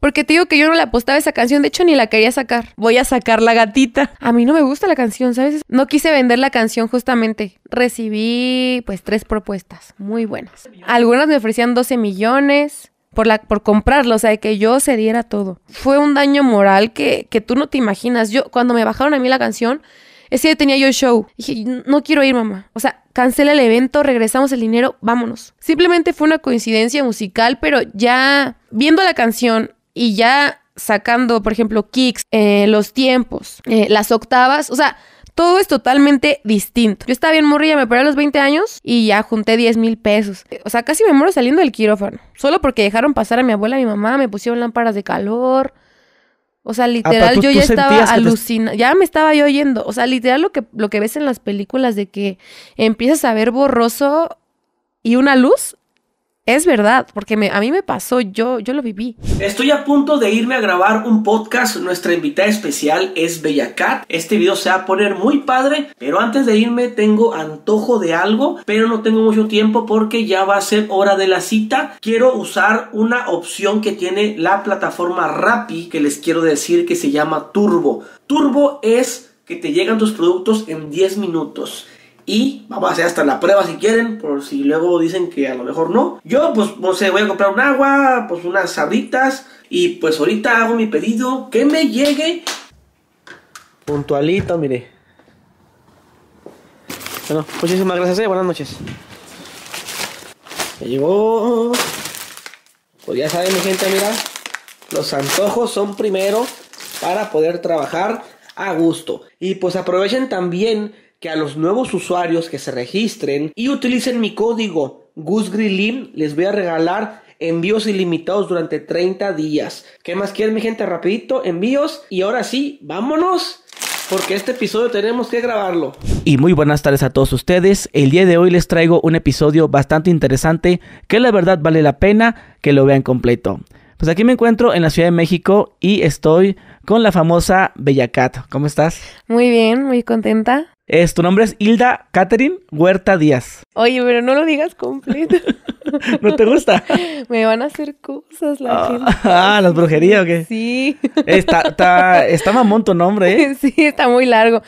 Porque te digo que yo no le apostaba esa canción, de hecho ni la quería sacar. Voy a sacar la gatita. A mí no me gusta la canción, ¿sabes? No quise vender la canción justamente. Recibí pues tres propuestas muy buenas. Algunas me ofrecían 12 millones por, la, por comprarlo, o sea, que yo cediera todo. Fue un daño moral que, tú no te imaginas. Yo, cuando me bajaron a mí la canción, ese día tenía yo show. Dije, no quiero ir, mamá. O sea, cancela el evento, regresamos el dinero, vámonos. Simplemente fue una coincidencia musical, pero ya viendo la canción y ya sacando, por ejemplo, kicks, eh, los tiempos, eh, las octavas, o sea, todo es totalmente distinto. Yo estaba bien morrilla, me paré a los 20 años y ya junté 10 mil pesos. O sea, casi me muero saliendo del quirófano. Solo porque dejaron pasar a mi abuela y a mi mamá, me pusieron lámparas de calor. O sea, ah, literal, yo ya estaba alucinando. Ya me estaba yo oyendo. O sea, literal, lo que, lo que ves en las películas de que empiezas a ver borroso y una luz, es verdad, porque a mí me pasó, yo, yo lo viví. Estoy a punto de irme a grabar un podcast. Nuestra invitada especial es Bella Bellacat. Este video se va a poner muy padre, pero antes de irme tengo antojo de algo, pero no tengo mucho tiempo porque ya va a ser hora de la cita. Quiero usar una opción que tiene la plataforma Rappi, que les quiero decir que se llama Turbo. Turbo es que te llegan tus productos en 10 minutos. Y vamos a hacer hasta la prueba si quieren, por si luego dicen que a lo mejor no. Yo, pues, no sé, voy a comprar un agua, pues unas sabritas. Y pues ahorita hago mi pedido que me llegue. Puntualito, mire. Bueno, muchísimas gracias, eh. buenas noches. Me llegó. Pues ya saben, mi gente, mira. Los antojos son primero para poder trabajar a gusto. Y pues aprovechen también que a los nuevos usuarios que se registren y utilicen mi código GUSGRILIM les voy a regalar envíos ilimitados durante 30 días. ¿Qué más quieren mi gente? Rapidito, envíos y ahora sí, vámonos porque este episodio tenemos que grabarlo. Y muy buenas tardes a todos ustedes. El día de hoy les traigo un episodio bastante interesante que la verdad vale la pena que lo vean completo. Pues aquí me encuentro en la Ciudad de México y estoy con la famosa Bella Cat. ¿Cómo estás? Muy bien, muy contenta. Es, tu nombre es Hilda Catherine Huerta Díaz. Oye, pero no lo digas completo. ¿No te gusta? Me van a hacer cosas la ah, gente. Ah, las brujerías o qué. Sí. Eh, está, mamón tu nombre, ¿eh? Sí, está muy largo.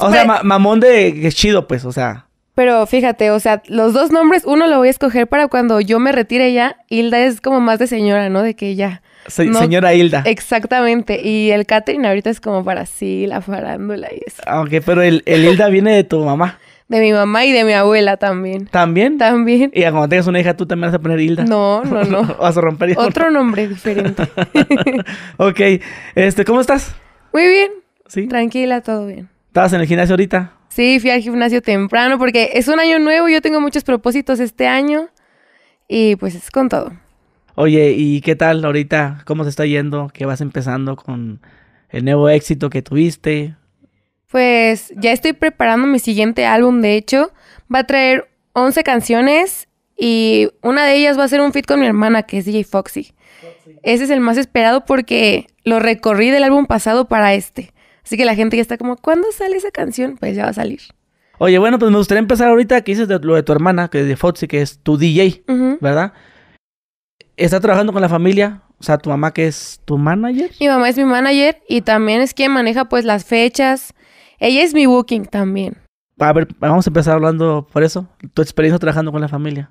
o sea, mamón de chido, pues, o sea. Pero fíjate, o sea, los dos nombres, uno lo voy a escoger para cuando yo me retire ya. Hilda es como más de señora, ¿no? De que ya señora Hilda. Exactamente. Y el Catherine ahorita es como para sí, la farándula y eso. Ah, ok, pero el, Hilda viene de tu mamá. De mi mamá y de mi abuela también. ¿También? También. Y cuando tengas una hija, tú también vas a poner Hilda. No, no, no. vas a romper. Otro nombre diferente. ok. Este, ¿cómo estás? Muy bien. Sí. Tranquila, todo bien. ¿Estabas en el gimnasio ahorita? Sí, fui al gimnasio temprano porque es un año nuevo, yo tengo muchos propósitos este año y pues es con todo. Oye, ¿y qué tal ahorita? ¿Cómo se está yendo? ¿Qué vas empezando con el nuevo éxito que tuviste? Pues ya estoy preparando mi siguiente álbum, de hecho. Va a traer 11 canciones y una de ellas va a ser un fit con mi hermana, que es DJ Foxy. Ese es el más esperado porque lo recorrí del álbum pasado para este. Así que la gente ya está como, ¿cuándo sale esa canción? Pues ya va a salir. Oye, bueno, pues me gustaría empezar ahorita que dices lo de tu hermana, que es de Foxy, que es tu DJ, ¿verdad? ¿Estás trabajando con la familia? O sea, tu mamá que es tu manager. Mi mamá es mi manager y también es quien maneja pues las fechas. Ella es mi booking también. A ver, vamos a empezar hablando por eso. Tu experiencia trabajando con la familia.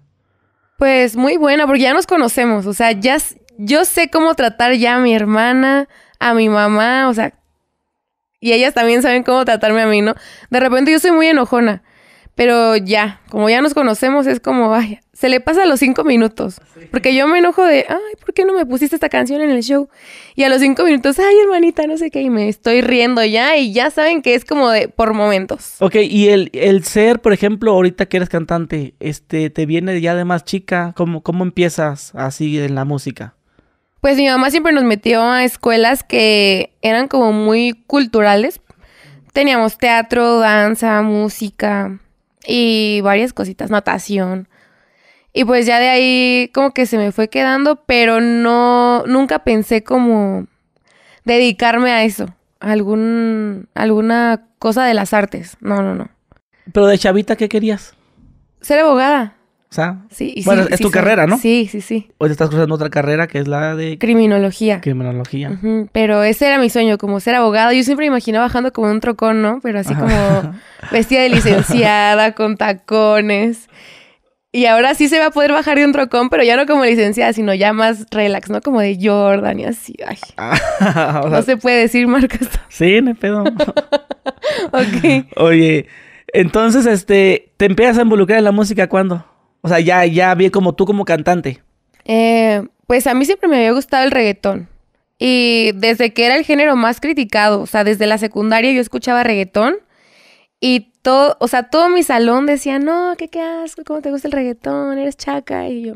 Pues muy buena, porque ya nos conocemos. O sea, ya yo sé cómo tratar ya a mi hermana, a mi mamá, o sea, y ellas también saben cómo tratarme a mí, ¿no? De repente yo soy muy enojona. Pero ya, como ya nos conocemos, es como, vaya, se le pasa a los cinco minutos. Porque yo me enojo de, ay, ¿por qué no me pusiste esta canción en el show? Y a los cinco minutos, ay, hermanita, no sé qué, y me estoy riendo ya, y ya saben que es como de por momentos. Ok, y el, ser, por ejemplo, ahorita que eres cantante, este, te viene ya de más chica, ¿cómo, cómo empiezas así en la música? Pues mi mamá siempre nos metió a escuelas que eran como muy culturales. Teníamos teatro, danza, música, y varias cositas, natación. Y pues ya de ahí como que se me fue quedando, pero no, nunca pensé como dedicarme a eso, a algún, alguna cosa de las artes. No, no, no. Pero de chavita, ¿qué querías? Ser abogada sea, sí, bueno, es tu carrera, ¿no? Sí, sí, sí. Hoy te estás cruzando otra carrera que es la de... Criminología. Criminología. Pero ese era mi sueño, como ser abogada. Yo siempre me imaginaba bajando como un trocón, ¿no? Pero así como vestida de licenciada, con tacones. Y ahora sí se va a poder bajar de un trocón, pero ya no como licenciada, sino ya más relax, ¿no? Como de Jordan y así. Ah, no se puede decir Marcos. Sí, me pedo. ok. Oye, entonces, este, ¿te empiezas a involucrar en la música cuándo? O sea, ya, ya vi como tú como cantante. Eh, pues a mí siempre me había gustado el reggaetón. Y desde que era el género más criticado, o sea, desde la secundaria yo escuchaba reggaetón y todo, o sea, todo mi salón decía, no, qué, qué asco, cómo te gusta el reggaetón, eres chaca. Y yo,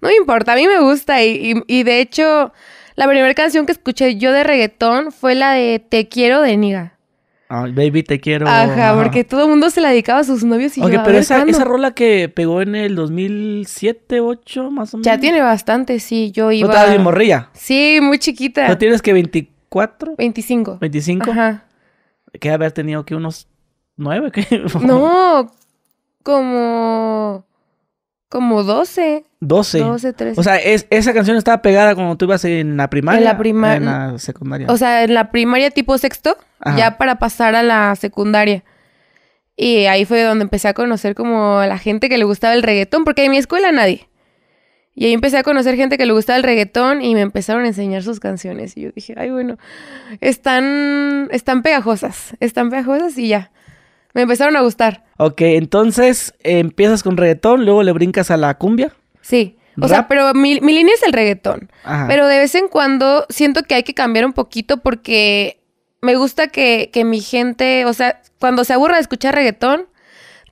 no me importa, a mí me gusta. y de hecho, la primera canción que escuché yo de reggaetón fue la de Te quiero de Niga baby, te quiero. Ajá, porque todo el mundo se la dedicaba a sus novios y okay, yo, pero ver, esa, esa, rola que pegó en el 2007, 8, más o menos. Ya tiene bastante, sí. Yo iba... ¿No estabas bien Sí, muy chiquita. ¿No tienes que 24? 25. ¿25? Ajá. Que haber tenido que unos 9. ¿qué? no, como... Como 12. 12. 12, 13. O sea, es, esa canción estaba pegada cuando tú ibas en la primaria. En la primaria. En la secundaria. O sea, en la primaria tipo sexto, ya para pasar a la secundaria. Y ahí fue donde empecé a conocer como a la gente que le gustaba el reggaetón, porque en mi escuela nadie. Y ahí empecé a conocer gente que le gustaba el reggaetón y me empezaron a enseñar sus canciones. Y yo dije, ay, bueno, están, están pegajosas, están pegajosas y ya. Me empezaron a gustar. Ok, entonces eh, empiezas con reggaetón, luego le brincas a la cumbia. Sí. O sea, pero mi, línea es el reggaetón. Pero de vez en cuando siento que hay que cambiar un poquito porque me gusta que, mi gente, o sea, cuando se aburra de escuchar reggaetón,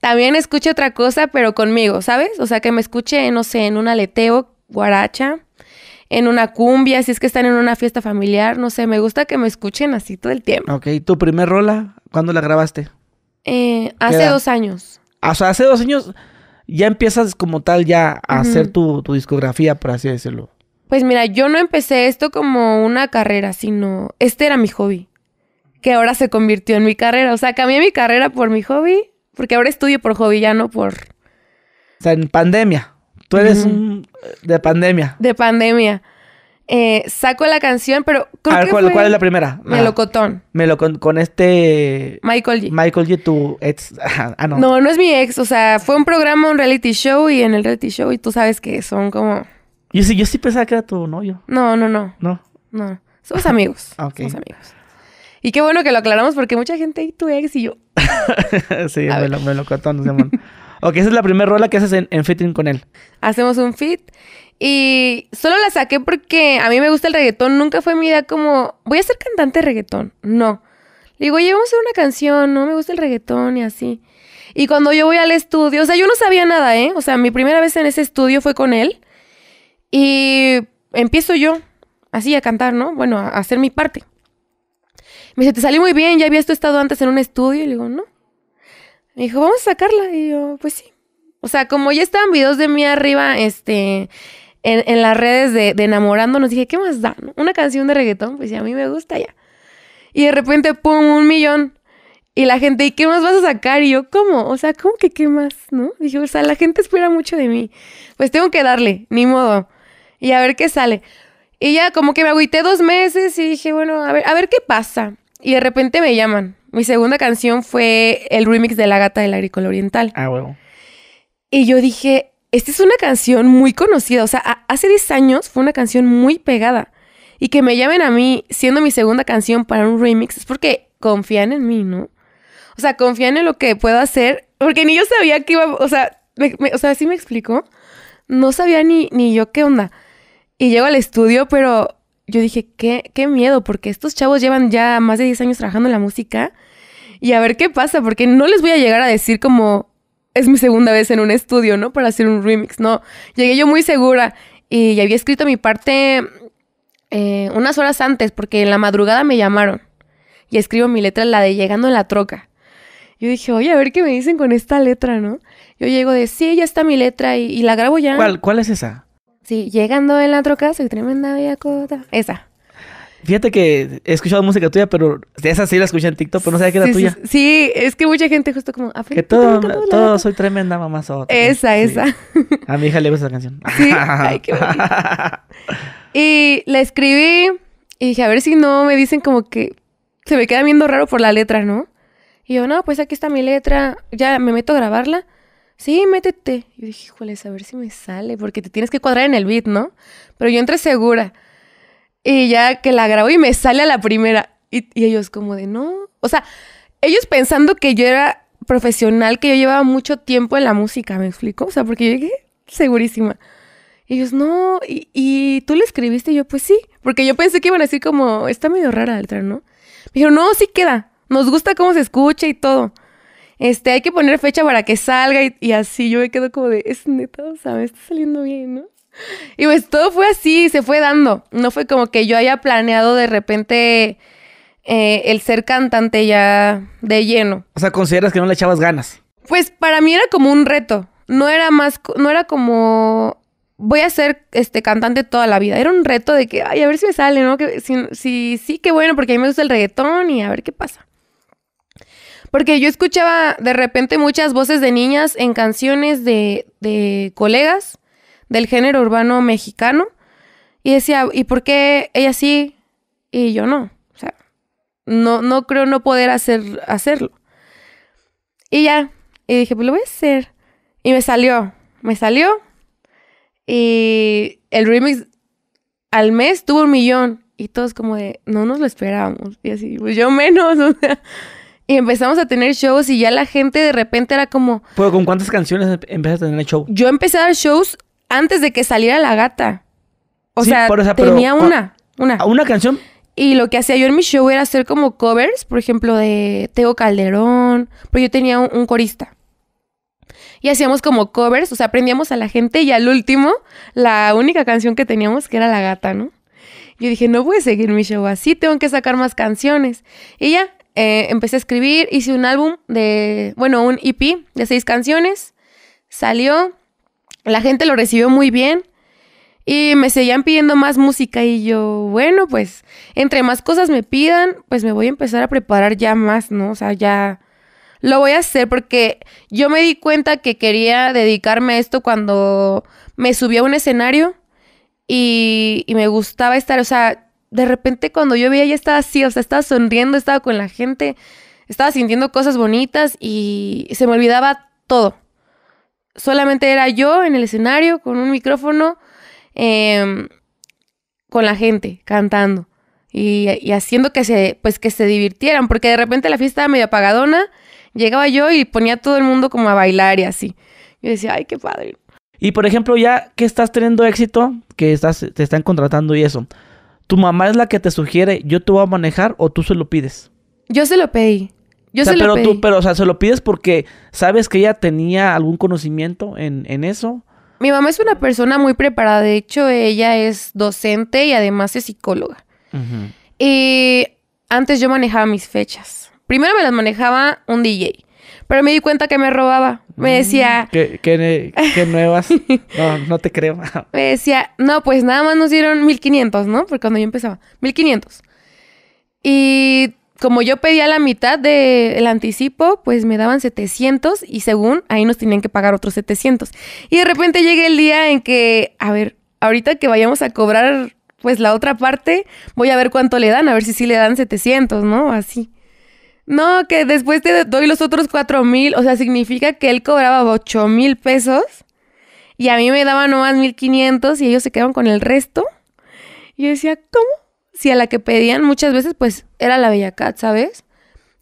también escuche otra cosa, pero conmigo, ¿sabes? O sea, que me escuche, no sé, en un aleteo, guaracha, en una cumbia, si es que están en una fiesta familiar, no sé, me gusta que me escuchen así todo el tiempo. Ok, ¿tu primer rola, cuándo la grabaste? Eh, hace dos años. Ah, o sea, hace dos años ya empiezas como tal ya a hacer tu, discografía, por así decirlo. Pues mira, yo no empecé esto como una carrera, sino este era mi hobby, que ahora se convirtió en mi carrera. O sea, cambié mi carrera por mi hobby, porque ahora estudio por hobby, ya no por... O sea, en pandemia. Tú eres eh, de pandemia. De pandemia eh, saco la canción, pero creo ¿cuál, es la primera? Ah. Melocotón. Melocotón con este... Michael G. Michael G, tu ex. ah, no. No, no es mi ex. O sea, fue un programa, un reality show y en el reality show y tú sabes que son como... Yo sí, yo sí pensaba que era tu novio. No, no, no. No. No. Somos amigos. Ok. Somos amigos. Y qué bueno que lo aclaramos porque mucha gente, y tu ex y yo. sí, Melocotón. Ok, esa es la primera rola que haces en, Fitting con él. Hacemos un fit y solo la saqué porque a mí me gusta el reggaetón. Nunca fue mi idea como, voy a ser cantante de reggaetón. No. Le digo, oye, vamos a hacer una canción, no me gusta el reggaetón y así. Y cuando yo voy al estudio, o sea, yo no sabía nada, ¿eh? O sea, mi primera vez en ese estudio fue con él. Y empiezo yo, así a cantar, ¿no? Bueno, a hacer mi parte. Me dice, te salió muy bien, ya habías tú estado antes en un estudio. Y le digo, no. Me dijo, vamos a sacarla. Y yo, pues sí. O sea, como ya estaban videos de mí arriba, este, en, las redes de, de, Enamorándonos, dije, ¿qué más da? Una canción de reggaetón, pues ya a mí me gusta ya. Y de repente, ¡pum! Un millón. Y la gente, ¿y qué más vas a sacar? Y yo, ¿cómo? O sea, ¿cómo que qué más? ¿No? Dije, o sea, la gente espera mucho de mí. Pues tengo que darle, ni modo. Y a ver qué sale. Y ya como que me agüité dos meses y dije, bueno, a ver, a ver qué pasa. Y de repente me llaman. Mi segunda canción fue el remix de La Gata del Agrícola Oriental. Ah, huevo. Y yo dije, esta es una canción muy conocida, o sea, hace 10 años fue una canción muy pegada. Y que me llamen a mí siendo mi segunda canción para un remix es porque confían en mí, ¿no? O sea, confían en lo que puedo hacer, porque ni yo sabía que iba, o sea, o sea, sí me explico? No sabía ni, ni yo qué onda. Y llego al estudio, pero yo dije, qué, qué miedo, porque estos chavos llevan ya más de 10 años trabajando en la música. Y a ver qué pasa, porque no les voy a llegar a decir como, es mi segunda vez en un estudio, ¿no? Para hacer un remix, no. Llegué yo muy segura y había escrito mi parte eh, unas horas antes porque en la madrugada me llamaron y escribo mi letra, la de Llegando en la Troca. Yo dije, oye, a ver qué me dicen con esta letra, ¿no? Yo llego de, sí, ya está mi letra y, la grabo ya. ¿Cuál, ¿Cuál es esa? Sí, Llegando en la Troca, soy tremenda bellacota. Esa. Fíjate que he escuchado música tuya, pero esa sí la escuché en TikTok, pero no sabía que era tuya. Sí, es que mucha gente justo como... Que todo, todo, soy tremenda mamazota. Esa, esa. A mi hija le gusta esa canción. ay, qué bonito. Y la escribí y dije, a ver si no me dicen como que... Se me queda viendo raro por la letra, ¿no? Y yo, no, pues aquí está mi letra, ya me meto a grabarla. Sí, métete. Y dije, híjole, a ver si me sale, porque te tienes que cuadrar en el beat, ¿no? Pero yo entré segura. Y ya que la grabo y me sale a la primera. Y, ellos como de, no. O sea, ellos pensando que yo era profesional, que yo llevaba mucho tiempo en la música, ¿me explico? O sea, porque yo llegué segurísima. ellos, no, y, y, tú le escribiste, y yo, pues sí, porque yo pensé que iban a decir como, está medio rara el ¿no? Me dijeron, no, sí queda, nos gusta cómo se escucha y todo. Este, hay que poner fecha para que salga y, y así yo me quedo como de, es neta, o sea, me está saliendo bien, ¿no? Y pues todo fue así, se fue dando. No fue como que yo haya planeado de repente eh, el ser cantante ya de lleno. O sea, ¿consideras que no le echabas ganas? Pues para mí era como un reto. No era más, no era como voy a ser este cantante toda la vida. Era un reto de que, ay, a ver si me sale, ¿no? Que, si, sí, qué bueno, porque a mí me gusta el reggaetón y a ver qué pasa. Porque yo escuchaba de repente muchas voces de niñas en canciones de, de colegas del género urbano mexicano. Y decía, ¿y por qué ella sí y yo no? O sea, no, no creo no poder hacer, hacerlo. Y ya, y dije, pues lo voy a hacer. Y me salió, me salió. Y el remix al mes tuvo un millón. Y todos como de, no nos lo esperábamos. Y así, pues yo menos, o sea. Y empezamos a tener shows y ya la gente de repente era como... ¿Pero con cuántas canciones empezaste a tener show? Yo empecé a dar shows antes de que saliera la gata. O sea, tenía una, una. ¿Una canción? Y lo que hacía yo en mi show era hacer como covers, por ejemplo, de Teo Calderón, pero yo tenía un, corista. Y hacíamos como covers, o sea, aprendíamos a la gente y al último, la única canción que teníamos que era La Gata, ¿no? Yo dije, no voy a seguir mi show así, tengo que sacar más canciones. Y ya, eh, empecé a escribir, hice un álbum de, bueno, un EP de seis canciones, salió, la gente lo recibió muy bien y me seguían pidiendo más música y yo, bueno, pues entre más cosas me pidan, pues me voy a empezar a preparar ya más, ¿no? O sea, ya lo voy a hacer porque yo me di cuenta que quería dedicarme a esto cuando me subí a un escenario y, me gustaba estar, o sea, de repente cuando yo veía ya estaba así, o sea, estaba sonriendo, estaba con la gente, estaba sintiendo cosas bonitas y se me olvidaba todo solamente era yo en el escenario con un micrófono, em, con la gente cantando y, haciendo que se, pues, que se divirtieran, porque de repente la fiesta era medio apagadona, llegaba yo y ponía todo el mundo como a bailar y así. Yo decía, ay, qué padre. Y por ejemplo, ya que estás teniendo éxito, que estás, te están contratando y eso, ¿tu mamá es la que te sugiere, yo te voy a manejar o tú se lo pides? Yo se lo pedí. Yo pero tú, pero, o sea, se lo pides porque sabes que ella tenía algún conocimiento en, eso. Mi mamá es una persona muy preparada. De hecho, ella es docente y además es psicóloga. Y... antes yo manejaba mis fechas. Primero me las manejaba un DJ. Pero me di cuenta que me robaba. Me mm, decía... que qué eh, nuevas? no, no te creo. me decía, no, pues nada más nos dieron 1500, ¿no? Porque cuando yo empezaba, 1500. Y como yo pedía la mitad del anticipo, pues me daban 700 y según ahí nos tenían que pagar otros 700. Y de repente llega el día en que, a ver, ahorita que vayamos a cobrar pues la otra parte, voy a ver cuánto le dan, a ver si sí le dan 700, ¿no? Así. No, que después te doy los otros 4 mil, o sea, significa que él cobraba 8 mil pesos y a mí me daban nomás 1500 y ellos se quedaban con el resto. Y yo decía, ¿cómo? si a la que pedían muchas veces, pues era la Bella Cat, ¿sabes?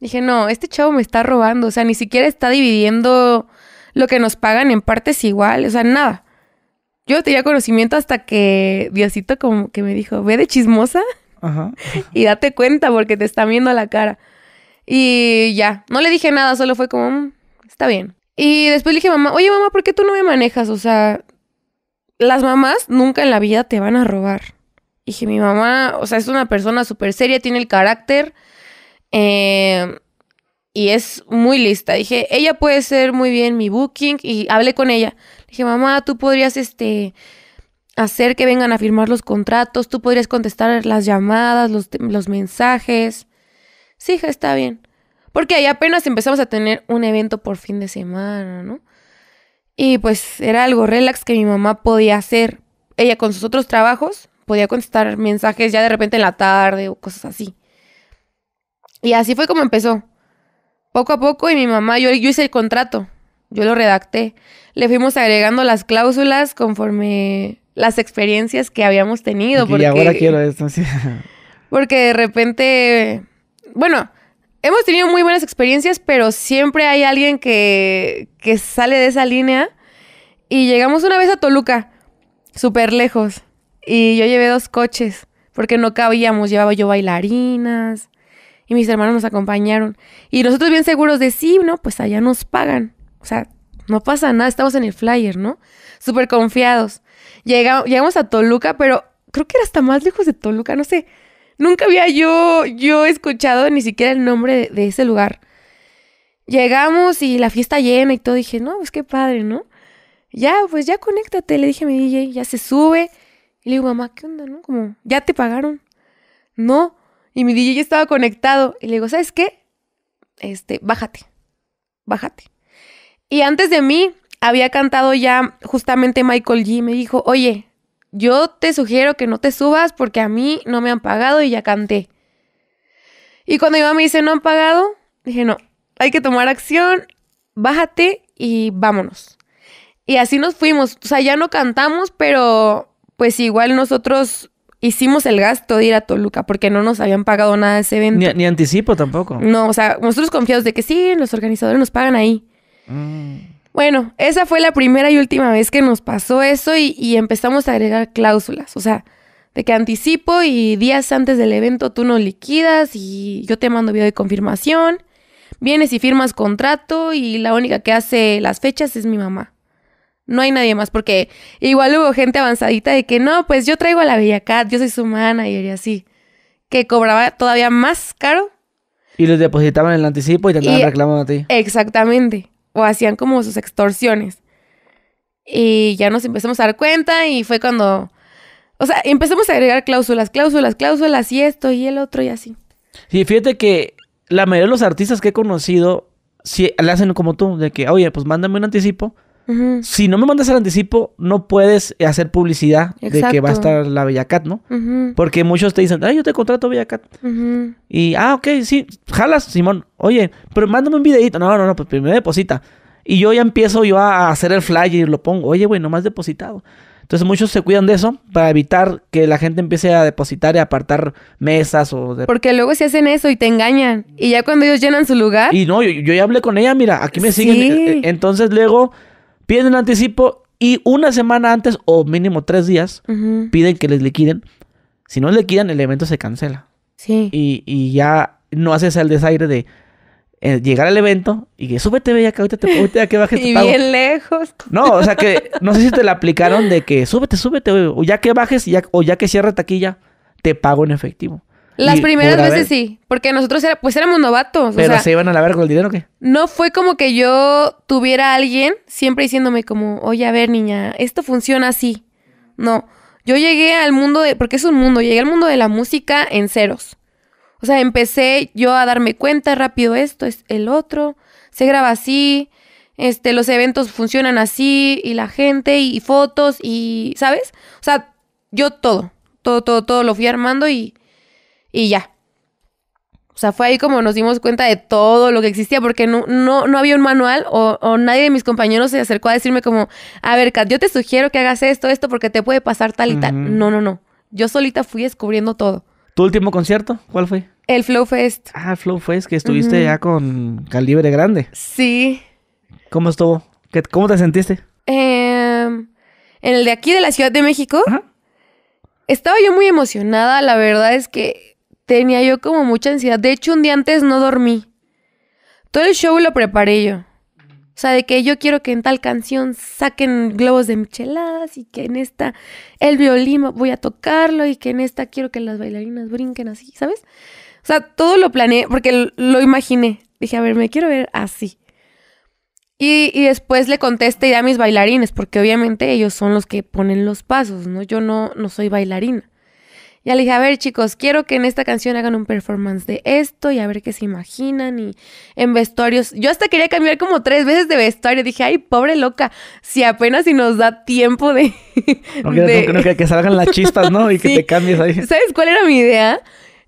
Dije, no, este chavo me está robando, o sea, ni siquiera está dividiendo lo que nos pagan en partes iguales. o sea, nada. Yo tenía conocimiento hasta que Diosito como que me dijo, ve de chismosa y date cuenta porque te está viendo la cara. Y ya, no le dije nada, solo fue como, mm, está bien. Y después le dije, mamá, oye mamá, ¿por qué tú no me manejas? O sea, las mamás nunca en la vida te van a robar. Dije, mi mamá, o sea, es una persona súper seria, tiene el carácter em, y es muy lista. Dije, ella puede ser muy bien mi booking y hablé con ella. Dije, mamá, tú podrías este, hacer que vengan a firmar los contratos, tú podrías contestar las llamadas, los, los mensajes. Sí, hija, está bien. Porque ahí apenas empezamos a tener un evento por fin de semana, ¿no? Y pues era algo relax que mi mamá podía hacer, ella con sus otros trabajos podía contestar mensajes ya de repente en la tarde o cosas así. Y así fue como empezó. Poco a poco y mi mamá, yo, hice el contrato, yo lo redacté. Le fuimos agregando las cláusulas conforme las experiencias que habíamos tenido. Y porque, ahora quiero esto. Porque de repente, bueno, hemos tenido muy buenas experiencias, pero siempre hay alguien que, que sale de esa línea. Y llegamos una vez a Toluca, súper lejos. Y yo llevé dos coches porque no cabíamos, llevaba yo bailarinas y mis hermanos nos acompañaron. Y nosotros bien seguros de sí, ¿no? Pues allá nos pagan. O sea, no pasa nada, estamos en el flyer, ¿no? Súper confiados. llegamos a Toluca, pero creo que era hasta más lejos de Toluca, no sé. Nunca había yo, yo escuchado ni siquiera el nombre de, ese lugar. Llegamos y la fiesta llena y todo. Dije, no, pues qué padre, ¿no? Ya, pues ya conéctate, le dije a mi DJ. Ya se sube. Y le digo, mamá, ¿qué onda, no? Como, ya te pagaron. No. Y mi DJ ya estaba conectado. Y le digo, ¿sabes qué? Este, bájate. Bájate. Y antes de mí había cantado ya justamente Michael G. Me dijo, oye, yo te sugiero que no te subas porque a mí no me han pagado y ya canté. Y cuando iba me dice, no han pagado, dije, no, hay que tomar acción, bájate y vámonos. Y así nos fuimos. O sea, ya no cantamos, pero pues igual nosotros hicimos el gasto de ir a Toluca porque no nos habían pagado nada de ese evento. Ni, anticipo tampoco. No, o sea, nosotros confiados de que sí, los organizadores nos pagan ahí. Mm. Bueno, esa fue la primera y última vez que nos pasó eso y, empezamos a agregar cláusulas. O sea, de que anticipo y días antes del evento tú nos liquidas y yo te mando video de confirmación. Vienes y firmas contrato y la única que hace las fechas es mi mamá. No hay nadie más, porque igual hubo gente avanzadita de que no, pues yo traigo a la Bella Cat, yo soy su manager y así. Que cobraba todavía más caro. Y les depositaban el anticipo y te andaban reclamando a ti. Exactamente. O hacían como sus extorsiones. Y ya nos empezamos a dar cuenta y fue cuando. O sea, empezamos a agregar cláusulas, cláusulas, cláusulas y esto y el otro y así. Sí, fíjate que la mayoría de los artistas que he conocido si le hacen como tú, de que, oye, pues mándame un anticipo si no me mandas el anticipo, no puedes hacer publicidad de que va a estar la Bellacat, ¿no? Porque muchos te dicen, ay, yo te contrato Bellacat. Y, ah, ok, sí, jalas, Simón. Oye, pero mándame un videito. No, no, no, pues primero deposita. Y yo ya empiezo yo a hacer el flyer y lo pongo. Oye, güey, nomás depositado. Entonces muchos se cuidan de eso para evitar que la gente empiece a depositar y apartar mesas o... Porque luego se hacen eso y te engañan. Y ya cuando ellos llenan su lugar... Y no, yo, ya hablé con ella, mira, aquí me siguen. E, e, entonces luego Piden el anticipo y una semana antes o mínimo tres días piden que les liquiden. Si no les liquidan, el evento se cancela. Sí. Y, y ya no haces el desaire de eh, llegar al evento y que súbete, ya que ahorita, te, ahorita que bajes bien lejos. No, o sea que no sé si te la aplicaron de que súbete, súbete, o ya que bajes ya, o ya que cierre taquilla, te pago en efectivo. Las primeras veces sí, porque nosotros era, pues éramos novatos. ¿Pero se iban a la con el dinero o qué? No fue como que yo tuviera a alguien siempre diciéndome como, oye, a ver, niña, esto funciona así. No, yo llegué al mundo de, porque es un mundo, llegué al mundo de la música en ceros. O sea, empecé yo a darme cuenta rápido esto, es el otro, se graba así, este, los eventos funcionan así, y la gente, y fotos, y, ¿sabes? O sea, yo todo, todo, todo, todo lo fui armando y y ya. O sea, fue ahí como nos dimos cuenta de todo lo que existía, porque no, no, no había un manual o, nadie de mis compañeros se acercó a decirme como, a ver, Kat, yo te sugiero que hagas esto, esto, porque te puede pasar tal y tal. No, no, no. Yo solita fui descubriendo todo. ¿Tu último concierto? ¿Cuál fue? El Flow Fest. Ah, el Flow Fest, que estuviste ya con Calibre Grande. Sí. ¿Cómo estuvo? ¿Qué, ¿Cómo te sentiste? Em, en el de aquí de la Ciudad de México. Estaba yo muy emocionada, la verdad es que tenía yo como mucha ansiedad. De hecho, un día antes no dormí. Todo el show lo preparé yo. O sea, de que yo quiero que en tal canción saquen globos de micheladas y que en esta el violín voy a tocarlo y que en esta quiero que las bailarinas brinquen así, ¿sabes? O sea, todo lo planeé porque lo imaginé. Dije, a ver, me quiero ver así. Y, después le contesté a mis bailarines, porque obviamente ellos son los que ponen los pasos, ¿no? Yo no, no soy bailarina. Ya le dije, a ver chicos, quiero que en esta canción hagan un performance de esto y a ver qué se imaginan y en vestuarios. Yo hasta quería cambiar como tres veces de vestuario. Dije, ay, pobre loca, si apenas si nos da tiempo de... que, salgan las chistas, ¿no? Y que te cambies ahí. ¿Sabes cuál era mi idea?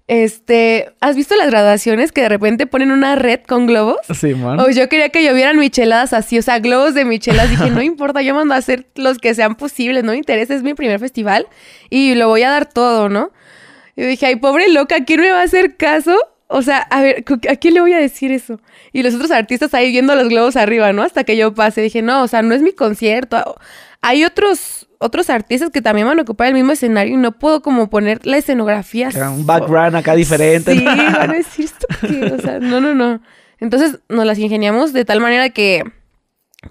Este, ¿has visto las graduaciones que de repente ponen una red con globos? Sí, man. O yo quería que llovieran micheladas así, o sea, globos de micheladas. Dije, no importa, yo mando a hacer los que sean posibles, no me interesa, es mi primer festival y lo voy a dar todo, ¿no? Y dije, ay, pobre loca, ¿quién me va a hacer caso? O sea, a ver, ¿a quién le voy a decir eso? Y los otros artistas ahí viendo los globos arriba, ¿no? Hasta que yo pase. Dije, no, o sea, no es mi concierto. Hay otros otros artistas que también van a ocupar el mismo escenario y no puedo como poner la escenografía. Era un background acá diferente. Sí, van a decir o sea, no, no, no. Entonces nos las ingeniamos de tal manera que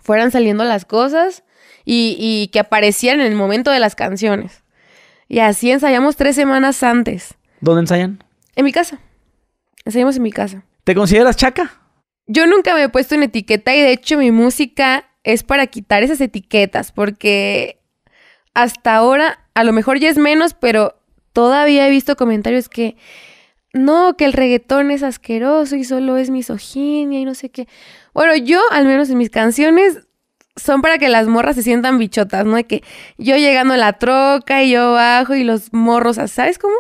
fueran saliendo las cosas y, y que aparecieran en el momento de las canciones. Y así ensayamos tres semanas antes. ¿Dónde ensayan? En mi casa. Ensayamos en mi casa. ¿Te consideras chaca? Yo nunca me he puesto una etiqueta y de hecho mi música es para quitar esas etiquetas porque hasta ahora, a lo mejor ya es menos, pero todavía he visto comentarios que no, que el reggaetón es asqueroso y solo es misoginia y no sé qué. Bueno, yo, al menos en mis canciones, son para que las morras se sientan bichotas, ¿no? De que yo llegando a la troca y yo bajo y los morros, ¿sabes cómo?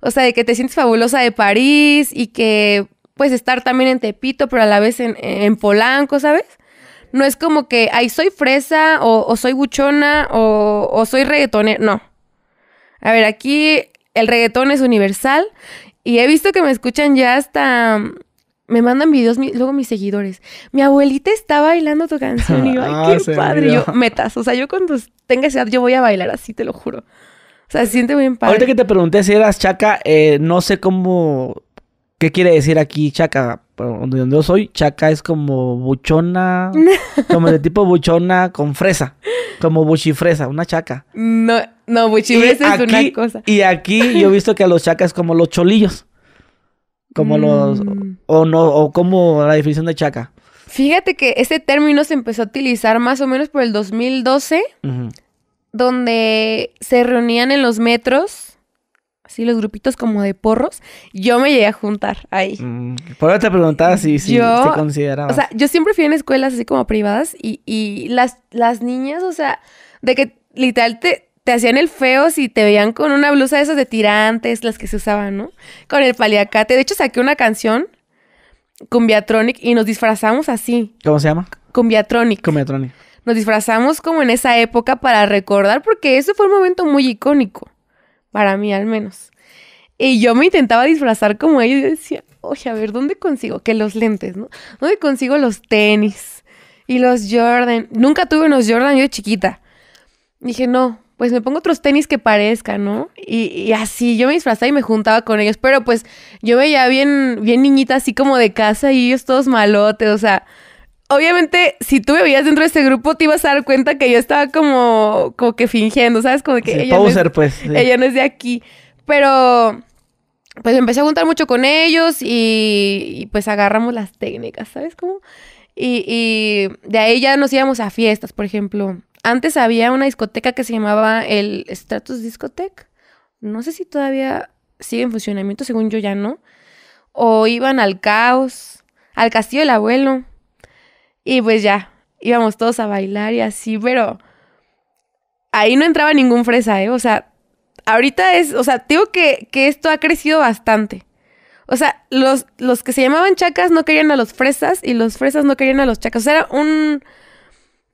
O sea, de que te sientes fabulosa de París y que puedes estar también en Tepito, pero a la vez en, en Polanco, ¿sabes? No es como que, ay, soy fresa o, soy buchona o, soy reggaetonera. No. A ver, aquí el reggaetón es universal y he visto que me escuchan ya hasta... Mm, me mandan videos luego mis seguidores. Mi abuelita está bailando tu canción y yo, ay, ah, qué padre. Yo, metas. O sea, yo cuando tenga esa yo voy a bailar así, te lo juro. O sea, se siente muy padre. Ahorita que te pregunté si eras chaca, eh, no sé cómo... ¿Qué quiere decir aquí chaca? donde, donde yo soy, chaca es como buchona, como de tipo buchona con fresa, como buchifresa, una chaca. No, no, buchifresa es una cosa. Y aquí yo he visto que a los chacas como los cholillos, como mm. los, o no, o como la definición de chaca. Fíjate que ese término se empezó a utilizar más o menos por el 2012, donde se reunían en los metros y los grupitos como de porros, yo me llegué a juntar ahí. Mm, por eso te preguntaba si, si yo, te O sea, yo siempre fui en escuelas así como privadas y, las, las niñas, o sea, de que literal te, te hacían el feo si te veían con una blusa de esas de tirantes, las que se usaban, ¿no? Con el paliacate. De hecho, saqué una canción con Viatronic y nos disfrazamos así. ¿Cómo se llama? Con Viatronic. Con Viatronic. Nos disfrazamos como en esa época para recordar, porque eso fue un momento muy icónico para mí al menos. Y yo me intentaba disfrazar como ellos, y decía, oye, a ver, ¿dónde consigo? Que los lentes, ¿no? ¿Dónde consigo los tenis? Y los Jordan. Nunca tuve unos Jordan yo de chiquita. Dije, no, pues me pongo otros tenis que parezcan, ¿no? Y, y, así, yo me disfrazaba y me juntaba con ellos. Pero pues yo veía bien, bien niñita así como de casa y ellos todos malotes, o sea obviamente, si tú me veías dentro de este grupo, te ibas a dar cuenta que yo estaba como, que fingiendo, ¿sabes? Como que ella, es, pues, ella no es de aquí. Pero, pues empecé a juntar mucho con ellos y, pues agarramos las técnicas, ¿sabes cómo? Y, de ahí ya nos íbamos a fiestas, por ejemplo. Antes había una discoteca que se llamaba el Stratus discotheque No sé si todavía sigue en funcionamiento, según yo ya no. O iban al caos, al castillo del abuelo. Y pues ya, íbamos todos a bailar y así, pero ahí no entraba ningún fresa, ¿eh? O sea, ahorita es, o sea, digo que, esto ha crecido bastante. O sea, los, los que se llamaban chacas no querían a los fresas y los fresas no querían a los chacas. O sea, era un...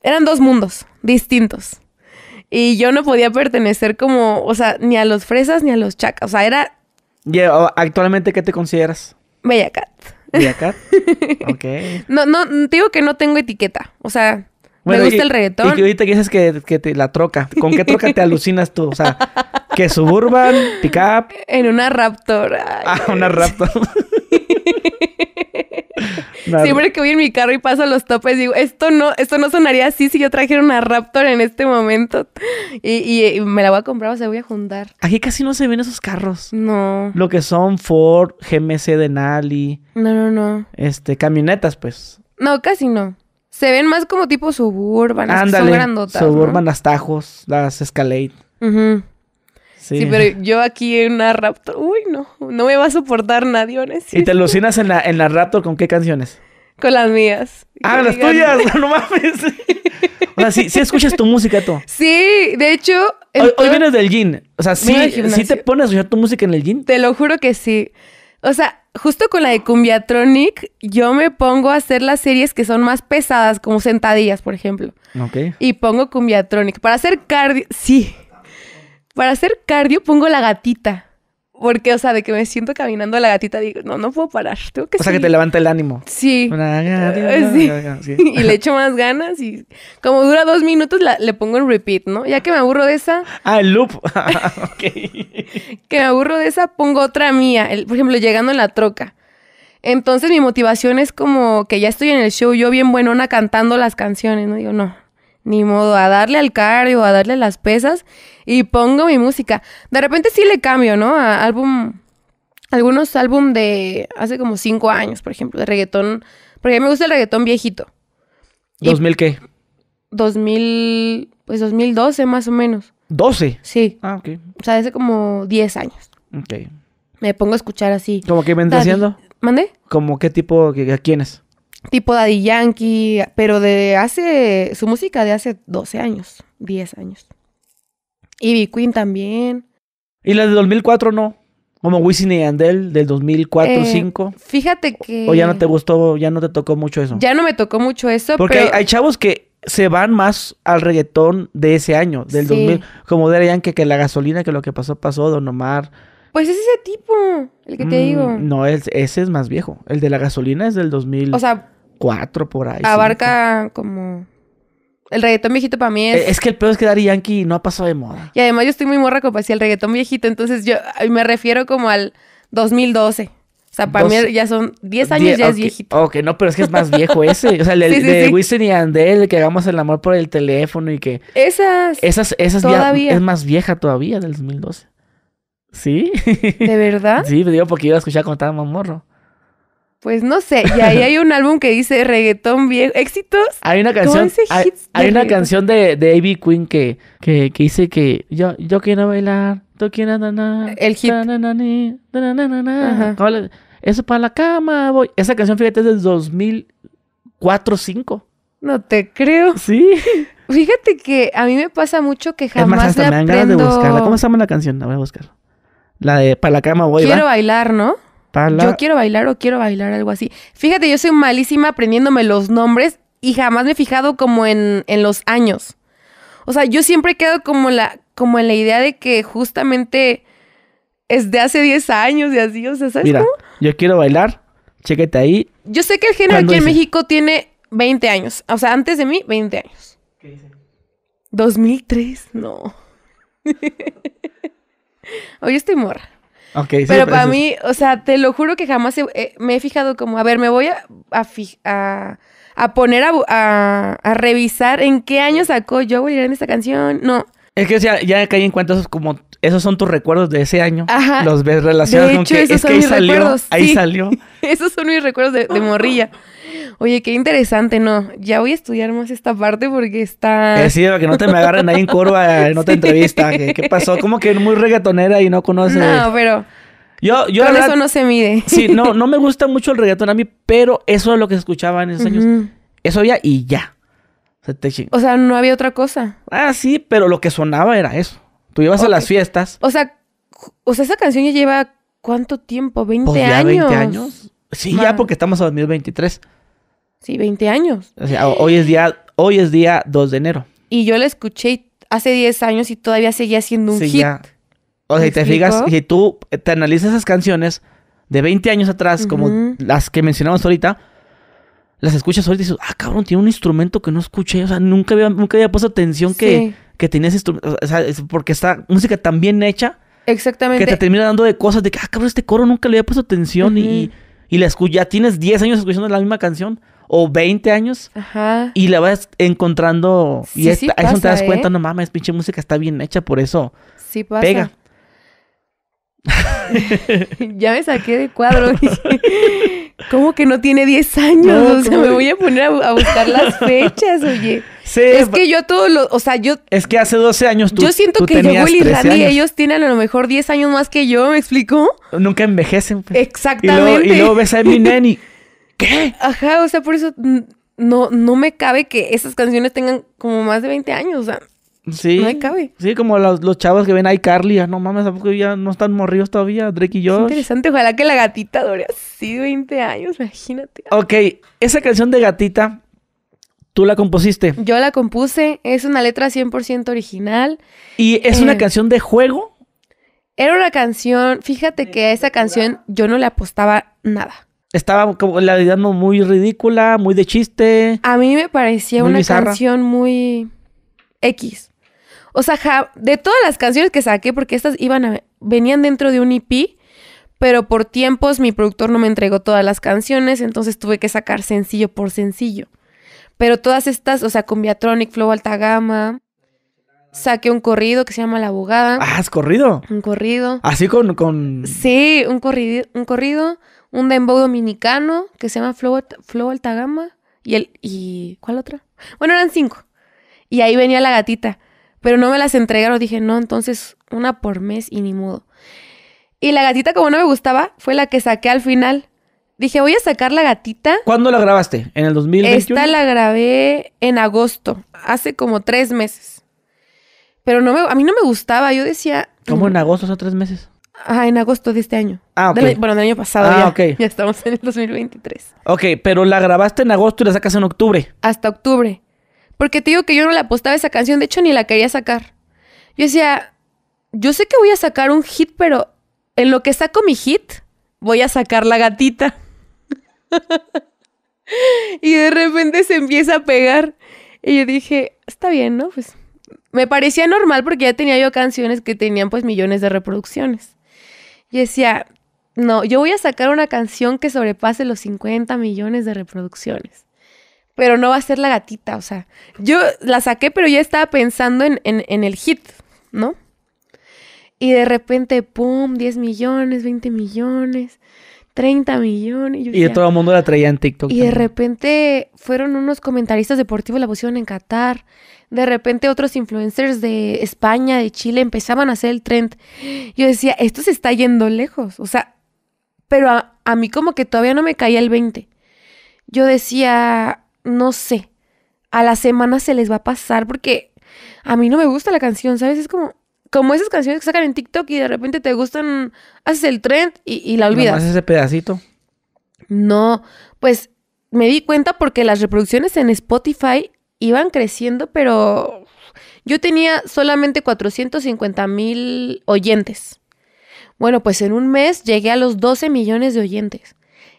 Eran dos mundos distintos. Y yo no podía pertenecer como, o sea, ni a los fresas ni a los chacas. O sea, era... ¿Y actualmente, ¿qué te consideras? Bella Cat acá. ok. No, no, digo que no tengo etiqueta. O sea, me gusta el reggaetón. Y ahorita dices que, que te, la troca. ¿Con qué troca te alucinas tú? O sea, que suburban, pick En una Raptor. ah, una Raptor. Siempre que voy en mi carro y paso los topes, digo, esto no, esto no sonaría así si yo trajera una Raptor en este momento. Y, y, me la voy a comprar o se voy a juntar. Aquí casi no se ven esos carros. No. Lo que son Ford, GMC Denali. No, no, no. Este, camionetas, pues. No, casi no. Se ven más como tipo suburban, son Suburban, las Tajos, las Escalade. Ajá. Sí. pero yo aquí en una Raptor, uy, no, no me va a soportar nadie, honestamente. ¿Y te alucinas en la, en la Raptor con qué canciones? Con las mías. Ah, las tuyas, no mames. o sea, sí, sí, escuchas tu música tú. Sí, de hecho. Hoy, vienes del gym. O sea, sí, sí te pones a escuchar tu música en el gym. Te lo juro que sí. O sea, justo con la de Cumbiatronic, yo me pongo a hacer las series que son más pesadas, como sentadillas, por ejemplo. Ok. Y pongo Cumbiatronic. Para hacer cardio. Sí. Para hacer cardio pongo la gatita. Porque, o sea, de que me siento caminando a la gatita, digo, no, no puedo parar. Tengo que o sea, que te levanta el ánimo. Sí. y le echo más ganas y como dura dos minutos, le pongo en repeat, ¿no? Ya que me aburro de esa. Ah, el loop. ok. que me aburro de esa, pongo otra mía. El, por ejemplo, llegando en la troca. Entonces, mi motivación es como que ya estoy en el show, yo bien buenona cantando las canciones, ¿no? Digo, no, ni modo, a darle al cardio, a darle las pesas y pongo mi música. De repente sí le cambio, ¿no? A álbum, algunos álbum de hace como cinco años, por ejemplo, de reggaetón, porque a mí me gusta el reggaetón viejito. ¿2000 qué? 2000, pues 2012 más o menos. ¿12? Sí. Ah, ok. O sea, hace como 10 años. Ok. Me pongo a escuchar así. ¿Cómo que vendrá haciendo? mande ¿Cómo qué tipo, a quiénes? tipo Daddy Yankee, pero de hace, su música de hace 12 años, 10 años. Y Queen también. ¿Y la de 2004 no? Como Wisin y Andel del 2004-2005. Eh, fíjate que... O ya no te gustó, ya no te tocó mucho eso. Ya no me tocó mucho eso, Porque pero... hay, chavos que se van más al reggaetón de ese año, del 2000. Como de que, que la gasolina, que lo que pasó, pasó, Don Omar. Pues es ese tipo, el que te mm, digo. No, ese es más viejo. El de la gasolina es del 2000. O sea, cuatro por ahí. Abarca como. El reggaetón viejito para mí es. Es que el peor es que Daddy Yankee no ha pasado de moda. Y además yo estoy muy morra como decir el reggaetón viejito. Entonces yo me refiero como al 2012. O sea, para mí ya son Diez años, ya es viejito. Ok, no, pero es que es más viejo ese. O sea, el, de sí. y Andel, que hagamos el amor por el teléfono y que. Esas. Esas, esas es más vieja todavía del 2012. ¿Sí? ¿De verdad? sí, digo porque yo la escuchar cuando estaba más morro. Pues no sé, y ahí hay un álbum que dice reggaetón bien, éxitos. Hay una canción, hay, una canción de, de A.B. Queen que, que, que, dice que yo, yo quiero bailar, tú quieres El hit. eso para la cama, voy. Esa canción, fíjate, es del 2004 5 No te creo. Sí. Fíjate que a mí me pasa mucho que jamás es me, de buscarla. ¿Cómo se llama la canción? La voy a buscar. La de para la cama voy. Quiero bailar, ¿no? Yo quiero bailar o quiero bailar, algo así. Fíjate, yo soy malísima aprendiéndome los nombres y jamás me he fijado como en, los años. O sea, yo siempre quedo como, la, como en la idea de que justamente es de hace 10 años y así, o sea, ¿sabes yo quiero bailar, chéquete ahí. Yo sé que el género aquí en México tiene 20 años. O sea, antes de mí, 20 años. ¿Qué dice? 2003, no. Hoy estoy morra pero, para mí, o sea, te lo juro que jamás eh, me he fijado como, a ver, me voy a, a, a, poner a, revisar en qué año sacó yo en esta canción. No. Es que ya, ya caí en cuenta como esos son tus recuerdos de ese año. Los ves relacionados con que es que ahí salió, recuerdos. ahí salió. esos son mis recuerdos de, morrilla. Oye, qué interesante, ¿no? Ya voy a estudiar más esta parte porque está... sí, para que no te me agarren ahí en curva en otra entrevista. ¿Qué, pasó? Como que muy reggaetonera y no conoces... No, pero... Yo, yo con eso no se mide. Sí, no, no me gusta mucho el reggaeton a mí, pero eso es lo que escuchaba en esos años. Eso ya y ya. O sea, no había otra cosa. Ah, sí, pero lo que sonaba era eso. Tú ibas a las fiestas. O sea, o esa canción ya lleva cuánto tiempo, 20 pues ya años. 20 años. Sí, ya porque estamos a 2023. Sí, 20 años. O sea, hoy es día, hoy es día 2 de enero. Y yo la escuché hace 10 años y todavía seguía siendo un hit. O sea, si te fijas, si tú te analizas esas canciones de 20 años atrás, como las que mencionamos ahorita, las escuchas hoy y dices, ah, cabrón, tiene un instrumento que no escuché. O sea, nunca había, nunca había puesto atención que, que tenía ese instrumento. O sea, es porque está música tan bien hecha. Exactamente. Que te termina dando de cosas de que, ah, cabrón, este coro nunca le había puesto atención y, y la ya tienes 10 años escuchando la misma canción o 20 años Ajá. y la vas encontrando y esta, eso te das cuenta, ¿eh? no mames, pinche música está bien hecha, por eso sí pasa. pega. ya me saqué de cuadro. ¿Cómo que no tiene 10 años? o sea, me voy a poner a, buscar las fechas, oye. es que yo todo lo, o sea, yo... Es que hace 12 años tú Yo siento que yo, Will y Randy, ellos tienen a lo mejor 10 años más que yo, ¿me explico? Nunca envejecen. Pues. Exactamente. Y luego, ves a mi y... ¿Qué? Ajá, o sea, por eso no, no me cabe que esas canciones tengan como más de 20 años, o sea... Sí. Sí, como los, chavos que ven a iCarly, ah, no mames, ¿a ya no están morridos todavía, Drake y yo interesante, ojalá que la gatita dure así 20 años, imagínate. Ok, esa canción de gatita, ¿tú la compusiste? Yo la compuse, es una letra 100% original. ¿Y es una eh, canción de juego? Era una canción, fíjate que a esa canción yo no le apostaba nada. Estaba como la vida muy ridícula, muy de chiste. A mí me parecía una canción muy X. O sea, de todas las canciones que saqué, porque estas iban venían dentro de un EP, pero por tiempos mi productor no me entregó todas las canciones, entonces tuve que sacar sencillo por sencillo. Pero todas estas, o sea, con Viatronic, Flow Alta Gama, saqué un corrido que se llama La Abogada. Ah, es corrido. Un corrido. Así con. con... Sí, un, corrido, un corrido. Un dembow dominicano que se llama Flow, Flow Alta Gama. Y el. Y. ¿Cuál otra? Bueno, eran cinco. Y ahí venía la gatita pero no me las entregaron. Dije, no, entonces una por mes y ni mudo. Y la gatita, como no me gustaba, fue la que saqué al final. Dije, voy a sacar la gatita. ¿Cuándo la grabaste? ¿En el 2021? Esta la grabé en agosto, hace como tres meses. Pero no a mí no me gustaba. Yo decía. ¿Cómo en agosto hace tres meses? Ah, en agosto de este año. Ah, ok. bueno, del año pasado. Ah, ok. Ya estamos en el 2023. Ok, pero la grabaste en agosto y la sacas en octubre. Hasta octubre. Porque te digo que yo no le apostaba esa canción, de hecho ni la quería sacar. Yo decía, yo sé que voy a sacar un hit, pero en lo que saco mi hit, voy a sacar la gatita. y de repente se empieza a pegar. Y yo dije, está bien, ¿no? Pues me parecía normal porque ya tenía yo canciones que tenían pues millones de reproducciones. Y decía, no, yo voy a sacar una canción que sobrepase los 50 millones de reproducciones pero no va a ser la gatita, o sea, yo la saqué, pero ya estaba pensando en, el hit, ¿no? Y de repente, ¡pum! 10 millones, 20 millones, 30 millones. y, de todo el mundo la traía en TikTok. Y de repente fueron unos comentaristas deportivos, la pusieron en Qatar. De repente otros influencers de España, de Chile, empezaban a hacer el trend. Yo decía, esto se está yendo lejos. O sea, pero a, a mí como que todavía no me caía el 20. Yo decía, no sé, a la semana se les va a pasar porque a mí no me gusta la canción, ¿sabes? Es como, como esas canciones que sacan en TikTok y de repente te gustan, haces el trend y, la olvidas. ¿Haces ese pedacito. No, pues me di cuenta porque las reproducciones en Spotify iban creciendo, pero yo tenía solamente 450 mil oyentes. Bueno, pues en un mes llegué a los 12 millones de oyentes.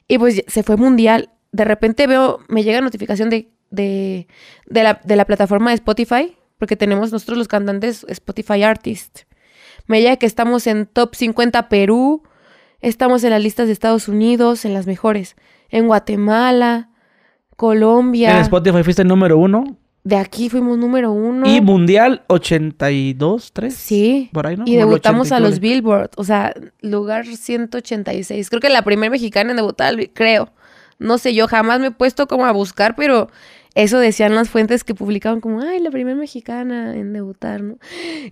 Y pues se fue mundial de repente veo, me llega notificación de, de, de, la, de la plataforma de Spotify, porque tenemos nosotros los cantantes Spotify Artist. Me llega que estamos en top 50 Perú, estamos en las listas de Estados Unidos, en las mejores, en Guatemala, Colombia. En Spotify fuiste número uno. De aquí fuimos número uno. Y mundial 82, 3. Sí. Por ahí, ¿no? Y debutamos a los Billboard. O sea, lugar 186. Creo que la primera mexicana en debutar, creo no sé, yo jamás me he puesto como a buscar, pero eso decían las fuentes que publicaban como, ay, la primera mexicana en debutar, ¿no?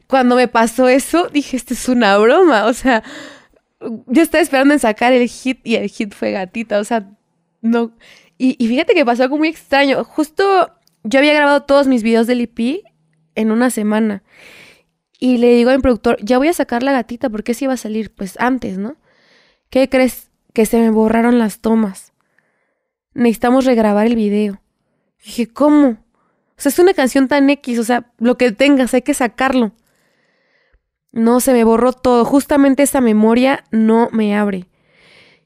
Cuando me pasó eso, dije, esto es una broma, o sea, yo estaba esperando en sacar el hit y el hit fue gatita, o sea, no. Y, fíjate que pasó algo muy extraño, justo yo había grabado todos mis videos del IP e en una semana. Y le digo al productor, ya voy a sacar la gatita, porque si iba a salir? Pues antes, ¿no? ¿Qué crees? Que se me borraron las tomas necesitamos regrabar el video. dije, ¿cómo? O sea, es una canción tan X, o sea, lo que tengas, hay que sacarlo. No, se me borró todo. Justamente esa memoria no me abre.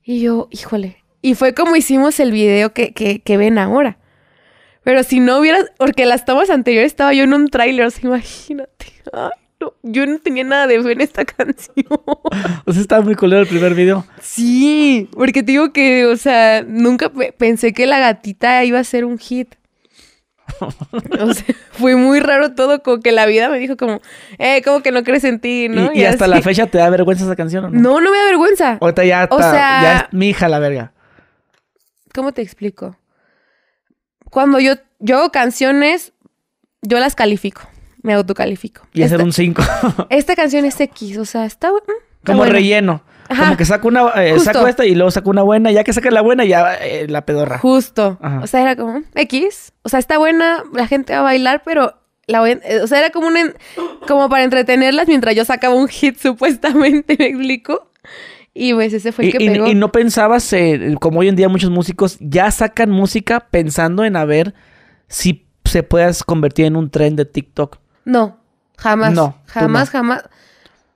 Y yo, híjole. Y fue como hicimos el video que, que, ven ahora. Pero si no hubieras, porque las tomas anteriores estaba yo en un tráiler, o imagínate. Ay yo no tenía nada de fe en esta canción. O sea, estaba muy color el primer video. Sí, porque te digo que, o sea, nunca pensé que la gatita iba a ser un hit. O fue muy raro todo, como que la vida me dijo como, eh, como que no crees en ti, ¿no? Y, hasta la fecha te da vergüenza esa canción, ¿o no? No, no me da vergüenza. Ahorita ya está, ya es mi hija la verga. ¿Cómo te explico? Cuando yo, yo hago canciones, yo las califico me autocalifico. Y hacer un 5. esta canción es X, o sea, está, mm, como relleno. Como que saco una, eh, saco esta y luego saco una buena, ya que saca la buena, ya eh, la pedorra. Justo. O sea, era como mm, X. O sea, está buena, la gente va a bailar, pero la eh, o sea, era como un como para entretenerlas mientras yo sacaba un hit, supuestamente, ¿me explico? Y pues ese fue el que pegó. Y no pensabas, como hoy en día muchos músicos ya sacan música pensando en a ver si se puedas convertir en un tren de TikTok. No, jamás. No. Pues jamás, jamás.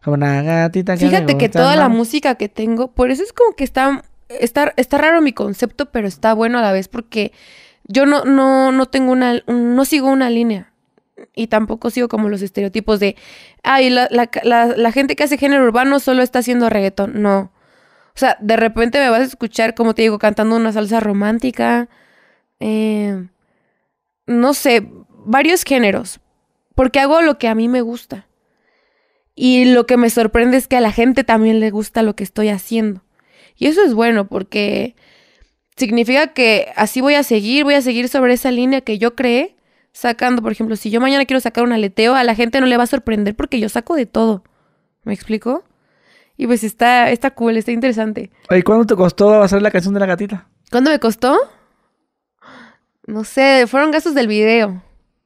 Una gatita Fíjate que toda la música que tengo, por eso es como que está, está, está raro mi concepto, pero está bueno a la vez porque yo no, no, no tengo una, no sigo una línea y tampoco sigo como los estereotipos de, ay, la, gente que hace género urbano solo está haciendo reggaetón. No. O sea, de repente me vas a escuchar, como te digo, cantando una salsa romántica. Eh, no sé, varios géneros porque hago lo que a mí me gusta. Y lo que me sorprende es que a la gente también le gusta lo que estoy haciendo. Y eso es bueno porque significa que así voy a seguir, voy a seguir sobre esa línea que yo creé, sacando, por ejemplo, si yo mañana quiero sacar un aleteo, a la gente no le va a sorprender porque yo saco de todo. ¿Me explico? Y pues está, está cool, está interesante. ¿Y cuándo te costó hacer la canción de la gatita? ¿Cuándo me costó? No sé, fueron gastos del video.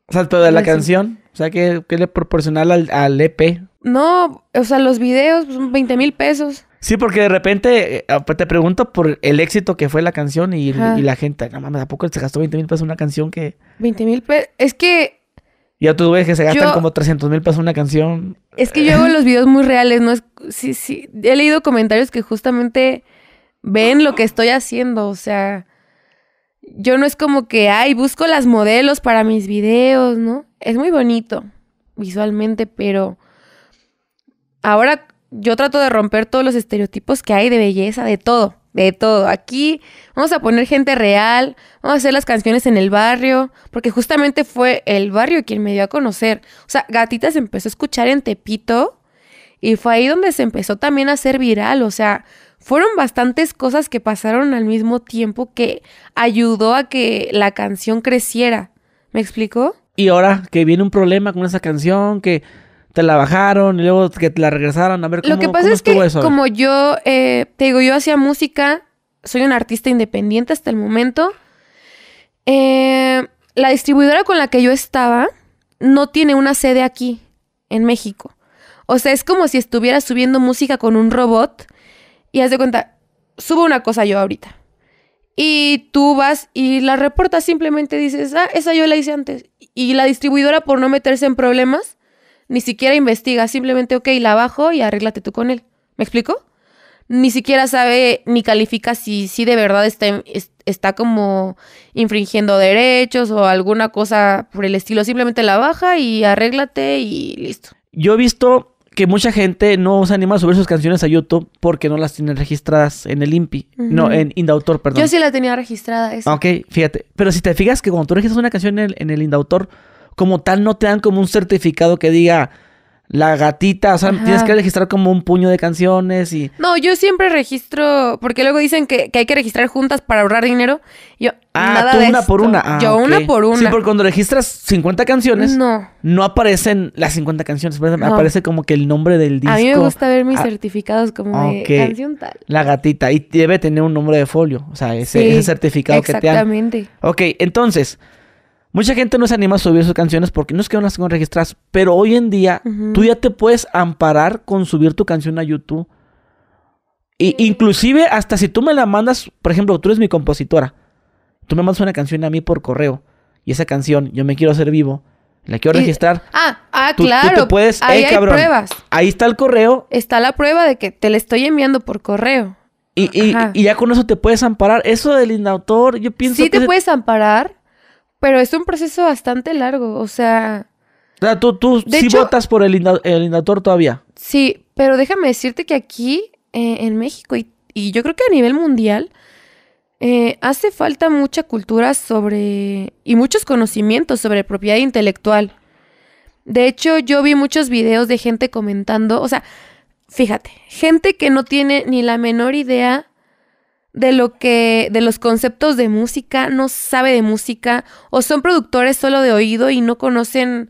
O sea, de la canción. O sea, ¿qué, le proporcional al, EP? No, o sea, los videos pues, son 20 mil pesos. Sí, porque de repente eh, ah, te pregunto por el éxito que fue la canción y, la gente, no mames, ¿a poco se gastó 20 mil pesos una canción que... 20 mil pesos, es que... Ya tú ves que se gastan como 300 mil pesos una canción. Es que yo hago los videos muy reales, ¿no? Es... Sí, sí, he leído comentarios que justamente ven lo que estoy haciendo, o sea yo no es como que, ay, busco las modelos para mis videos, ¿no? Es muy bonito visualmente, pero ahora yo trato de romper todos los estereotipos que hay de belleza, de todo, de todo. Aquí vamos a poner gente real, vamos a hacer las canciones en el barrio, porque justamente fue el barrio quien me dio a conocer. O sea, Gatita se empezó a escuchar en Tepito y fue ahí donde se empezó también a hacer viral, o sea, fueron bastantes cosas que pasaron al mismo tiempo que ayudó a que la canción creciera. ¿Me explicó? Y ahora que viene un problema con esa canción, que te la bajaron y luego que te la regresaron a ver cómo Lo que pasa es que como yo, eh, te digo, yo hacía música, soy un artista independiente hasta el momento. Eh, la distribuidora con la que yo estaba no tiene una sede aquí, en México. O sea, es como si estuviera subiendo música con un robot y haz de cuenta, subo una cosa yo ahorita. Y tú vas y la reportas, simplemente dices, ah, esa yo la hice antes. Y la distribuidora, por no meterse en problemas, ni siquiera investiga, simplemente, ok, la bajo y arréglate tú con él. ¿Me explico? Ni siquiera sabe ni califica si, si de verdad está, está como infringiendo derechos o alguna cosa por el estilo. Simplemente la baja y arréglate y listo. Yo he visto que mucha gente no se anima a subir sus canciones a YouTube porque no las tienen registradas en el IMPI. No, en Indautor, perdón. Yo sí la tenía registrada. Esa. Ok, fíjate. Pero si te fijas que cuando tú registras una canción en el, en el Indautor, como tal no te dan como un certificado que diga la gatita, o sea, tienes que registrar como un puño de canciones y... No, yo siempre registro, porque luego dicen que, hay que registrar juntas para ahorrar dinero. Yo, ah, tú una por una. Ah, yo una por una. Sí, porque cuando registras 50 canciones, no, no aparecen las 50 canciones, aparece como que el nombre del disco. A mí me gusta ver mis ah, certificados como de canción tal. La gatita, y debe tener un nombre de folio, o sea, ese, certificado que te dan. Exactamente. Ok, entonces... Mucha gente no se anima a subir sus canciones porque no es que no las tengan registradas, pero hoy en día tú ya te puedes amparar con subir tu canción a YouTube. Y, inclusive hasta si tú me la mandas, por ejemplo, tú eres mi compositora, tú me mandas una canción a mí por correo y esa canción yo me quiero hacer vivo, la quiero registrar. Ah, ah claro. te puedes, ahí pruebas. Ahí está el correo. Está la prueba de que te la estoy enviando por correo. Y, ya con eso te puedes amparar. Eso del inautor, yo pienso. Sí, te puedes amparar, pero es un proceso bastante largo, o sea... sea, tú, tú sí votas por el, inda, todavía. Sí, pero déjame decirte que aquí eh, en México y, yo creo que a nivel mundial eh, hace falta mucha cultura sobre y muchos conocimientos sobre propiedad intelectual. De hecho, yo vi muchos videos de gente comentando, o sea, fíjate, gente que no tiene ni la menor idea de lo que, de los conceptos de música, no sabe de música, o son productores solo de oído y no conocen,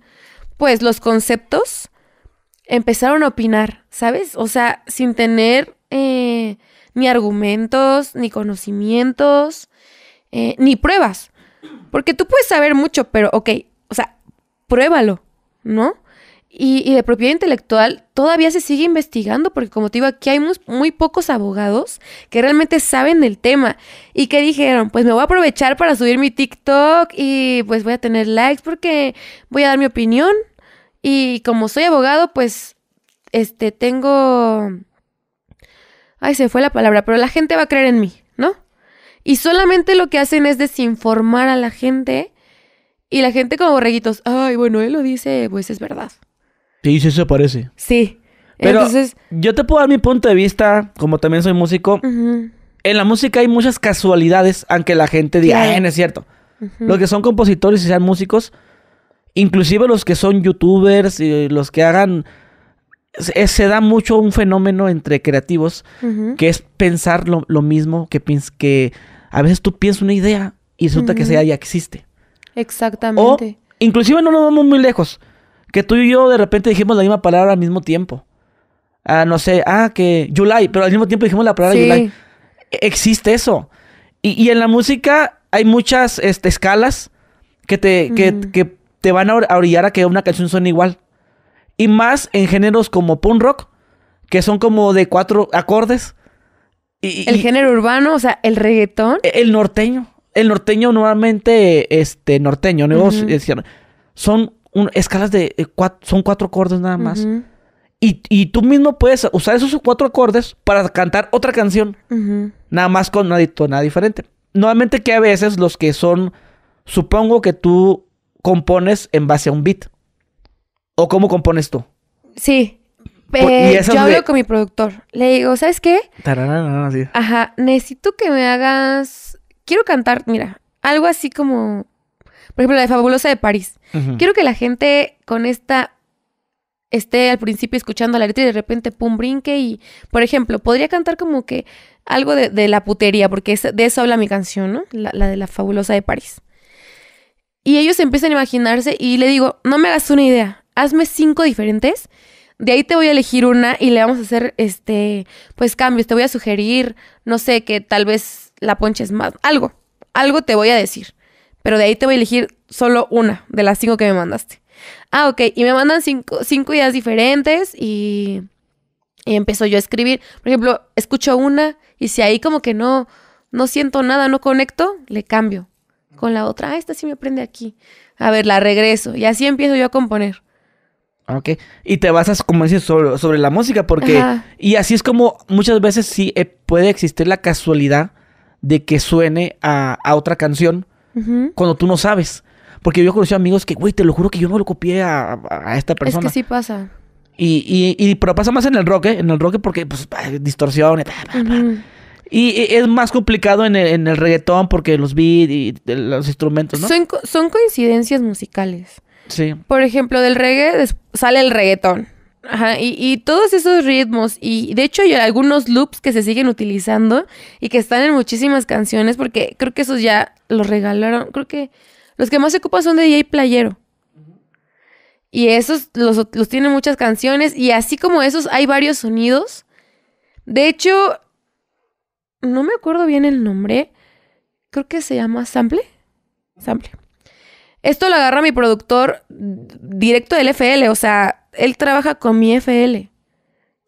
pues, los conceptos, empezaron a opinar, ¿sabes? O sea, sin tener eh, ni argumentos, ni conocimientos, eh, ni pruebas. Porque tú puedes saber mucho, pero, ok, o sea, pruébalo, ¿no? Y, de propiedad intelectual todavía se sigue investigando porque como te digo, aquí hay muy, pocos abogados que realmente saben el tema y que dijeron, pues me voy a aprovechar para subir mi TikTok y pues voy a tener likes porque voy a dar mi opinión y como soy abogado, pues este tengo ay, se fue la palabra, pero la gente va a creer en mí, ¿no? Y solamente lo que hacen es desinformar a la gente y la gente como borreguitos, ay, bueno, él lo dice, pues es verdad. Sí, sí se parece. Sí. Pero Entonces... yo te puedo dar mi punto de vista, como también soy músico. En la música hay muchas casualidades, aunque la gente diga, Ay, ah, no es cierto. Los que son compositores y sean músicos, inclusive los que son youtubers y los que hagan... Se, eh, da mucho un fenómeno entre creativos que es pensar lo, mismo que, que a veces tú piensas una idea y resulta que esa idea ya existe. Exactamente. O, inclusive no nos vamos muy lejos. Que tú y yo de repente dijimos la misma palabra al mismo tiempo. Ah, no sé, ah, que July, pero al mismo tiempo dijimos la palabra sí. E-, existe eso. Y, en la música hay muchas este, escalas que te, te van a, a orillar a que una canción suene igual. Y más en géneros como punk rock, que son como de cuatro acordes. el género urbano, o sea, el reggaetón. E-, el norteño. El norteño normalmente, este, norteño, nuevos. son escalas de, eh, son cuatro acordes nada más. y, tú mismo puedes usar esos cuatro acordes para cantar otra canción. Nada más con nada diferente. Nuevamente que a veces los que son, supongo que tú compones en base a un beat. ¿O cómo compones tú? Sí. Eh, yo hablo con mi productor. Le digo, ¿sabes qué? Ajá, necesito que me hagas... Quiero cantar, mira, algo así como por ejemplo, la de Fabulosa de París. Quiero que la gente con esta esté al principio escuchando la letra y de repente pum brinque y, por ejemplo, podría cantar como que algo de, la putería, porque de eso habla mi canción, ¿no? La, de la Fabulosa de París. Y ellos empiezan a imaginarse y le digo, no me hagas una idea, hazme cinco diferentes. De ahí te voy a elegir una y le vamos a hacer, este, pues cambios. Te voy a sugerir, no sé, que tal vez la ponches más, algo, algo te voy a decir pero de ahí te voy a elegir solo una de las cinco que me mandaste. Ah, ok, y me mandan cinco, cinco ideas diferentes y, y yo a escribir. Por ejemplo, escucho una y si ahí como que no, no siento nada, no conecto, le cambio con la otra. Ah, esta sí me prende aquí. A ver, la regreso. Y así empiezo yo a componer. Ah, ok. Y te basas, como dices, sobre, sobre la música, porque. Y así es como muchas veces sí eh, puede existir la casualidad de que suene a otra canción cuando tú no sabes. Porque yo conocí amigos que, güey, te lo juro que yo no lo copié a, esta persona. Es que sí pasa. Y, y, y, pero pasa más en el rock, ¿eh? En el rock porque, pues, distorsión Y es más complicado en el, en el reggaetón porque los beats y los instrumentos, ¿no? Son, son coincidencias musicales. Sí. Por ejemplo, del reggae sale el reggaetón. Ajá, y, todos esos ritmos, y de hecho hay algunos loops que se siguen utilizando y que están en muchísimas canciones, porque creo que esos ya los regalaron, creo que los que más se ocupan son de DJ Playero. Y esos los, los tienen muchas canciones, y así como esos hay varios sonidos. De hecho, no me acuerdo bien el nombre, creo que se llama Sample. Sample. Esto lo agarra mi productor directo del FL, o sea, él trabaja con mi FL.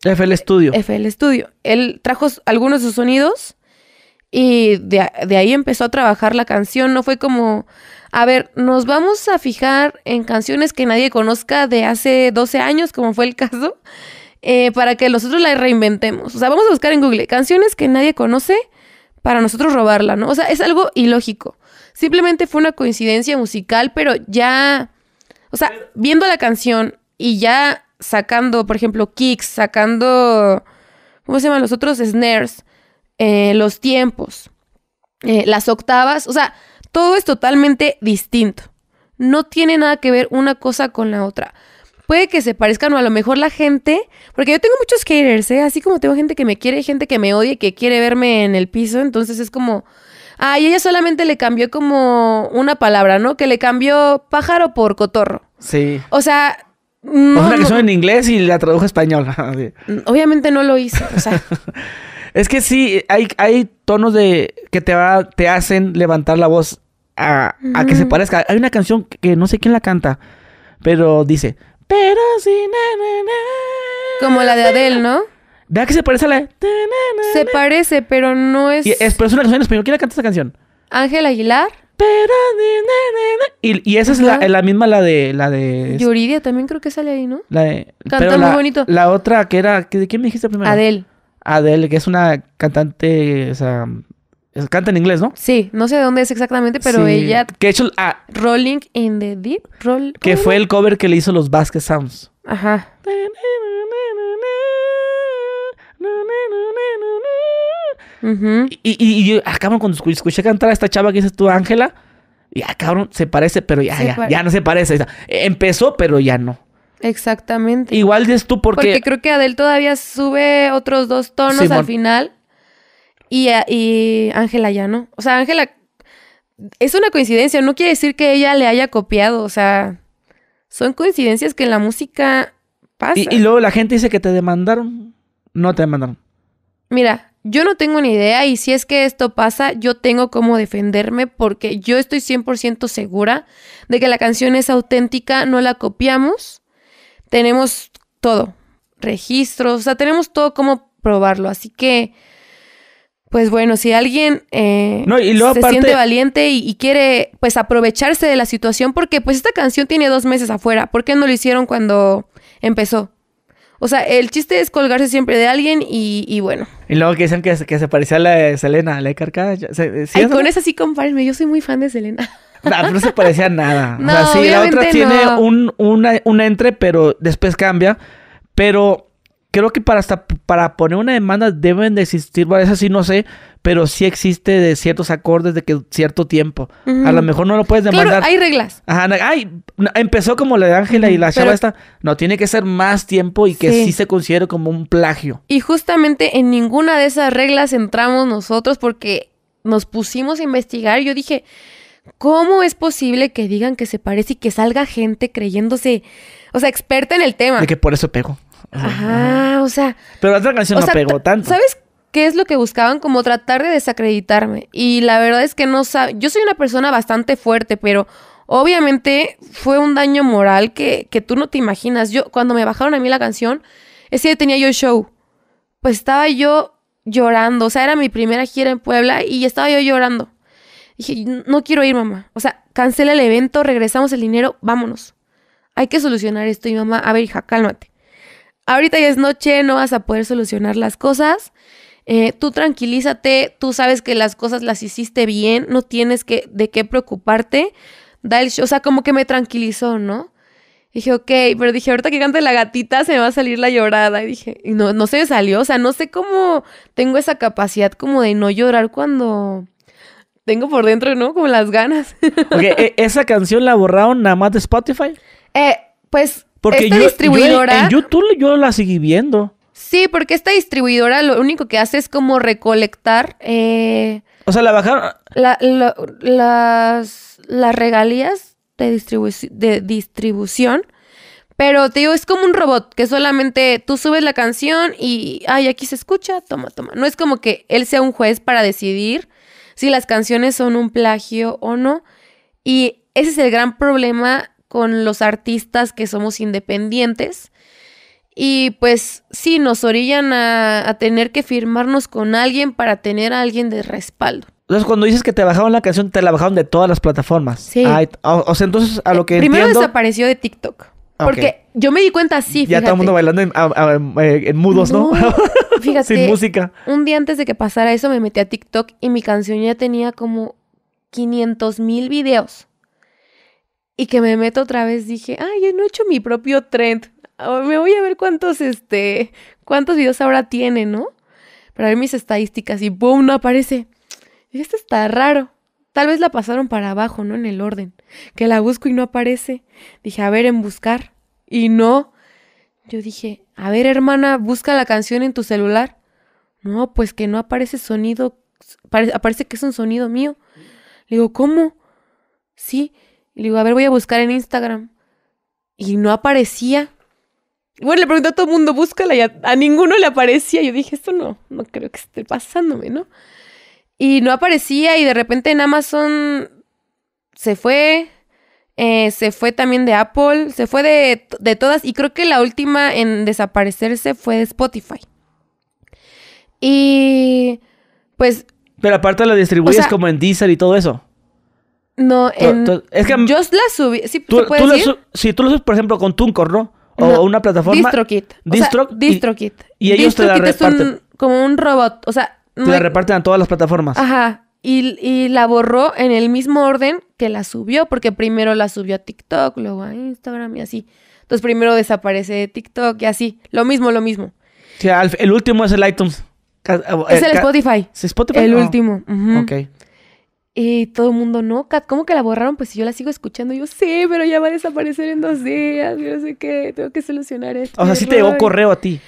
FL Studio. FL Studio. Él trajo algunos de sus sonidos y de, ahí empezó a trabajar la canción. No fue como, a ver, nos vamos a fijar en canciones que nadie conozca de hace 12 años, como fue el caso, eh, para que nosotros la reinventemos. O sea, vamos a buscar en Google canciones que nadie conoce para nosotros robarla, ¿no? O sea, es algo ilógico. Simplemente fue una coincidencia musical, pero ya, o sea, viendo la canción y ya sacando, por ejemplo, kicks, sacando, ¿cómo se llaman los otros? Snares, eh, los tiempos, eh, las octavas, o sea, todo es totalmente distinto. No tiene nada que ver una cosa con la otra. Puede que se parezcan o a lo mejor la gente, porque yo tengo muchos haters, ¿eh? así como tengo gente que me quiere, gente que me odia, que quiere verme en el piso, entonces es como, ay, y ella solamente le cambió como una palabra, ¿no? Que le cambió pájaro por cotorro. Sí. O sea, una canción en inglés y la tradujo a español. Obviamente no lo hice. es que sí, hay, hay tonos de que te, te hacen levantar la voz a, que se parezca. Hay una canción que, no sé quién la canta, pero dice. Pero si Como la de Adele, ¿no? Vea que se parece a la. Se parece, pero no es. es pero es una canción en español. ¿Quién la canta esa canción? Ángel Aguilar. Y, y esa es la, misma, la de, la de... Este, Yuridia también creo que sale ahí, ¿no? La de... Canta muy bonito. La otra que era... ¿De quién me dijiste primero? Adele. Adele, que es una cantante, o sea... Canta en inglés, ¿no? Sí, no sé de dónde es exactamente, pero ella... Que hecho... Ah, Rolling in the Deep. Roll... que fue el cover que le hizo los Basque Sounds. Ajá. y, y, ah, cuando escuché cantar a esta chava que dices tú, Ángela, Y ah, cabrón, se parece, pero ya, ya, no se parece. E-, empezó, pero ya no. Exactamente. Igual dices tú porque... Porque creo que Adele todavía sube otros dos tonos al final y Ángela ya no. O sea, Ángela es una coincidencia, no quiere decir que ella le haya copiado, o sea, son coincidencias que en la música pasa. y, luego la gente dice que te demandaron, no te demandaron. Mira, yo no tengo ni idea y si es que esto pasa, yo tengo cómo defenderme porque yo estoy 100% segura de que la canción es auténtica, no la copiamos, tenemos todo, registros, o sea, tenemos todo cómo probarlo, así que... Pues bueno, si alguien eh, se siente valiente y, quiere pues aprovecharse de la situación, porque pues esta canción tiene dos meses afuera, ¿por qué no lo hicieron cuando empezó? O sea, el chiste es colgarse siempre de alguien y, bueno. Y luego que dicen que, se parecía a la de Selena, la de eh, con esa sí compárenme, yo soy muy fan de Selena. No, ah, no se parecía a nada. o sea, sí, la otra tiene un, entre, pero después cambia. Pero creo que para hasta para poner una demanda deben de existir, varias así no sé, pero sí existe de ciertos acordes de que cierto tiempo. A lo mejor no lo puedes demandar. Claro, hay reglas. Ajá, ay, empezó como la de Ángela y la chava esta. No, tiene que ser más tiempo y que sí. se considere como un plagio. Y justamente en ninguna de esas reglas entramos nosotros porque nos pusimos a investigar. yo dije, ¿cómo es posible que digan que se parece y que salga gente creyéndose, o sea, experta en el tema? De que por eso pego o sea. Pero la otra canción no pegó tanto. ¿Sabes qué es lo que buscaban? Como tratar de desacreditarme. Y la verdad es que no sabes. Yo soy una persona bastante fuerte, pero obviamente fue un daño moral que, tú no te imaginas. Yo, cuando me bajaron a mí la canción, ese día tenía yo show. Pues estaba yo llorando. O sea, era mi primera gira en Puebla y estaba yo llorando. Dije, no quiero ir, mamá. O sea, cancela el evento, regresamos el dinero, vámonos. Hay que solucionar esto. Y mamá, a ver, hija, cálmate ahorita ya es noche, no vas a poder solucionar las cosas. Eh, tú tranquilízate, tú sabes que las cosas las hiciste bien, no tienes que, de qué preocuparte. Da el o sea, como que me tranquilizó, ¿no? Dije, ok, pero dije, ahorita que cante la gatita se me va a salir la llorada. Y dije, y no, no se me salió, o sea, no sé cómo tengo esa capacidad como de no llorar cuando tengo por dentro, ¿no? Como las ganas. ¿e-, ¿esa canción la borraron nada más de Spotify? Eh, pues porque yo, distribuidora... en, YouTube yo la seguí viendo. Sí, porque esta distribuidora lo único que hace es como recolectar... Eh, o sea, la bajaron... las, las regalías de, de distribución... Pero te digo, es como un robot que solamente tú subes la canción y, ay, aquí se escucha, toma, toma. No es como que él sea un juez para decidir si las canciones son un plagio o no. Y ese es el gran problema con los artistas que somos independientes. Y pues sí, nos orillan a, tener que firmarnos con alguien para tener a alguien de respaldo. Entonces, cuando dices que te bajaron la canción, te la bajaron de todas las plataformas. Sí. o, sea, entonces a lo que eh, Primero desapareció de TikTok. Ah, porque yo me di cuenta fíjate. Ya todo el mundo bailando eh, en, mudos, ¿no? ¿no? Fíjate. Sin música. Un día antes de que pasara eso, me metí a TikTok y mi canción ya tenía como 500 mil videos y que me meto otra vez, dije, ay, yo no he hecho mi propio trend. Me voy a ver cuántos, este, cuántos videos ahora tiene, ¿no? Para ver mis estadísticas y ¡boom! No aparece. Y esto está raro. Tal vez la pasaron para abajo, ¿no? En el orden. Que la busco y no aparece. Dije, a ver, en buscar. Y no. Yo dije, a ver, hermana, busca la canción en tu celular. No, pues que no aparece sonido. aparece que es un sonido mío. Le digo, ¿cómo? Sí le digo, a ver, voy a buscar en Instagram. Y no aparecía. bueno, le pregunté a todo el mundo, búscala, y a, ninguno le aparecía. Yo dije, esto no, no creo que esté pasándome, ¿no? Y no aparecía y de repente en Amazon se fue, eh, se fue también de Apple, se fue de, todas y creo que la última en desaparecerse fue de Spotify. Y pues... Pero aparte la distribuyes como en Deezer y todo eso. No, Yo la subí, ¿sí tú, se si tú lo subes, por ejemplo, con Tuncor, ¿no? O una plataforma... DistroKit. Distro, o sea, DistroKit. Y, ellos te la reparten. como un robot, o sea... Te la reparten a todas las plataformas. Ajá. Y, la borró en el mismo orden que la subió, porque primero la subió a TikTok, luego a Instagram y así. Entonces primero desaparece de TikTok y así. Lo mismo, lo mismo. Sí, el último es el iTunes. Es el eh, Spotify. Spotify? El ah. último. Ok. Y todo el mundo, no, Kat, ¿cómo que la borraron? Pues si yo la sigo escuchando, yo sí, pero ya va a desaparecer en dos días, yo no sé qué, tengo que solucionar esto. O sea, sí te llegó correo a ti.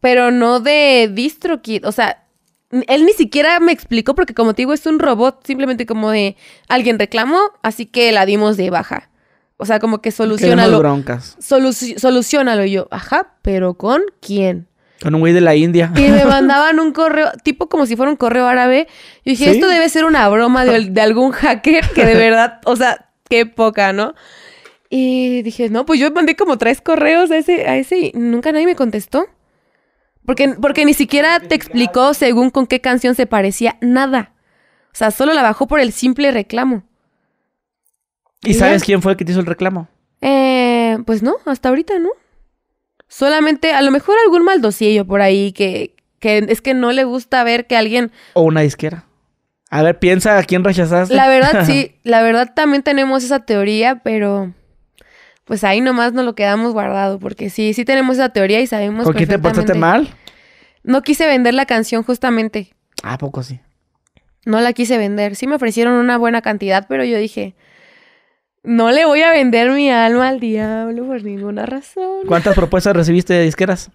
Pero no de DistroKid, o sea, él ni siquiera me explicó porque como te digo, es un robot, simplemente como de alguien reclamó, así que la dimos de baja. O sea, como que solucionalo. lo broncas. Solu yo, ajá, pero ¿con quién? Con un güey de la India. Y me mandaban un correo, tipo como si fuera un correo árabe. Y dije, esto debe ser una broma de, algún hacker que de verdad, o sea, qué poca, ¿no? Y dije, no, pues yo mandé como tres correos a ese, a ese y nunca nadie me contestó. Porque, porque ni siquiera te explicó según con qué canción se parecía, nada. O sea, solo la bajó por el simple reclamo. ¿Y, sabes quién fue el que te hizo el reclamo? Eh, pues no, hasta ahorita no. Solamente, a lo mejor algún maldosillo por ahí que, es que no le gusta ver que alguien... O una disquera. A ver, piensa a quién rechazaste. La verdad, sí. La verdad, también tenemos esa teoría, pero pues ahí nomás nos lo quedamos guardado, porque sí, sí tenemos esa teoría y sabemos ¿Por qué te portaste mal? No quise vender la canción justamente. Ah, ¿A poco sí? No la quise vender. Sí me ofrecieron una buena cantidad, pero yo dije, no le voy a vender mi alma al diablo por ninguna razón. ¿Cuántas propuestas recibiste de disqueras?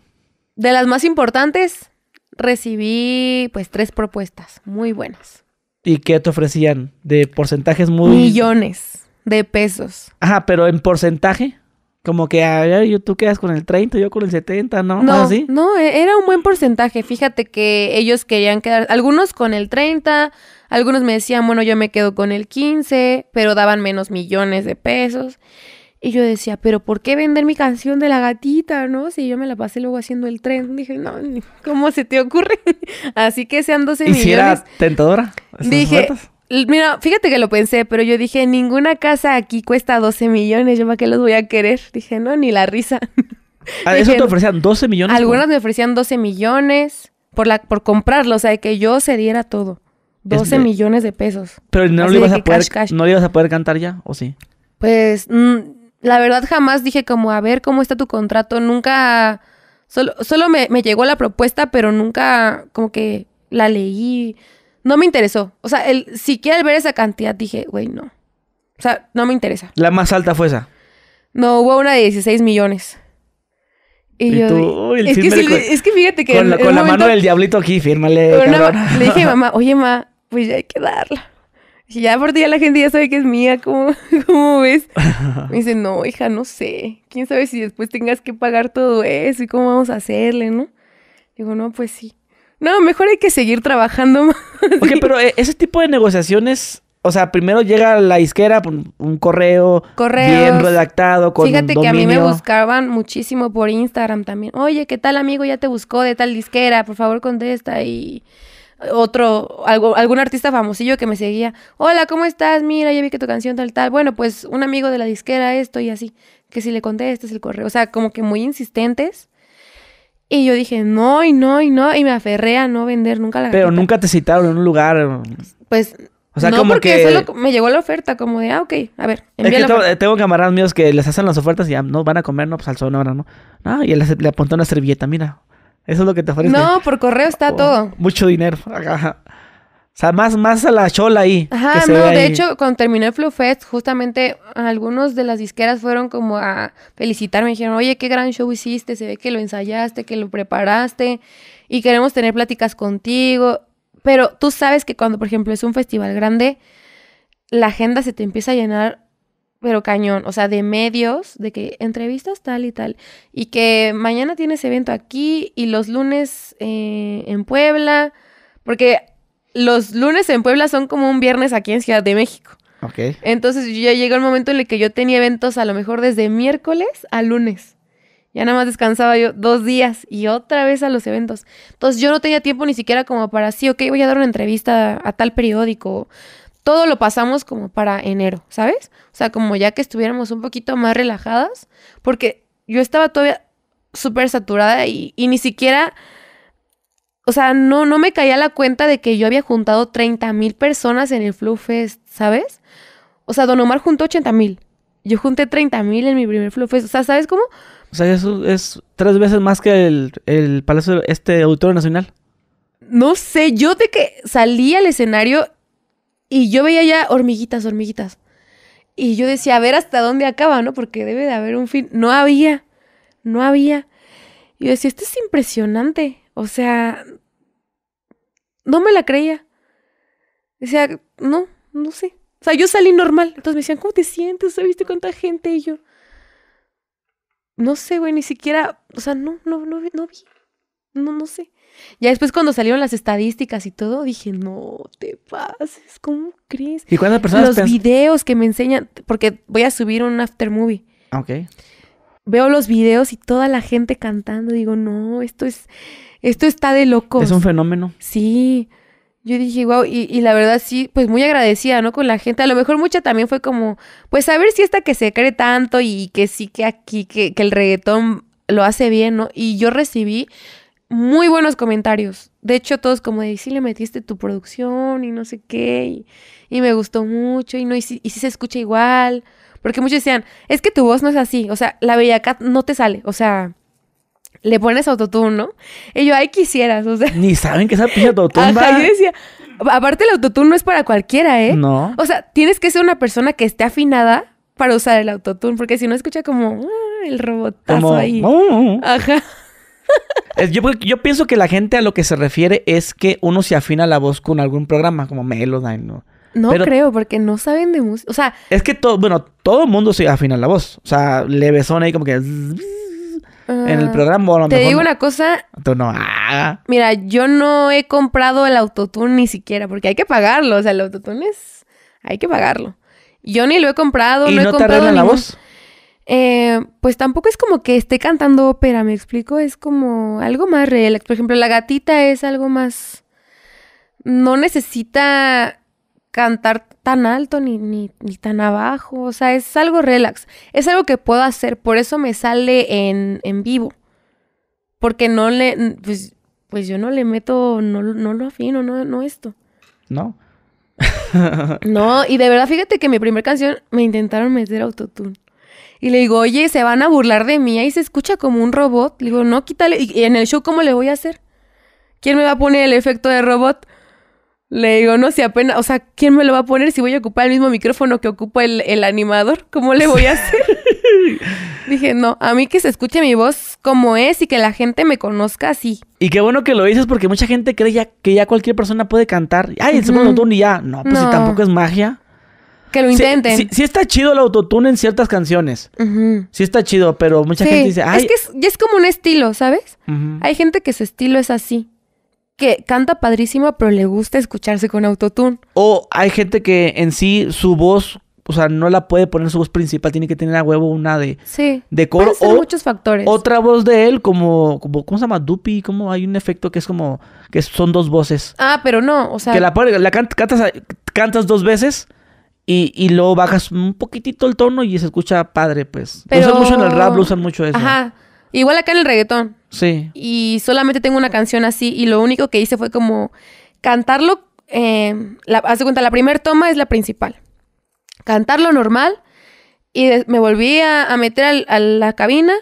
De las más importantes, recibí pues tres propuestas muy buenas. ¿Y qué te ofrecían? De porcentajes muy... Millones de pesos. Ajá, pero en porcentaje. Como que a tú quedas con el 30, yo con el 70, ¿no? No, no no, e-, era un buen porcentaje. Fíjate que ellos querían quedar, algunos con el 30, algunos me decían, bueno, yo me quedo con el 15, pero daban menos millones de pesos. Y yo decía, pero ¿por qué vender mi canción de la gatita, no? Si yo me la pasé luego haciendo el tren. Dije, no, ¿cómo se te ocurre? Así que sean 12 millones. ¿Y si era tentadora? Dije, mira, fíjate que lo pensé, pero yo dije, ninguna casa aquí cuesta 12 millones. ¿Yo para qué los voy a querer? Dije, no, ni la risa. ¿A ah, eso te ofrecían 12 millones? Algunas me ofrecían 12 millones por, la, por comprarlo, o sea, que yo cediera todo. 12 millones de pesos. Pero no le, ibas a poder, no le ibas a poder cantar ya, ¿o sí? Pues mm, la verdad jamás dije como, a ver, ¿cómo está tu contrato? Nunca, solo, solo me, llegó la propuesta, pero nunca como que la leí. No me interesó. O sea, el, siquiera al ver esa cantidad dije, güey, no. O sea, no me interesa. ¿La más alta fue esa? No, hubo una de 16 millones. Y, yo, es, que, fíjate que... Con, la, mano del diablito aquí, fírmale. no. le dije a mamá, oye, ma, pues ya hay que darla. ya por día la gente ya sabe que es mía, ¿cómo, ves? Me dice, no, hija, no sé. ¿Quién sabe si después tengas que pagar todo eso y cómo vamos a hacerle, no? Digo, no, pues sí. No, mejor hay que seguir trabajando más. Ok, pero eh, ese tipo de negociaciones, o sea, primero llega la isquera, un correo bien redactado, con Fíjate que a mí me buscaban muchísimo por Instagram también. Oye, ¿qué tal amigo? Ya te buscó de tal disquera, por favor contesta y otro, algo, algún artista famosillo que me seguía, hola, ¿cómo estás? Mira, ya vi que tu canción tal, tal. Bueno, pues un amigo de la disquera, esto y así, que si le es el correo, o sea, como que muy insistentes. Y yo dije, no, y no, y no, y me aferré a no vender nunca la Pero nunca te citaron en un lugar. Um, pues no, porque me llegó la oferta, como de, ah, ok, a ver, Tengo camaradas míos que les hacen las ofertas y ya, no, van a comer, no, pues al sol ahora, ¿no? Ah, y le apuntó una servilleta, mira, eso es lo que te ofrece. No, por correo está oh, todo. Mucho dinero. O sea, más, más a la chola ahí. Ajá, no, de hecho, cuando terminé el Flow Fest, justamente algunos de las disqueras fueron como a felicitarme. Dijeron, oye, qué gran show hiciste, se ve que lo ensayaste, que lo preparaste y queremos tener pláticas contigo. Pero tú sabes que cuando, por ejemplo, es un festival grande, la agenda se te empieza a llenar pero cañón, o sea, de medios, de que entrevistas tal y tal, y que mañana tienes evento aquí y los lunes eh, en Puebla, porque los lunes en Puebla son como un viernes aquí en Ciudad de México. Ok. Entonces ya llegó el momento en el que yo tenía eventos a lo mejor desde miércoles a lunes. Ya nada más descansaba yo dos días y otra vez a los eventos. Entonces yo no tenía tiempo ni siquiera como para, sí, ok, voy a dar una entrevista a tal periódico todo lo pasamos como para enero, ¿sabes? O sea, como ya que estuviéramos un poquito más relajadas, porque yo estaba todavía súper saturada y, ni siquiera, o sea, no, no me caía la cuenta de que yo había juntado 30 mil personas en el Flow ¿sabes? O sea, Don Omar juntó 80 mil. Yo junté 30 mil en mi primer Flow Fest. O sea, ¿sabes cómo? O sea, eso es tres veces más que el, el Palacio, este Auditorio Nacional. No sé, yo de que salí al escenario y yo veía ya hormiguitas, hormiguitas. Y yo decía, a ver hasta dónde acaba, ¿no? Porque debe de haber un fin. No había, no había. Y yo decía, esto es impresionante. O sea, no me la creía. Decía, no, no sé. O sea, yo salí normal. Entonces me decían, ¿cómo te sientes? ¿Viste cuánta gente? Y yo, no sé, güey, ni siquiera, o sea, no, no, no, no vi. No, no sé. Ya después cuando salieron las estadísticas y todo, dije, no te pases, ¿cómo crees? ¿Y cuántas personas? Los videos que me enseñan, porque voy a subir un after movie. Ah, ok. Veo los videos y toda la gente cantando, digo, no, esto es, esto está de loco Es un fenómeno. Sí. Yo dije, wow, y, la verdad sí, pues muy agradecida, ¿no? Con la gente. A lo mejor mucha también fue como, pues a ver si esta que se cree tanto y que sí que aquí, que, que el reggaetón lo hace bien, ¿no? Y yo recibí muy buenos comentarios. De hecho, todos como de, sí le metiste tu producción y no sé qué, y, me gustó mucho, y no, y si, se escucha igual. Porque muchos decían, es que tu voz no es así, o sea, la Bella Cat no te sale, o sea, le pones autotune, ¿no? Y yo, ay, quisieras, o sea. Ni saben que esa pinche autotune yo decía, aparte el autotune no es para cualquiera, ¿eh? No. O sea, tienes que ser una persona que esté afinada para usar el autotune, porque si no escucha como, ah, el robotazo ahí. Ajá yo, yo pienso que la gente a lo que se refiere es que uno se afina la voz con algún programa, como Melodyne ¿no? No creo, porque no saben de música. O sea. Es que todo, bueno, todo el mundo se afina la voz. O sea, le besona ahí como que. Ah, en el programa. te digo una cosa. Tú no. Ah. Mira, yo no he comprado el autotune ni siquiera, porque hay que pagarlo. O sea, el autotune es. Hay que pagarlo. Yo ni lo he comprado. no, he comprado la voz? Eh, pues tampoco es como que esté cantando ópera, me explico, es como algo más relax. Por ejemplo, la gatita es algo más... No necesita cantar tan alto ni, ni, tan abajo, o sea, es algo relax, es algo que puedo hacer, por eso me sale en, vivo, porque no le, pues, pues yo no le meto, no, no lo afino, no, no esto. No. no, y de verdad fíjate que mi primera canción me intentaron meter autotune. Y le digo, oye, se van a burlar de mí. Ahí se escucha como un robot. Le digo, no, quítale. ¿Y en el show cómo le voy a hacer? ¿Quién me va a poner el efecto de robot? Le digo, no, si apenas, o sea, ¿quién me lo va a poner si voy a ocupar el mismo micrófono que ocupa el, animador? ¿Cómo le voy a hacer? Dije, no, a mí que se escuche mi voz como es y que la gente me conozca así. Y qué bueno que lo dices porque mucha gente cree ya que ya cualquier persona puede cantar. Ay, el segundo uh y ya. No, pues si tampoco es magia. Que lo intenten. Sí, está chido el autotune en ciertas canciones. Sí está chido, pero mucha gente dice, Es que es, como un estilo, ¿sabes? Hay gente que su estilo es así. Que canta padrísimo, pero le gusta escucharse con autotune. O hay gente que en sí su voz, o sea, no la puede poner su voz principal, tiene que tener a huevo una de, sí. de coro. o muchos factores. Otra voz de él, como, ¿cómo se llama? Dupi, como hay un efecto que es como, que son dos voces. Ah, pero no, o sea. Que la, la cantas dos veces y, y luego bajas un poquitito el tono y se escucha padre, pues. usan mucho en el rap, lo usan mucho eso. Ajá. Igual acá en el reggaetón. Sí. Y solamente tengo una canción así y lo único que hice fue como cantarlo. Eh, haz cuenta, la primera toma es la principal. Cantarlo normal y me volví a, meter a la cabina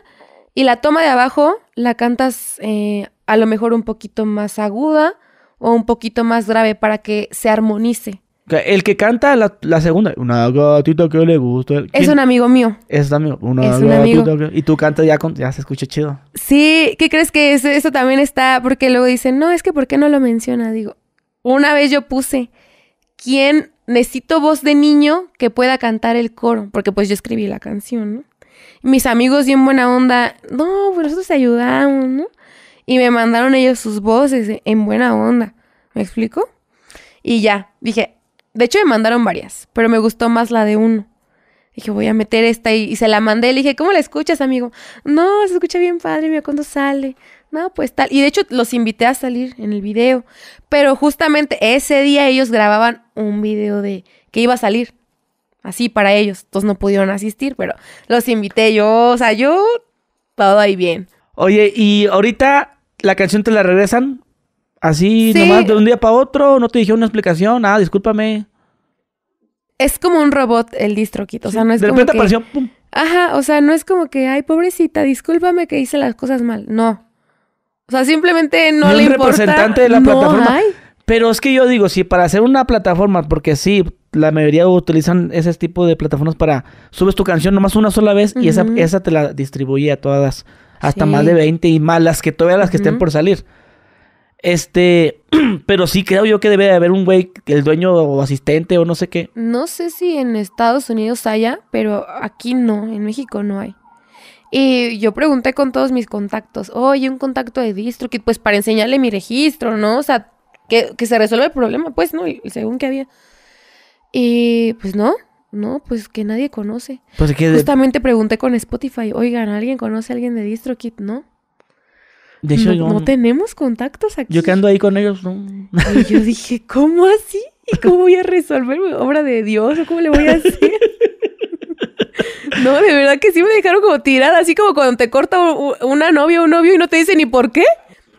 y la toma de abajo la cantas eh, a lo mejor un poquito más aguda o un poquito más grave para que se armonice. El que canta la, segunda, una gatita que le gusta. Es un amigo mío. Es un amigo. Y tú cantas ya, ya se escucha chido. Sí, ¿qué crees que eso, eso, también está? Porque luego dicen, no, es que ¿por qué no lo menciona? Digo, una vez yo puse, ¿quién necesito voz de niño que pueda cantar el coro? Porque pues yo escribí la canción, ¿no? Mis amigos y en buena onda, no, pues nosotros te ayudamos, ¿no? Y me mandaron ellos sus voces en buena onda. ¿Me explico? Y ya, dije, de hecho, me mandaron varias, pero me gustó más la de uno. Dije, voy a meter esta y, se la mandé. Le dije, ¿cómo la escuchas, amigo? No, se escucha bien padre, mira cuando sale. No, pues tal. Y de hecho, los invité a salir en el video. Pero justamente ese día ellos grababan un video de que iba a salir. Así para ellos. Entonces no pudieron asistir, pero los invité yo. O sea, yo todo ahí bien. Oye, ¿y ahorita la canción te la regresan Así, nomás de un día para otro, no te dije una explicación, nada, ah, discúlpame. Es como un robot el distroquito, o sea, no es de como repente apareció, pum. Ajá, o sea, no es como que, ay, pobrecita, discúlpame que hice las cosas mal. No. O sea, simplemente no, le importa. representante de la plataforma. Pero es que yo digo, si para hacer una plataforma, porque sí, la mayoría utilizan ese tipo de plataformas para subes tu canción nomás una sola vez y esa, esa te la distribuye a todas, hasta más de 20 y más las que todavía las que estén por salir. Este, pero sí creo yo que debe de haber un güey, el dueño o asistente o no sé qué. No sé si en Estados Unidos haya, pero aquí no, en México no hay. Y yo pregunté con todos mis contactos, oye, un contacto de DistroKit, pues para enseñarle mi registro, ¿no? O sea, que, se resuelva el problema, pues, ¿no? Según que había. Y pues no, no, pues que nadie conoce. Pues Justamente pregunté con Spotify, oigan, ¿alguien conoce a alguien de DistroKit, No no, tenemos contactos aquí. Yo que ahí con ellos, no. yo dije, ¿cómo así? ¿Y cómo voy a resolver mi obra de Dios? cómo le voy a hacer? No, de verdad que sí me dejaron como tirada, así como cuando te corta una novia o un novio y no te dice ni por qué.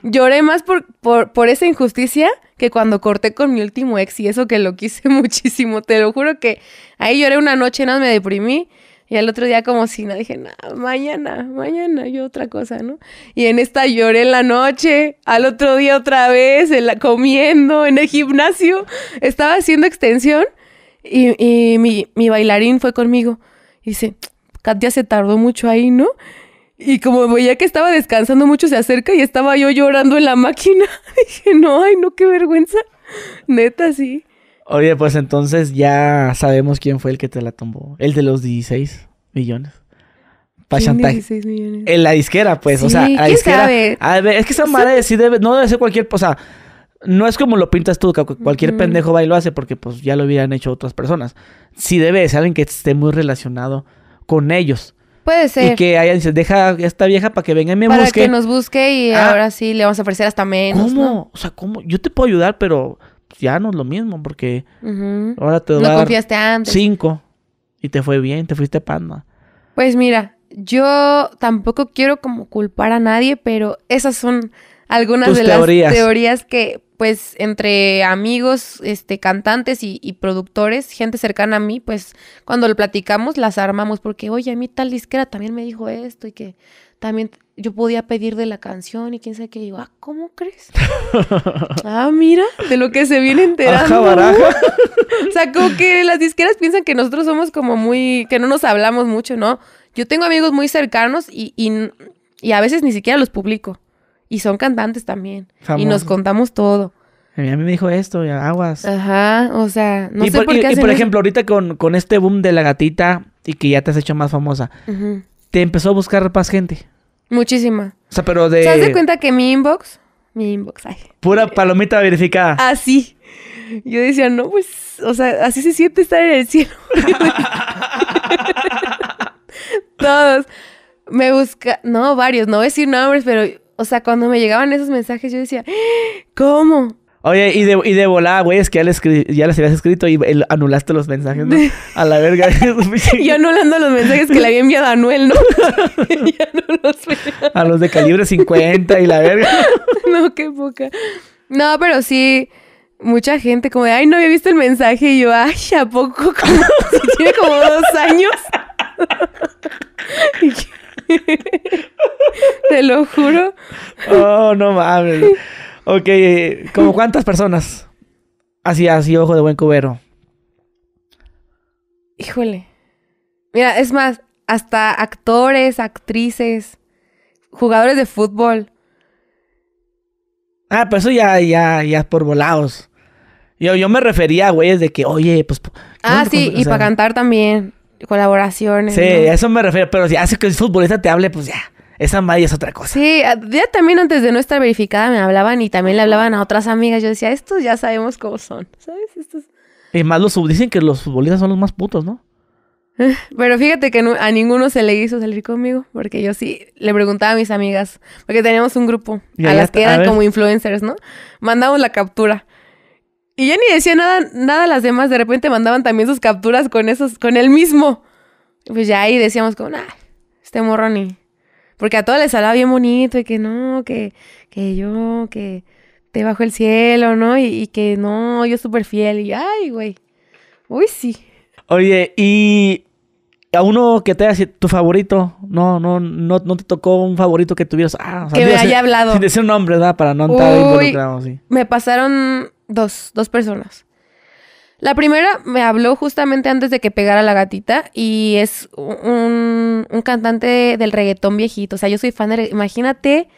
Lloré más por, por, esa injusticia que cuando corté con mi último ex y eso que lo quise muchísimo, te lo juro que ahí lloré una noche, nada, me deprimí y al otro día como si no, dije, mañana, mañana, yo otra cosa, ¿no? Y en esta lloré en la noche, al otro día otra vez, en la, comiendo, en el gimnasio, estaba haciendo extensión y, mi, mi, bailarín fue conmigo. Y dice, Katia se tardó mucho ahí, ¿no? Y como veía que estaba descansando mucho, se acerca y estaba yo llorando en la máquina. dije, no, ay, no, qué vergüenza. Neta, sí. Oye, pues entonces ya sabemos quién fue el que te la tumbó. El de los 16 millones. Para chantaje. 16 millones? En la disquera, pues. o sea, la disquera. A ver, es que esa madre sí debe, no debe ser cualquier. O sea, no es como lo pintas tú, cualquier pendejo va y lo hace, porque pues ya lo hubieran hecho otras personas. Sí debe ser alguien que esté muy relacionado con ellos. Puede ser. Y que haya... dices, deja a esta vieja para que venga y me busque. Para que nos busque y ah. ahora sí le vamos a ofrecer hasta menos. ¿Cómo? O sea, ¿cómo? Yo te puedo ayudar, pero ya no es lo mismo porque ahora te va cinco y te fue bien, te fuiste panda. Pues mira, yo tampoco quiero como culpar a nadie, pero esas son algunas de las teorías que pues entre amigos, este, cantantes y, y, productores, gente cercana a mí, pues cuando lo platicamos las armamos porque, oye, a mí tal disquera también me dijo esto y que también yo podía pedir de la canción y quién sabe qué. digo ah, ¿cómo crees? ah, mira, de lo que se viene enterando. Ajá, baraja. o sea, como que las disqueras piensan que nosotros somos como muy, que no nos hablamos mucho, ¿no? Yo tengo amigos muy cercanos y, a veces ni siquiera los publico. Y son cantantes también. Y nos contamos todo. A mí me dijo esto, aguas. Ajá, o sea, no sé por, qué. Y, por ejemplo, ahorita con, este boom de la gatita y que ya te has hecho más famosa, Ajá te empezó a buscar más gente. Muchísima. O sea, pero de. ¿Se das de cuenta que mi inbox? Mi inbox, ay. Pura palomita verificada. Así. Ah, yo decía, no, pues, o sea, así se siente estar en el cielo. Todos. Me busca, no, varios, no voy a decir nombres, pero, o sea, cuando me llegaban esos mensajes, yo decía, ¿cómo? Oye, y de, y de volada, güey, es que ya les, ya habías escrito y anulaste los mensajes, ¿no? A la verga. Yo anulando los mensajes que le había enviado a Anuel, ¿no? ya no los A los de calibre 50 y la verga. no, qué poca. No, pero sí mucha gente como de, ay, no había visto el mensaje. Y yo, ay, ¿a poco? Como, si tiene como dos años. Te lo juro. Oh, no mames ok, eh, ¿cómo cuántas personas? Así, así, ojo de buen cubero. Híjole. Mira, es más, hasta actores, actrices, jugadores de fútbol. Ah, pero eso ya, ya, ya por volados. Yo, yo me refería a güeyes de que, oye, pues. Ah, sí, y para cantar también. Colaboraciones. Sí, a eso me refiero. Pero si hace que el futbolista te hable, pues ya. Esa madre es otra cosa. Sí, ah, ya también antes de no estar verificada me hablaban y también le hablaban a otras amigas. Yo decía, estos ya sabemos cómo son, ¿sabes? Estos... Y más los dicen que los futbolistas son los más putos, ¿no? Pero fíjate que a ninguno se le hizo salir conmigo, porque yo sí le preguntaba a mis amigas, porque teníamos un grupo a las que eran como influencers, ¿no? Mandamos la captura. Y ya ni decía nada, nada las demás, de repente mandaban también sus capturas con esos, con el mismo. Pues ya ahí decíamos como, ah este morro ni, porque a todos les hablaba bien bonito y que no, que, que yo, que te bajo el cielo, ¿no? Y, que no, yo súper fiel. Y ay, güey. Uy, sí. Oye, y a uno que te haya tu favorito, no, no, no, no te tocó un favorito que tuvieras. Ah, o sea, que me haya hablado. Sin decir nombre, ¿verdad? Para no entrar estar involucrado, sí. Me pasaron dos, dos personas. La primera me habló justamente antes de que pegara la gatita y es un, cantante del reggaetón viejito. O sea, yo soy fan de... Imagínate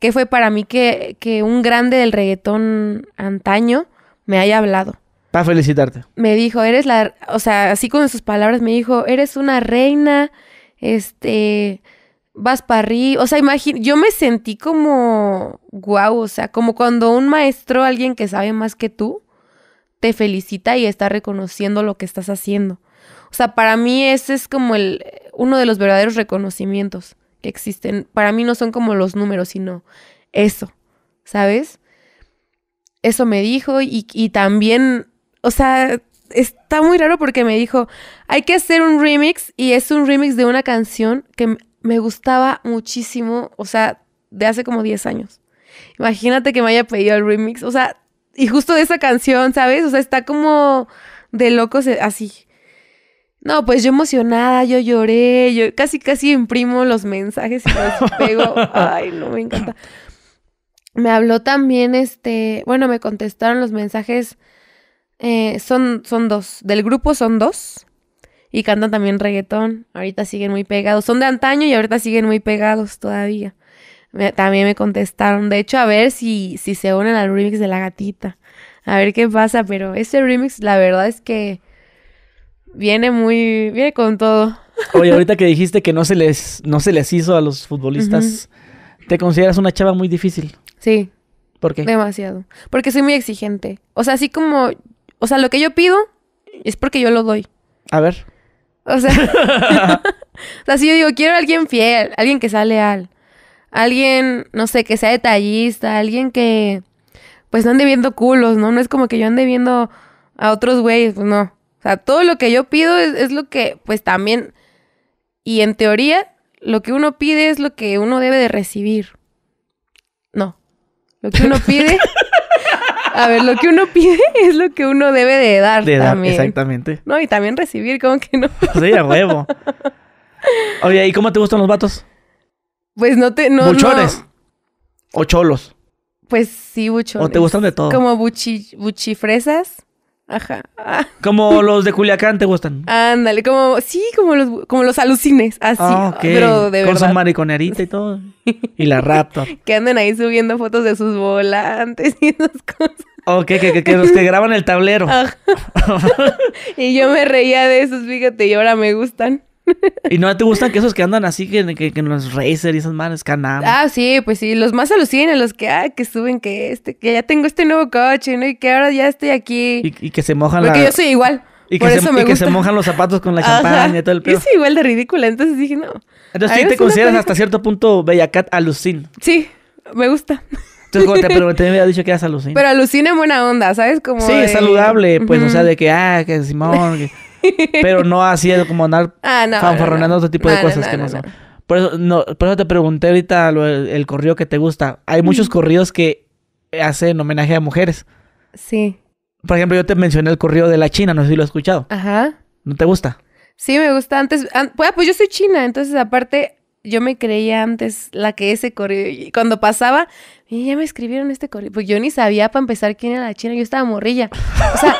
qué fue para mí que, que un grande del reggaetón antaño me haya hablado. Para felicitarte. Me dijo, eres la... O sea, así con sus palabras me dijo, eres una reina, este... Vas para arriba, o sea, yo me sentí como, guau, o sea, como cuando un maestro, alguien que sabe más que tú, te felicita y está reconociendo lo que estás haciendo. O sea, para mí ese es como el, uno de los verdaderos reconocimientos que existen. Para mí no son como los números, sino eso, ¿sabes? Eso me dijo y, y también, o sea, está muy raro porque me dijo, hay que hacer un remix y es un remix de una canción que me gustaba muchísimo, o sea, de hace como 10 años. Imagínate que me haya pedido el remix, o sea, y justo de esa canción, ¿sabes? O sea, está como de locos eh, así. No, pues yo emocionada, yo lloré, yo casi casi imprimo los mensajes y los pego. Ay, no, me encanta. Me habló también este, bueno, me contestaron los mensajes, eh, son, son dos, del grupo son dos, y cantan también reggaetón, ahorita siguen muy pegados, son de antaño y ahorita siguen muy pegados todavía también me contestaron. De hecho, a ver si, si se unen al remix de la gatita. A ver qué pasa, pero ese remix, la verdad es que viene muy. viene con todo. Oye, ahorita que dijiste que no se les, no se les hizo a los futbolistas, ¿te consideras una chava muy difícil? Sí. ¿Por qué? Demasiado. Porque soy muy exigente. O sea, así como. O sea, lo que yo pido es porque yo lo doy. A ver. O sea. o yo digo, quiero a alguien fiel, alguien que sea leal alguien, no sé, que sea detallista, alguien que pues no ande viendo culos, ¿no? No es como que yo ande viendo a otros güeyes, pues no. O sea, todo lo que yo pido es, lo que, pues también, y en teoría, lo que uno pide es lo que uno debe de recibir. No, lo que uno pide... A ver, lo que uno pide es lo que uno debe de dar. exactamente. No, y también recibir, ¿cómo que no. Sí, a huevo. Oye, ¿y cómo te gustan los vatos? Pues no te. No, ¿Buchones? ¿O cholos? Pues sí, buchones. ¿O te gustan de todo? Como buchi, buchifresas. Ajá. Como los de Culiacán te gustan. Ándale, como, sí, como los, como los alucines, así. Ah, Pero ah, de verdad. Con su mariconerita y todo. Y la raptor. que anden ahí subiendo fotos de sus volantes y esas cosas. Ok, oh, que, que, que los que graban el tablero. y yo me reía de esos, fíjate, y ahora me gustan. ¿Y no te gustan que esos que andan así, que, que, que los Racer y esas manos, Canam? Ah, sí, pues sí, los más alucinan, los que, ah, que suben, que este, que ya tengo este nuevo coche, ¿no? Y que ahora ya estoy aquí. Y, que se mojan Porque yo soy igual. Y, que, se, mojan los zapatos con la Ajá. y todo el pedo. Es igual de ridícula, entonces dije, no. Entonces sí te consideras hasta cierto punto Bellacat alucin. Sí, me gusta. Entonces, como te pregunté, me había dicho que eras alucin. Pero alucina en buena onda, ¿sabes? Como Sí, es saludable, pues, o sea, de que, ah, que Simón, que... Pero no así el como andar ah, otro tipo de cosas que no, sé Por eso, por eso te pregunté ahorita el, corrido que te gusta. Hay muchos corridos que hacen homenaje a mujeres. Sí. Por ejemplo, yo te mencioné el corrido de la China, no sé si lo has escuchado. Ajá. ¿No te gusta? Sí, me gusta. Antes, pues, ah, pues yo soy china, entonces aparte yo me creía antes la que ese correo y cuando pasaba, y ya me escribieron este correo Porque yo ni sabía para empezar quién era la china, yo estaba morrilla. O sea,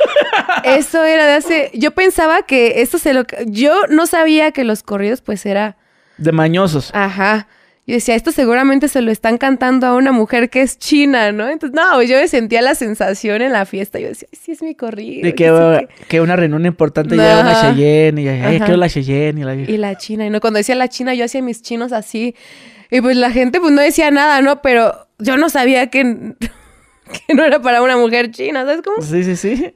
eso era de hace, yo pensaba que eso se lo, yo no sabía que los corridos pues era... De mañosos. Ajá. Y decía, esto seguramente se lo están cantando a una mujer que es china, ¿no? Entonces, no, yo me sentía la sensación en la fiesta. Yo decía, sí es mi corrido. De que, una reunión importante no. ya una Cheyenne. Y, ay, quiero la Cheyenne. Y la... y la China. Y no, cuando decía la China, yo hacía mis chinos así. Y pues la gente pues no decía nada, ¿no? Pero yo no sabía que, no era para una mujer china, ¿sabes cómo? Sí, sí, sí.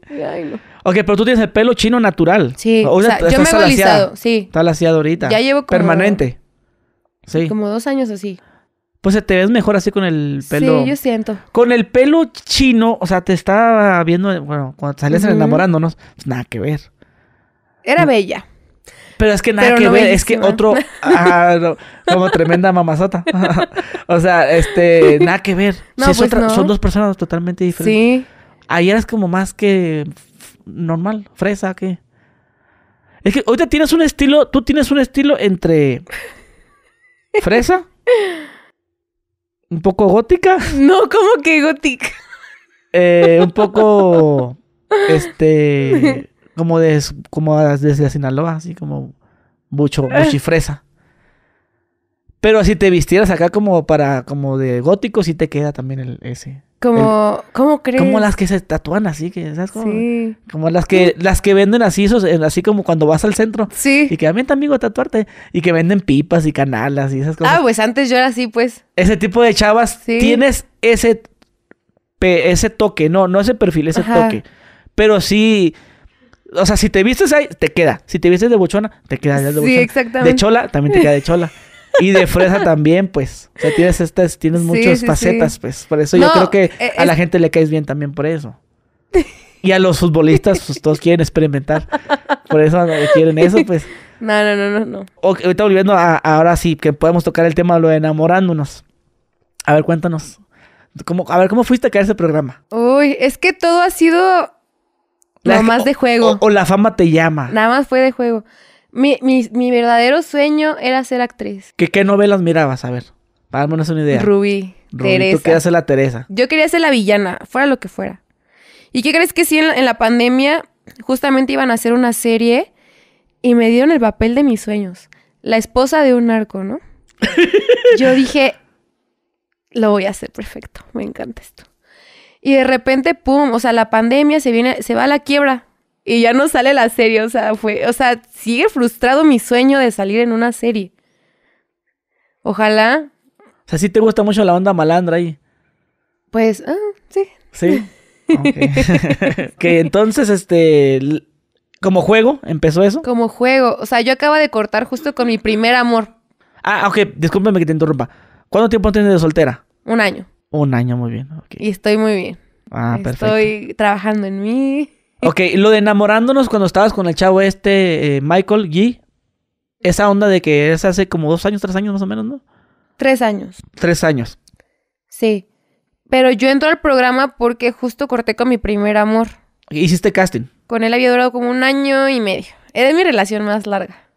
Ok, pero tú tienes el pelo chino natural. Sí, yo me he golizado, sí. Está laseado ahorita. Ya llevo como... Permanente. Como dos años así. Pues se te ves mejor así con el pelo. Sí, yo siento. Con el pelo chino, o sea, te estaba viendo, bueno, cuando salías enamorándonos, pues nada que ver. Era mm. bella. Pero es que nada que ver, es que otro, ah, como tremenda mamazota. o sea, este, nada que ver. No, pues son dos personas totalmente diferentes. Sí. Ahí eras como más que normal, fresa, que... Es que ahorita tienes un estilo, tú tienes un estilo entre... ¿Fresa? ¿Un poco gótica? No, ¿cómo que gótica? Eh, un poco. Este. Como, de, como desde Sinaloa, así como. Mucho, ah. fresa. Pero si te vistieras acá como para. como de gótico, sí te queda también el, ese. Como, ¿cómo crees? Como las que se tatúan así, que, ¿sabes? Como, como las que, las que venden así, así como cuando vas al centro. Sí. Y que también ah, mí amigo tatuarte. Y que venden pipas y canalas y esas cosas. Ah, pues antes yo era así, pues. Ese tipo de chavas, tienes ese, ese toque, no, no ese perfil, ese toque. Pero sí, o sea, si te vistes ahí, te queda. Si te vistes de bochona, te queda de Sí, exactamente. De chola, también te queda de chola. Y de fresa también, pues. O sea, tienes estas, tienes muchas facetas, pues. Por eso yo creo que e, a la gente le caes bien también por eso. Y a los futbolistas, pues todos quieren experimentar. Por eso quieren eso, pues. No, no, no, no, ahorita volviendo a, ahora sí, que podemos tocar el tema de lo de enamorándonos. A ver, cuéntanos. ¿Cómo, a ver, ¿cómo fuiste a crear ese programa? Uy, es que todo ha sido nada más de juego. o, la fama te llama. Nada más fue de juego. Mi, verdadero sueño era ser actriz. ¿Qué, novelas mirabas? A ver, para una idea. Ruby Teresa. Tú querías ser la Teresa. Yo quería ser la villana, fuera lo que fuera. ¿Y qué crees que sí, en la, pandemia justamente iban a hacer una serie y me dieron el papel de mis sueños? La esposa de un narco, ¿no? Yo dije, lo voy a hacer perfecto, me encanta esto. Y de repente, pum, o sea, la pandemia se viene, se va a la quiebra y ya no sale la serie, o sea, fue, o sea, sigue frustrado mi sueño de salir en una serie. Ojalá. O sea, sí te gusta mucho la onda malandra ahí. Pues, ah, sí. Sí. que entonces, este, como juego, empezó eso. Como juego, o sea, yo acabo de cortar justo con mi primer amor. Ah, ok, discúlpeme que te interrumpa. ¿Cuánto tiempo tienes de soltera? Un año. Un año, muy bien. Y estoy muy bien. Ah, perfecto. Estoy trabajando en mí. Ok, lo de enamorándonos cuando estabas con el chavo este, eh, Michael G. Esa onda de que es hace como dos años, tres años más o menos, ¿no? Tres años. Tres años. Sí. Pero yo entro al programa porque justo corté con mi primer amor. ¿Hiciste casting? Con él había durado como un año y medio. Era mi relación más larga.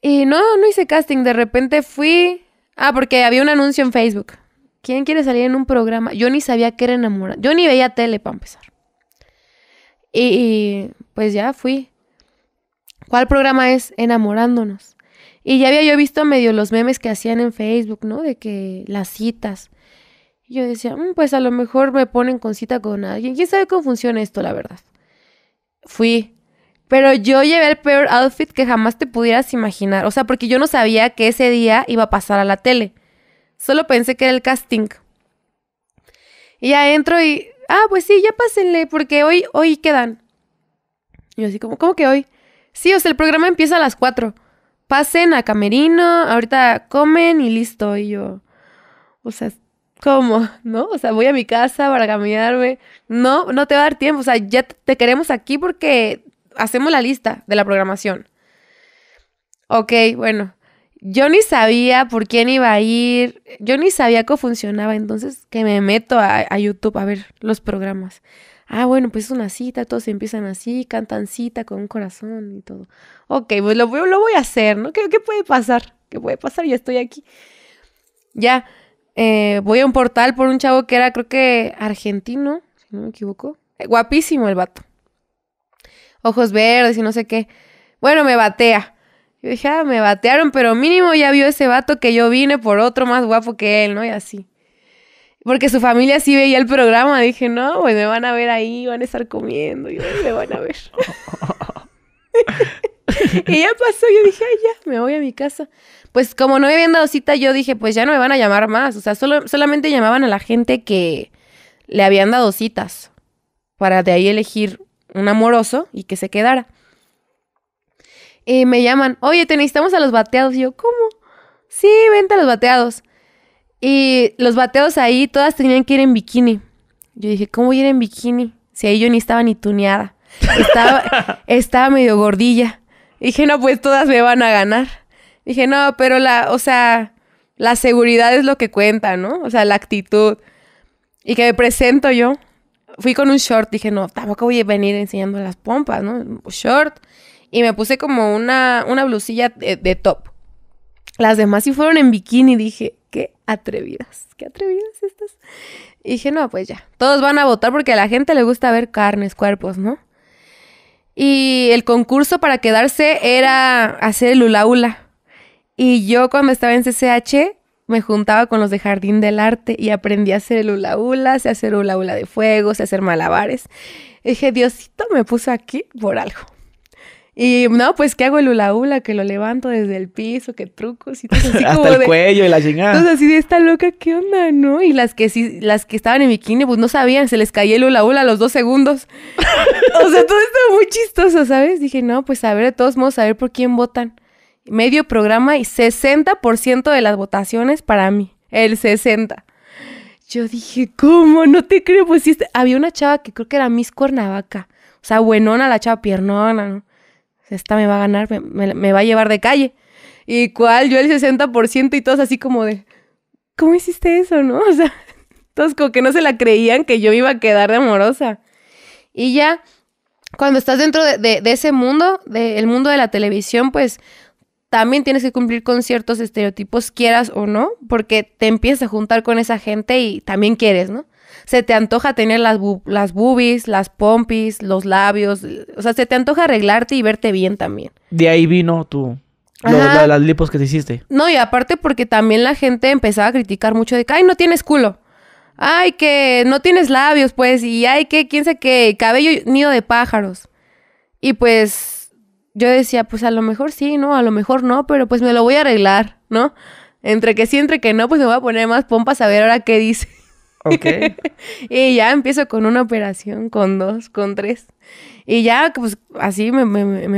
Y no, no hice casting. De repente fui. Ah, porque había un anuncio en Facebook. ¿Quién quiere salir en un programa? Yo ni sabía que era enamorado Yo ni veía tele para empezar. Y, pues ya fui. ¿Cuál programa es? Enamorándonos. Y ya había yo visto medio los memes que hacían en Facebook, ¿no? De que las citas. Y yo decía, mm, pues a lo mejor me ponen con cita con alguien. ¿Quién sabe cómo funciona esto, la verdad? Fui. Pero yo llevé el peor outfit que jamás te pudieras imaginar. O sea, porque yo no sabía que ese día iba a pasar a la tele. Solo pensé que era el casting. Y ya entro y ah, pues sí, ya pásenle, porque hoy, hoy quedan. Y yo así como, ¿cómo que hoy? Sí, o sea, el programa empieza a las 4. Pasen a Camerino, ahorita comen y listo. Y yo, o sea, ¿cómo? ¿No? O sea, voy a mi casa para caminarme. No, no te va a dar tiempo. O sea, ya te queremos aquí porque hacemos la lista de la programación. Ok, bueno yo ni sabía por quién iba a ir, yo ni sabía cómo funcionaba, entonces que me meto a, YouTube a ver los programas. Ah, bueno, pues es una cita, todos empiezan así, cantan cita con un corazón y todo. Ok, pues lo, voy a hacer, ¿no? ¿Qué, puede pasar? ¿Qué puede pasar? Ya estoy aquí. Ya, eh, voy a un portal por un chavo que era, creo que, argentino, si no me equivoco. Eh, guapísimo el vato. Ojos verdes y no sé qué. Bueno, me batea. Yo dije, ah, me batearon, pero mínimo ya vio ese vato que yo vine por otro más guapo que él, ¿no? Y así. Porque su familia sí veía el programa. Dije, no, pues me van a ver ahí, van a estar comiendo, y me van a ver. y ya pasó, yo dije, ya, me voy a mi casa. Pues como no me habían dado cita, yo dije, pues ya no me van a llamar más. O sea, solo, solamente llamaban a la gente que le habían dado citas para de ahí elegir un amoroso y que se quedara. Y me llaman, oye, te necesitamos a los bateados. yo, ¿cómo? Sí, vente a los bateados. Y los bateados ahí, todas tenían que ir en bikini. Yo dije, ¿cómo voy a ir en bikini? Si ahí yo ni estaba ni tuneada. Estaba, medio gordilla. dije, no, pues todas me van a ganar. dije, no, pero la, o sea, la seguridad es lo que cuenta, ¿no? O sea, la actitud. Y que me presento yo. Fui con un short. Dije, no, tampoco voy a venir enseñando las pompas, ¿no? Un short y me puse como una, una blusilla de, top. Las demás sí fueron en bikini, dije, qué atrevidas, qué atrevidas estas. Y dije, no, pues ya, todos van a votar porque a la gente le gusta ver carnes, cuerpos, ¿no? Y el concurso para quedarse era hacer el hula Y yo cuando estaba en CCH me juntaba con los de Jardín del Arte y aprendí a hacer el hula hula, sé hacer hula hula de fuego, sé hacer malabares. dije, Diosito me puso aquí por algo. Y no, pues ¿qué hago el hula hula, que lo levanto desde el piso, ¿qué trucos y todo así Hasta el cuello y la chingada. Entonces así de esta loca, ¿qué onda, no? Y las que sí, las que estaban en bikini, pues no sabían, se les caía el hula a los dos segundos. o sea, todo esto muy chistoso, ¿sabes? Dije, no, pues a ver, de todos modos, a ver por quién votan. Medio programa y 60% de las votaciones para mí. El 60%. Yo dije, ¿cómo? No te creo. Pues sí, este, había una chava que creo que era Miss Cuernavaca. O sea, buenona la chava, piernona, ¿no? esta me va a ganar, me, va a llevar de calle. Y cuál, yo el 60% y todos así como de, ¿cómo hiciste eso, no? O sea, todos como que no se la creían que yo iba a quedar de amorosa. Y ya, cuando estás dentro de, ese mundo, del mundo de la televisión, pues también tienes que cumplir con ciertos estereotipos, quieras o no, porque te empiezas a juntar con esa gente y también quieres, ¿no? se te antoja tener las, las boobies, las pompis, los labios, o sea, se te antoja arreglarte y verte bien también. De ahí vino tú. las lipos que te hiciste. No, y aparte porque también la gente empezaba a criticar mucho de que, ay, no tienes culo. Ay, que no tienes labios, pues, y ay, que, quién sabe qué, cabello nido de pájaros. Y pues yo decía, pues a lo mejor sí, ¿no? A lo mejor no, pero pues me lo voy a arreglar, ¿no? Entre que sí, entre que no, pues me voy a poner más pompas a ver ahora qué dice. Okay, y ya empiezo con una operación, con dos, con tres. Y ya, pues así me,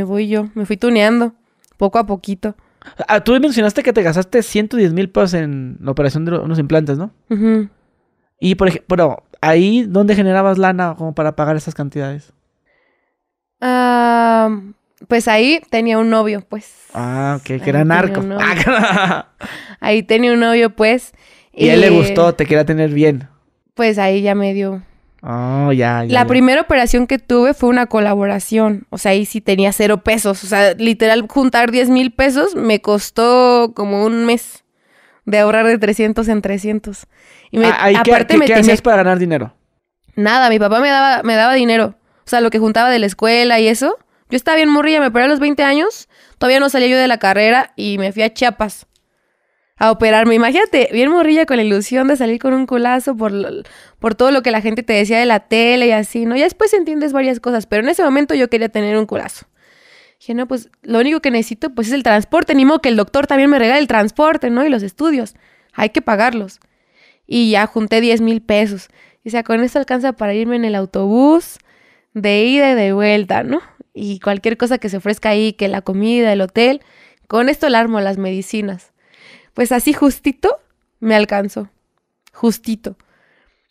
voy yo. Me fui tuneando poco a poquito. Ah, tú mencionaste que te gastaste 110 mil pesos en la operación de unos implantes, ¿no? Y por ejemplo, ahí, ¿dónde generabas lana como para pagar esas cantidades? Ah... pues ahí tenía un novio, pues. Ah, ok, que era narco. ahí tenía un novio, pues. Y, y él le gustó, te quería tener bien pues ahí ya me dio. Oh, ya, la primera operación que tuve fue una colaboración. O sea, ahí sí tenía cero pesos. O sea, literal, juntar 10 mil pesos me costó como un mes de ahorrar de 300 en 300. Y me, ah, aparte ¿qué, hacías para ganar dinero? Nada, mi papá me daba, me daba dinero. O sea, lo que juntaba de la escuela y eso. Yo estaba bien morrilla, me operé a los 20 años. Todavía no salía yo de la carrera y me fui a Chiapas a operarme. Imagínate, bien morrilla con la ilusión de salir con un culazo por, por todo lo que la gente te decía de la tele y así, ¿no? Ya después entiendes varias cosas, pero en ese momento yo quería tener un culazo. Dije, no, pues lo único que necesito pues es el transporte, ni modo que el doctor también me regale el transporte, ¿no? Y los estudios, hay que pagarlos. Y ya junté 10 mil pesos. o sea, con esto alcanza para irme en el autobús de ida y de vuelta, ¿no? Y cualquier cosa que se ofrezca ahí, que la comida, el hotel, con esto armo las medicinas. Pues así justito me alcanzó. Justito.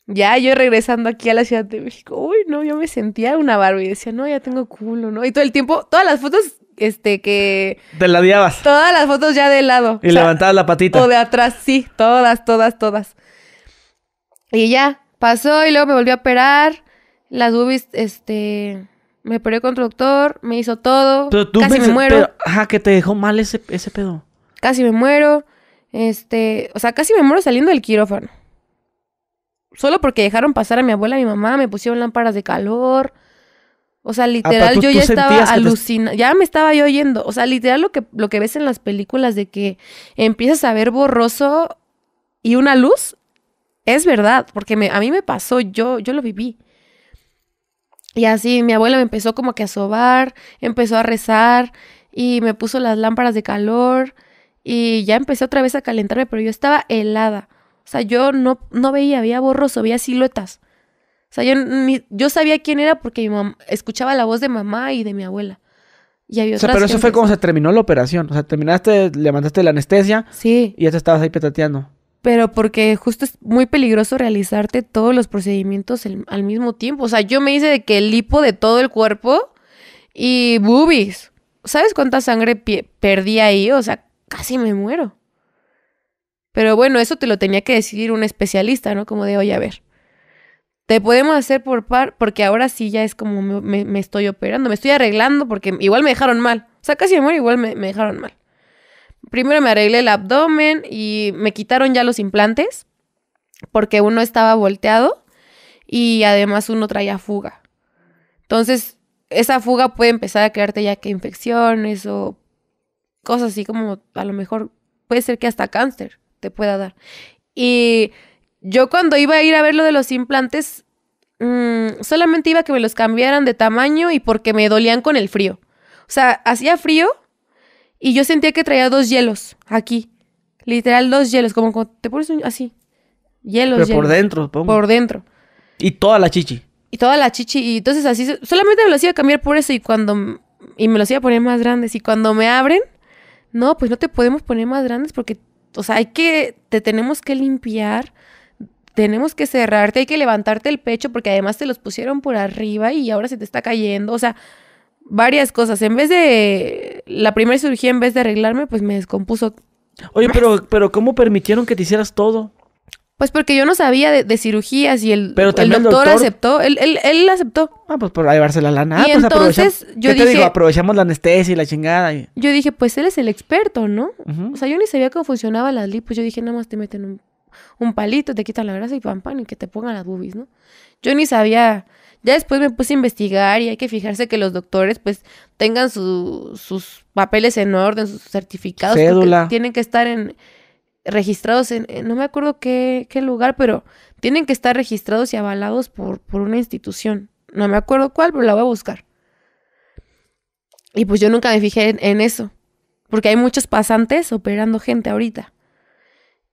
Ya yo regresando aquí a la Ciudad de México, uy, no, yo me sentía una y Decía, no, ya tengo culo, ¿no? Y todo el tiempo, todas las fotos, este, que... Te diabas. Todas las fotos ya de lado. Y levantabas la patita. O de atrás, sí, todas, todas, todas. Y ya, pasó y luego me volvió a operar. Las boobies, este... Me operé con doctor, me hizo todo. casi me, muero. ajá, que te dejó mal ese pedo. Casi me muero. Este, o sea, casi me muero saliendo del quirófano. Solo porque dejaron pasar a mi abuela y a mi mamá, me pusieron lámparas de calor. O sea, ah, literal, yo ya estaba alucinando. Ya me estaba yo oyendo. O sea, literal, lo que, lo que ves en las películas de que empiezas a ver borroso y una luz, es verdad, porque me, a mí me pasó, yo, yo lo viví. Y así mi abuela me empezó como que a sobar, empezó a rezar y me puso las lámparas de calor y ya empecé otra vez a calentarme, pero yo estaba helada. O sea, yo no, no veía, había borroso, había siluetas. O sea, yo, yo sabía quién era porque mi escuchaba la voz de mamá y de mi abuela. Y había o sea, pero eso fue cuando se terminó la operación. O sea, terminaste, le mandaste la anestesia. Sí. Y ya te estabas ahí petateando. Pero porque justo es muy peligroso realizarte todos los procedimientos al mismo tiempo. O sea, yo me hice de que el lipo de todo el cuerpo y boobies. ¿Sabes cuánta sangre perdí ahí? O sea, casi me muero. Pero bueno, eso te lo tenía que decidir un especialista, ¿no? Como de, oye, a ver, te podemos hacer por par, porque ahora sí ya es como me, estoy operando, me estoy arreglando, porque igual me dejaron mal. O sea, casi me muero, igual me dejaron mal. Primero me arreglé el abdomen y me quitaron ya los implantes, porque uno estaba volteado y además uno traía fuga. Entonces, esa fuga puede empezar a crearte ya que infecciones o cosas así como a lo mejor puede ser que hasta cáncer te pueda dar. Y yo cuando iba a ir a ver lo de los implantes, mm, solamente iba a que me los cambiaran de tamaño y porque me dolían con el frío. O sea, hacía frío y yo sentía que traía dos hielos aquí. Literal, dos hielos, como cuando te pones así. Hielos, Pero por dentro, Por dentro. Y toda la chichi. Y toda la chichi. Y entonces así, solamente me los iba a cambiar por eso y cuando... Y me los iba a poner más grandes. Y cuando me abren, no, pues no te podemos poner más grandes porque, o sea, hay que, te tenemos que limpiar, tenemos que cerrarte, hay que levantarte el pecho porque además te los pusieron por arriba y ahora se te está cayendo, o sea, varias cosas. En vez de la primera cirugía, en vez de arreglarme, pues me descompuso. Oye, pero, pero ¿cómo permitieron que te hicieras todo? Pues porque yo no sabía de, cirugías y el, el, doctor, aceptó, él, él, él, aceptó. Ah, pues por llevarse la lana. Y pues entonces yo Te digo? Aprovechamos la anestesia y la chingada. Yo dije, pues él es el experto, ¿no? O sea, yo ni sabía cómo funcionaban las lipos. Yo dije, nada más te meten un, palito, te quitan la grasa y pam, pam, y que te pongan las boobies, ¿no? Yo ni sabía... Ya después me puse a investigar y hay que fijarse que los doctores pues tengan sus papeles en orden, sus certificados. Cédula. Tienen que estar en registrados en, no me acuerdo qué, lugar, pero tienen que estar registrados y avalados por, por una institución. No me acuerdo cuál, pero la voy a buscar. Y pues yo nunca me fijé en, eso, porque hay muchos pasantes operando gente ahorita.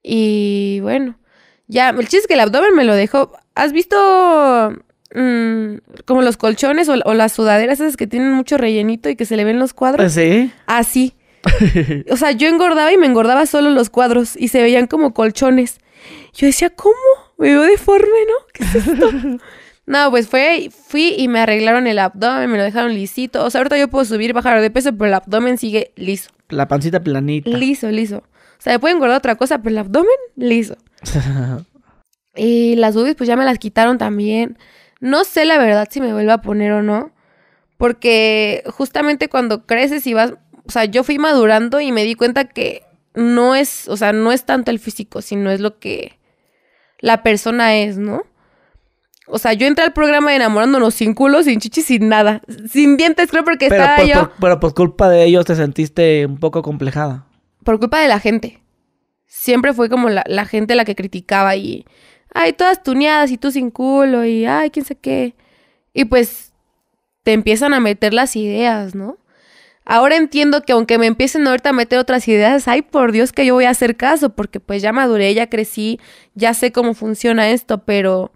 Y bueno, ya, el chiste es que el abdomen me lo dejó. ¿Has visto mm, como los colchones o, las sudaderas esas que tienen mucho rellenito y que se le ven los cuadros? ¿Ah, sí. Así. Ah, o sea, yo engordaba y me engordaba solo los cuadros y se veían como colchones. Yo decía, ¿cómo? Me veo deforme, ¿no? ¿Qué es esto? no, pues fui y me arreglaron el abdomen, me lo dejaron lisito. O sea, ahorita yo puedo subir bajar de peso, pero el abdomen sigue liso. La pancita planita. Liso, liso. O sea, me puedo engordar otra cosa, pero el abdomen liso. y las boobies, pues ya me las quitaron también. No sé la verdad si me vuelvo a poner o no. Porque justamente cuando creces y vas o sea, yo fui madurando y me di cuenta que no es, o sea, no es tanto el físico, sino es lo que la persona es, ¿no? O sea, yo entré al programa enamorándonos sin culo, sin chichi, sin nada. Sin dientes, creo, porque estaba pues por, yo... pero por pues culpa de ellos te sentiste un poco complejada. Por culpa de la gente. Siempre fue como la, gente la que criticaba y... Ay, todas tuneadas y tú sin culo y... Ay, quién sé qué. Y pues te empiezan a meter las ideas, ¿no? Ahora entiendo que aunque me empiecen ahorita a meter otras ideas, ay, por Dios que yo voy a hacer caso, porque pues ya maduré, ya crecí, ya sé cómo funciona esto, pero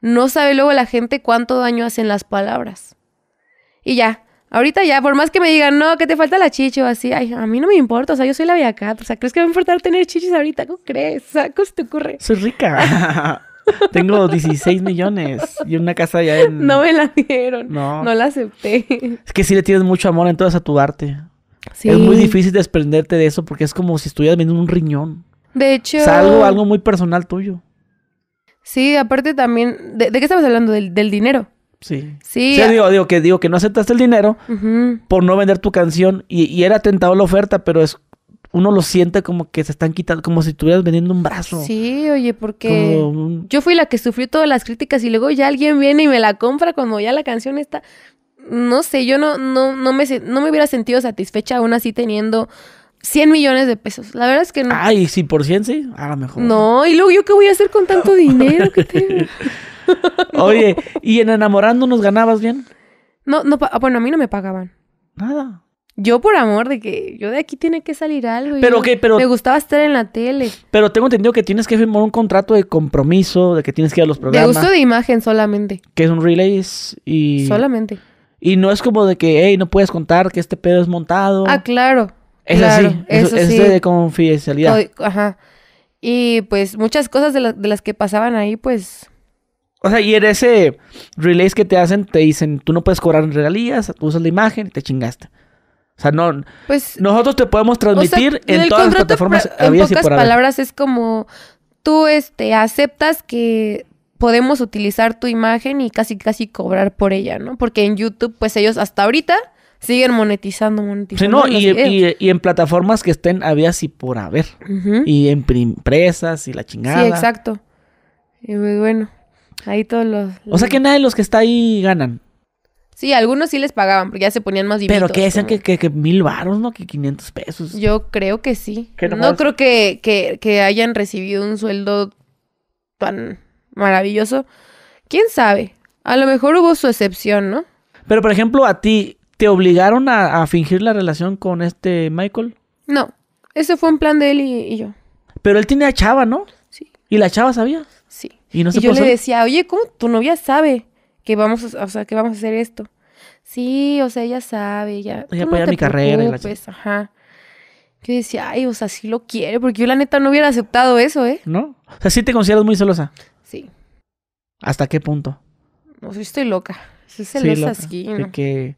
no sabe luego la gente cuánto daño hacen las palabras. Y ya, ahorita ya, por más que me digan, no, que te falta la chicha? o así, ay, a mí no me importa, o sea, yo soy la viacata, o sea, ¿crees que me va a importar tener chichis ahorita? ¿Cómo crees? O ¿cómo te ocurre? Soy rica. Tengo 16 millones y una casa ya en... No me la dieron. No. No la acepté. Es que sí le tienes mucho amor entonces a tu arte. Sí. Es muy difícil desprenderte de eso porque es como si estuvieras viendo un riñón. De hecho... Es algo, muy personal tuyo. Sí, aparte también... ¿De, qué estabas hablando? Del, dinero. Sí. Sí. digo, que, digo que no aceptaste el dinero por no vender tu canción y, y, era tentado la oferta, pero es uno lo siente como que se están quitando, como si estuvieras vendiendo un brazo. Sí, oye, porque yo fui la que sufrió todas las críticas y luego ya alguien viene y me la compra cuando ya la canción está. No sé, yo no, no, no me no me hubiera sentido satisfecha aún así teniendo 100 millones de pesos. La verdad es que no. Ay, por 100 sí, a lo mejor. No, y luego yo qué voy a hacer con tanto dinero que tengo. Oye, ¿y en nos ganabas bien? No, no, ah, bueno, a mí no me pagaban. Nada. Yo por amor de que yo de aquí tiene que salir algo. Pero que, pero... Me gustaba estar en la tele. Pero tengo entendido que tienes que firmar un contrato de compromiso, de que tienes que ir a los programas. De gusto de imagen solamente. Que es un release y... Solamente. Y no es como de que, hey, no puedes contar que este pedo es montado. Ah, claro. Es así. Eso, Es de confidencialidad. Ajá. Y pues muchas cosas de, las que pasaban ahí, pues... O sea, y en ese release que te hacen, te dicen, tú no puedes cobrar en tú usas la imagen y te chingaste. O sea, no. Pues, nosotros te podemos transmitir en todas las plataformas había En pocas palabras, es como tú este, aceptas que podemos utilizar tu imagen y casi casi cobrar por ella, ¿no? Porque en YouTube, pues ellos hasta ahorita siguen monetizando, monetizando. Sí, no, y, en plataformas que estén había y por haber. Y en empresas y la chingada. Sí, exacto. Y pues, bueno, ahí todos los, O sea que nadie de los que está ahí ganan. Sí, algunos sí les pagaban porque ya se ponían más vivitos. Pero que decían que, mil baros, ¿no? Que 500 pesos. Yo creo que sí. No creo que, hayan recibido un sueldo tan maravilloso. ¿Quién sabe? A lo mejor hubo su excepción, ¿no? Pero, por ejemplo, a ti, ¿te obligaron a, fingir la relación con este Michael? No. Ese fue un plan de él y, yo. Pero él tiene a Chava, ¿no? Sí. ¿Y la Chava sabía? Sí. Y, no yo le decía, oye, ¿cómo tu novia sabe? que vamos a, o sea, que vamos a hacer esto. Sí, o sea, ella sabe, ya. Ella apoya no mi carrera y ajá. Yo decía, ay, o sea, sí lo quiere, porque yo la neta no hubiera aceptado eso, ¿eh? ¿No? O sea, sí te consideras muy celosa. Sí. ¿Hasta qué punto? No, sí estoy loca. sí, loca. Aquí, que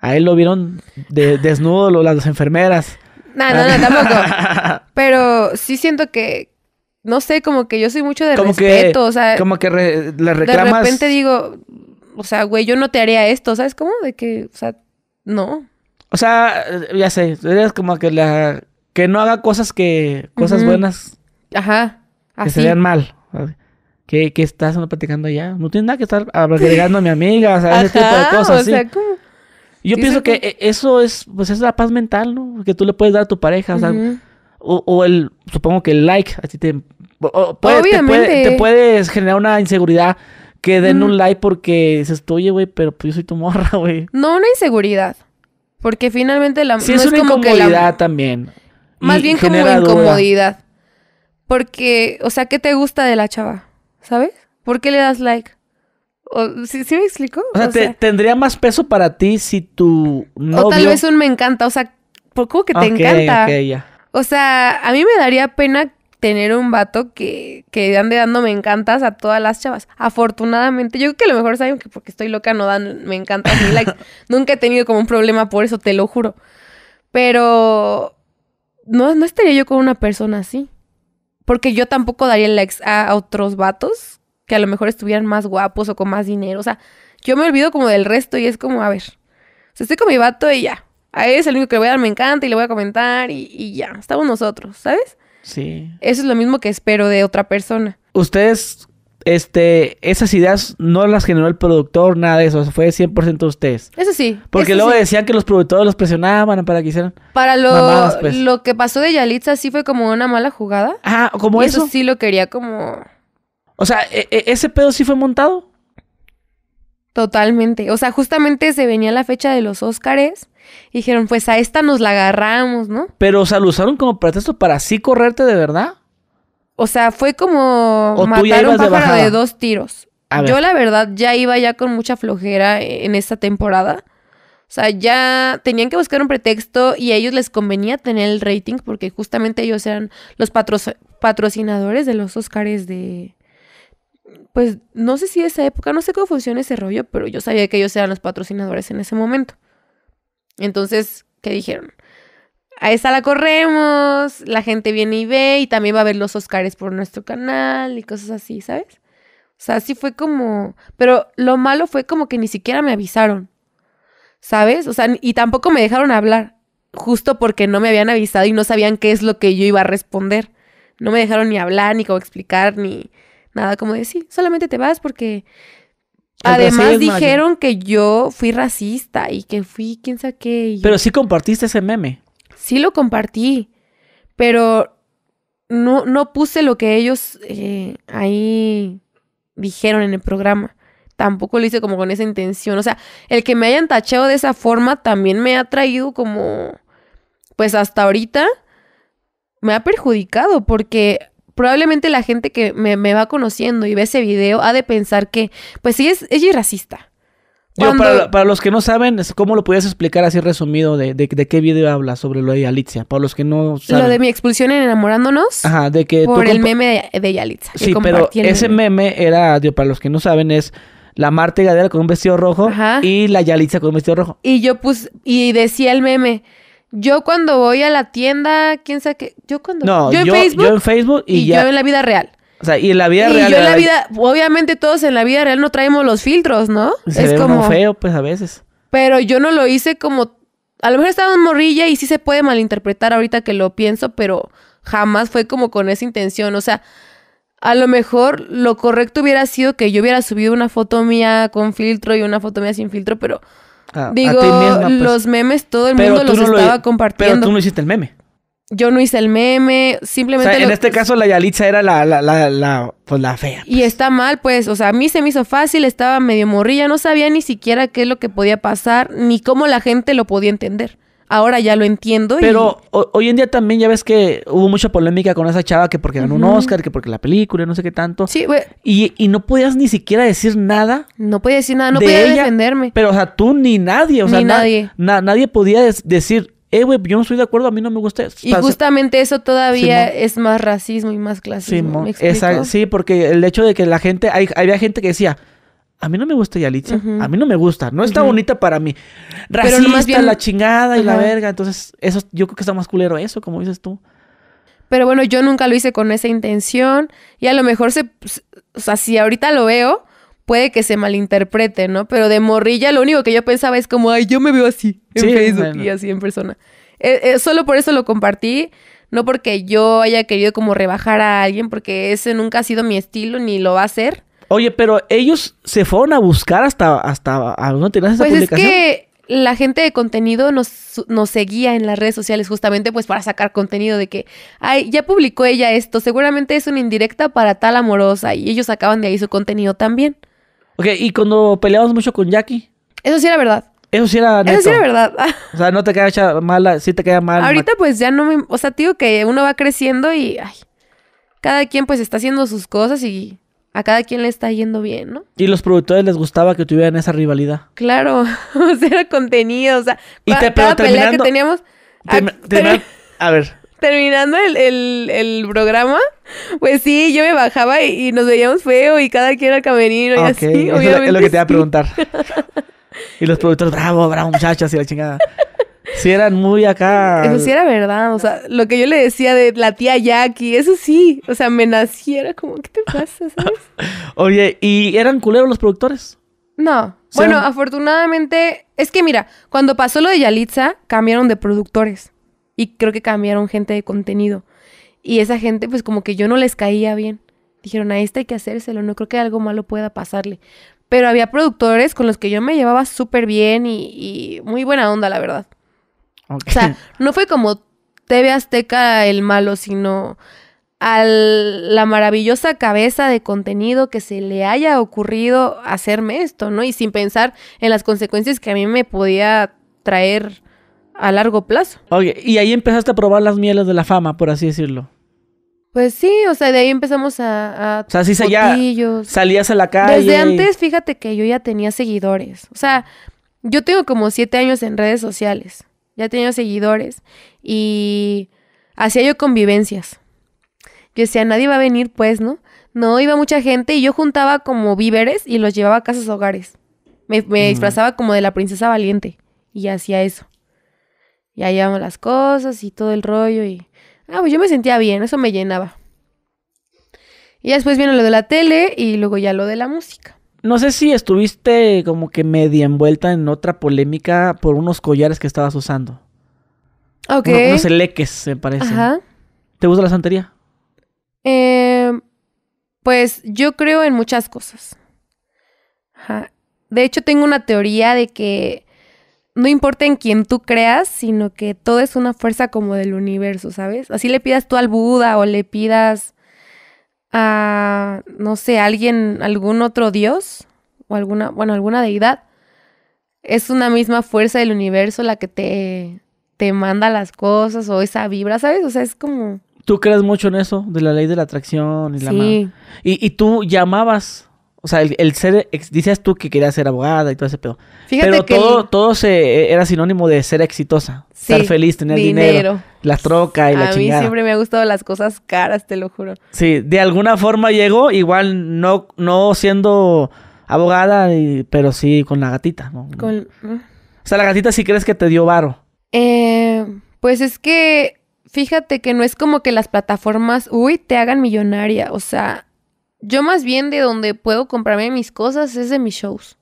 a él lo vieron desnudo las enfermeras. No, ah. no, no, tampoco. Pero sí siento que, no sé, como que yo soy mucho de respeto, o sea... Como que le reclamas... De repente digo, o sea, güey, yo no te haría esto, ¿sabes cómo? De que, o sea, no. O sea, eh, ya sé, dirías como que la que no haga cosas que cosas buenas. Ajá. Que se vean mal. ¿Qué, qué estás platicando ya? No tiene nada que estar agregando a mi amiga, o sea, tipo de cosas. O sea, ¿cómo? Yo pienso que eh, eso es, pues es la paz mental, ¿no? Que tú le puedes dar a tu pareja, o sea, o, el, supongo que el like así te, o, te puedes generar una inseguridad que den un like porque dices tú, oye, güey, pero pues yo soy tu morra, güey. No una inseguridad. Porque finalmente la sí, es, una como también. Más bien como incomodidad. Porque, o sea, ¿qué te gusta de la chava? ¿Sabes? ¿Por qué le das like? ¿sí, me explico? O sea, tendría más peso para ti si tu O tal vez un me encanta, o sea, ¿cómo que te encanta? Okay, ya. O sea, a mí me daría pena tener un vato que, ande dando me encantas a todas las chavas. Afortunadamente, yo creo que a lo mejor saben que porque estoy loca no dan me encantas ni likes. Nunca he tenido como un problema por eso, te lo juro. Pero no, no estaría yo con una persona así. Porque yo tampoco daría likes a otros vatos que a lo mejor estuvieran más guapos o con más dinero. O sea, yo me olvido como del resto y es como, a ver, o estoy con mi vato y ya. A él es el único que le voy a dar me encanta y le voy a comentar y ya, estamos nosotros, ¿sabes? Sí. Eso es lo mismo que espero de otra persona. Ustedes, este, esas ideas no las generó el productor, nada de eso, fue 100% ustedes. Eso sí. Porque luego decían que los productores los presionaban para que hicieran. Para lo, pues. lo que pasó de Yalitza sí fue como una mala jugada. Ah, como eso. Eso sí lo quería como. O sea, e, e, ese pedo sí fue montado. Totalmente. O sea, justamente se venía la fecha de los Óscares y dijeron, pues a esta nos la agarramos, ¿no? Pero, o sea, lo usaron como pretexto para así correrte de verdad. O sea, fue como matar un pájaro de, dos tiros. Yo, la verdad, ya iba ya con mucha flojera en esta temporada. O sea, ya tenían que buscar un pretexto y a ellos les convenía tener el rating porque justamente ellos eran los patrocinadores de los Óscares de, pues no sé si esa época, no sé cómo funciona ese rollo, pero yo sabía que ellos eran los patrocinadores en ese momento. Entonces, ¿qué dijeron? A esa la corremos, la gente viene y ve y también va a ver los Oscars por nuestro canal y cosas así, ¿sabes? O sea, sí fue como, pero lo malo fue como que ni siquiera me avisaron, ¿sabes? O sea, y tampoco me dejaron hablar, justo porque no me habían avisado y no sabían qué es lo que yo iba a responder. No me dejaron ni hablar, ni cómo explicar, ni, Nada como decir, solamente te vas porque Además dijeron que yo fui racista y que fui quién sabe qué. Pero sí compartiste ese meme. Sí lo compartí, pero no, no puse lo que ellos eh, ahí dijeron en el programa. Tampoco lo hice como con esa intención. O sea, el que me hayan tacheado de esa forma también me ha traído como, pues hasta ahorita, me ha perjudicado porque probablemente la gente que me, va conociendo y ve ese video ha de pensar que, pues sí, es, ella es racista. para, los que no saben, ¿cómo lo podías explicar así resumido de, qué video habla sobre lo de Yalitza? Para los que no saben. Lo de mi expulsión en Enamorándonos. Ajá, de que... Por el meme de, Yalitza. Sí, pero ese meme era, para los que no saben, es la Marta Gadera con un vestido rojo y la Yalitza con un vestido rojo. Y yo puse, y decía el meme, yo cuando voy a la tienda, quién sabe qué. Yo cuando. No, yo en Facebook. Yo en Facebook y, Yo en la vida real. O sea, y en la vida y Yo en la vida. Obviamente todos en la vida real no traemos los filtros, ¿no? Se es como. feo, pues a veces. Pero yo no lo hice como. A lo mejor estaba en morrilla y sí se puede malinterpretar ahorita que lo pienso, pero jamás fue como con esa intención. O sea, a lo mejor lo correcto hubiera sido que yo hubiera subido una foto mía con filtro y una foto mía sin filtro, pero Digo, pues. los memes todo el mundo los estaba compartiendo. Pero tú no hiciste el meme. Yo no hice el meme, simplemente... O en este caso la Yalitza era la, la, la, pues, la fea. Y pues. está mal, pues, o sea, a mí se me hizo fácil, estaba medio morrilla, no sabía ni siquiera qué es lo que podía pasar, ni cómo la gente lo podía entender ahora ya lo entiendo. Pero hoy en día también ya ves que hubo mucha polémica con esa chava que porque ganó un Oscar, que porque la película, no sé qué tanto. Sí, güey. Y, no podías ni siquiera decir nada. No podía decir nada, no podía defenderme. Pero, o sea, tú ni nadie, ni nadie. nadie podía decir, eh, güey, yo no estoy de acuerdo, a mí no me gusta. Y justamente eso todavía es más racismo y más clasismo. Sí, porque el hecho de que la gente, había gente que decía, a mí no me gusta Yalitza, a mí no me gusta, no está bonita para mí. Racista, Pero más bien... la chingada y la verga. Entonces, eso, yo creo que está más culero eso, como dices tú. Pero bueno, yo nunca lo hice con esa intención. Y a lo mejor se. Pues, o sea, si ahorita lo veo, puede que se malinterprete, ¿no? Pero de morrilla lo único que yo pensaba es como, ay, yo me veo así en Facebook y así en persona. Eh, eh, solo por eso lo compartí. No porque yo haya querido como rebajar a alguien, porque ese nunca ha sido mi estilo ni lo va a ser. Oye, pero ellos se fueron a buscar hasta, hasta, ¿a tenías esa pues Es que la gente de contenido nos, seguía en las redes sociales justamente pues para sacar contenido de que, ay, ya publicó ella esto, seguramente es una indirecta para tal amorosa y ellos sacaban de ahí su contenido también. Ok, y cuando peleamos mucho con Jackie. Eso sí era verdad. Eso sí era Eso sí era verdad. o sea, no te queda mala, sí te queda mal. Ahorita pues ya no me, o sea, digo que uno va creciendo y, ay, cada quien pues está haciendo sus cosas y a cada quien le está yendo bien, ¿no? Y los productores les gustaba que tuvieran esa rivalidad. Claro, o sea, era contenido, o sea, cada pelea que teníamos... Ah, a, ver, terminando el, programa, pues sí, yo me bajaba y, nos veíamos feo y cada quien al camerino y así. es lo que te iba a preguntar. y los productores, bravo, bravo, muchachos. y la chingada si eran muy acá. Eso sí era verdad, o sea, lo que yo le decía de la tía Jackie, eso sí, o sea, me naciera como, ¿qué te pasa, sabes? Oye, ¿y eran culeros los productores? No. bueno, afortunadamente, es que mira, cuando pasó lo de Yalitza, cambiaron de productores y creo que cambiaron gente de contenido. Y esa gente, pues como que yo no les caía bien. Dijeron, a esta hay que hacérselo, no creo que algo malo pueda pasarle. Pero había productores con los que yo me llevaba súper bien y muy buena onda, la verdad. O sea, no fue como TV Azteca el malo, sino a la maravillosa cabeza de contenido que se le haya ocurrido hacerme esto, ¿no? Y sin pensar en las consecuencias que a mí me podía traer a largo plazo. Oye, y ahí empezaste a probar las mieles de la fama, por así decirlo. Pues sí, o sea, de ahí empezamos a... o sea, sí, ya salías a la calle. Desde antes, fíjate que yo ya tenía seguidores. O sea, yo tengo como siete años en redes sociales ya tenía seguidores y hacía yo convivencias. Yo decía, nadie va a venir, pues, ¿no? No, iba mucha gente y yo juntaba como víveres y los llevaba a casas hogares. Me, disfrazaba como de la princesa valiente y hacía eso. ahí vamos las cosas y todo el rollo y... Ah, pues yo me sentía bien, eso me llenaba. Y después vino lo de la tele y luego ya lo de la música no sé si estuviste como que media envuelta en otra polémica por unos collares que estabas usando. Ok. No, unos eleques, me parece. Ajá. ¿Te gusta la santería? Eh, pues yo creo en muchas cosas. Ajá. De hecho, tengo una teoría de que no importa en quién tú creas, sino que todo es una fuerza como del universo, ¿sabes? Así le pidas tú al Buda o le pidas a, no sé, alguien, algún otro dios o alguna, bueno, alguna deidad, es una misma fuerza del universo la que te, te manda las cosas o esa vibra, ¿sabes? O sea, es como... ¿Tú crees mucho en eso, de la ley de la atracción y la... Sí. Y, y tú llamabas o sea, el, ser, dices tú que querías ser abogada y todo ese pedo. pero todo, todo se, e, era sinónimo de ser exitosa, sí, ser feliz, tener dinero, dinero la troca y la chingada. A mí siempre me han gustado las cosas caras, te lo juro. Sí, de alguna forma llegó, igual no, no siendo abogada, pero sí con la gatita. Con... O sea, la gatita sí crees que te dio varo. Eh, pues es que, fíjate que no es como que las plataformas, uy, te hagan millonaria, o sea yo más bien de donde puedo comprarme mis cosas es de mis shows.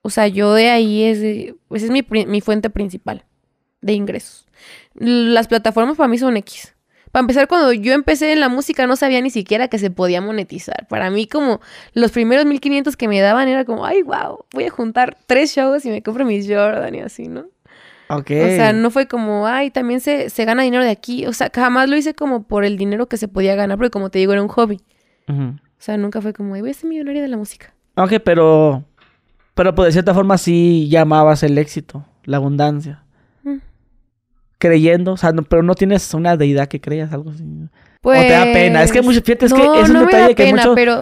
O sea, yo de ahí es, de, pues, es mi, fuente principal de ingresos. Las plataformas para mí son X. Para empezar, cuando yo empecé en la música no sabía ni siquiera que se podía monetizar. Para mí, como los primeros 1500 que me daban era como, ay, wow, voy a juntar tres shows y me compro mis Jordan y así, ¿no? Okay. O sea, no fue como, ay, también se, gana dinero de aquí. O sea, jamás lo hice como por el dinero que se podía ganar, porque como te digo, era un hobby. O sea, nunca fue como, voy a ser millonaria de la música. Ok, pero. Pero pues, de cierta forma sí llamabas el éxito, la abundancia. Mm. Creyendo, o sea, pero no tienes una deidad que creas, algo así. Pues, o te da pena. Es que pues, muchos, fíjate, es no, que es un detalle que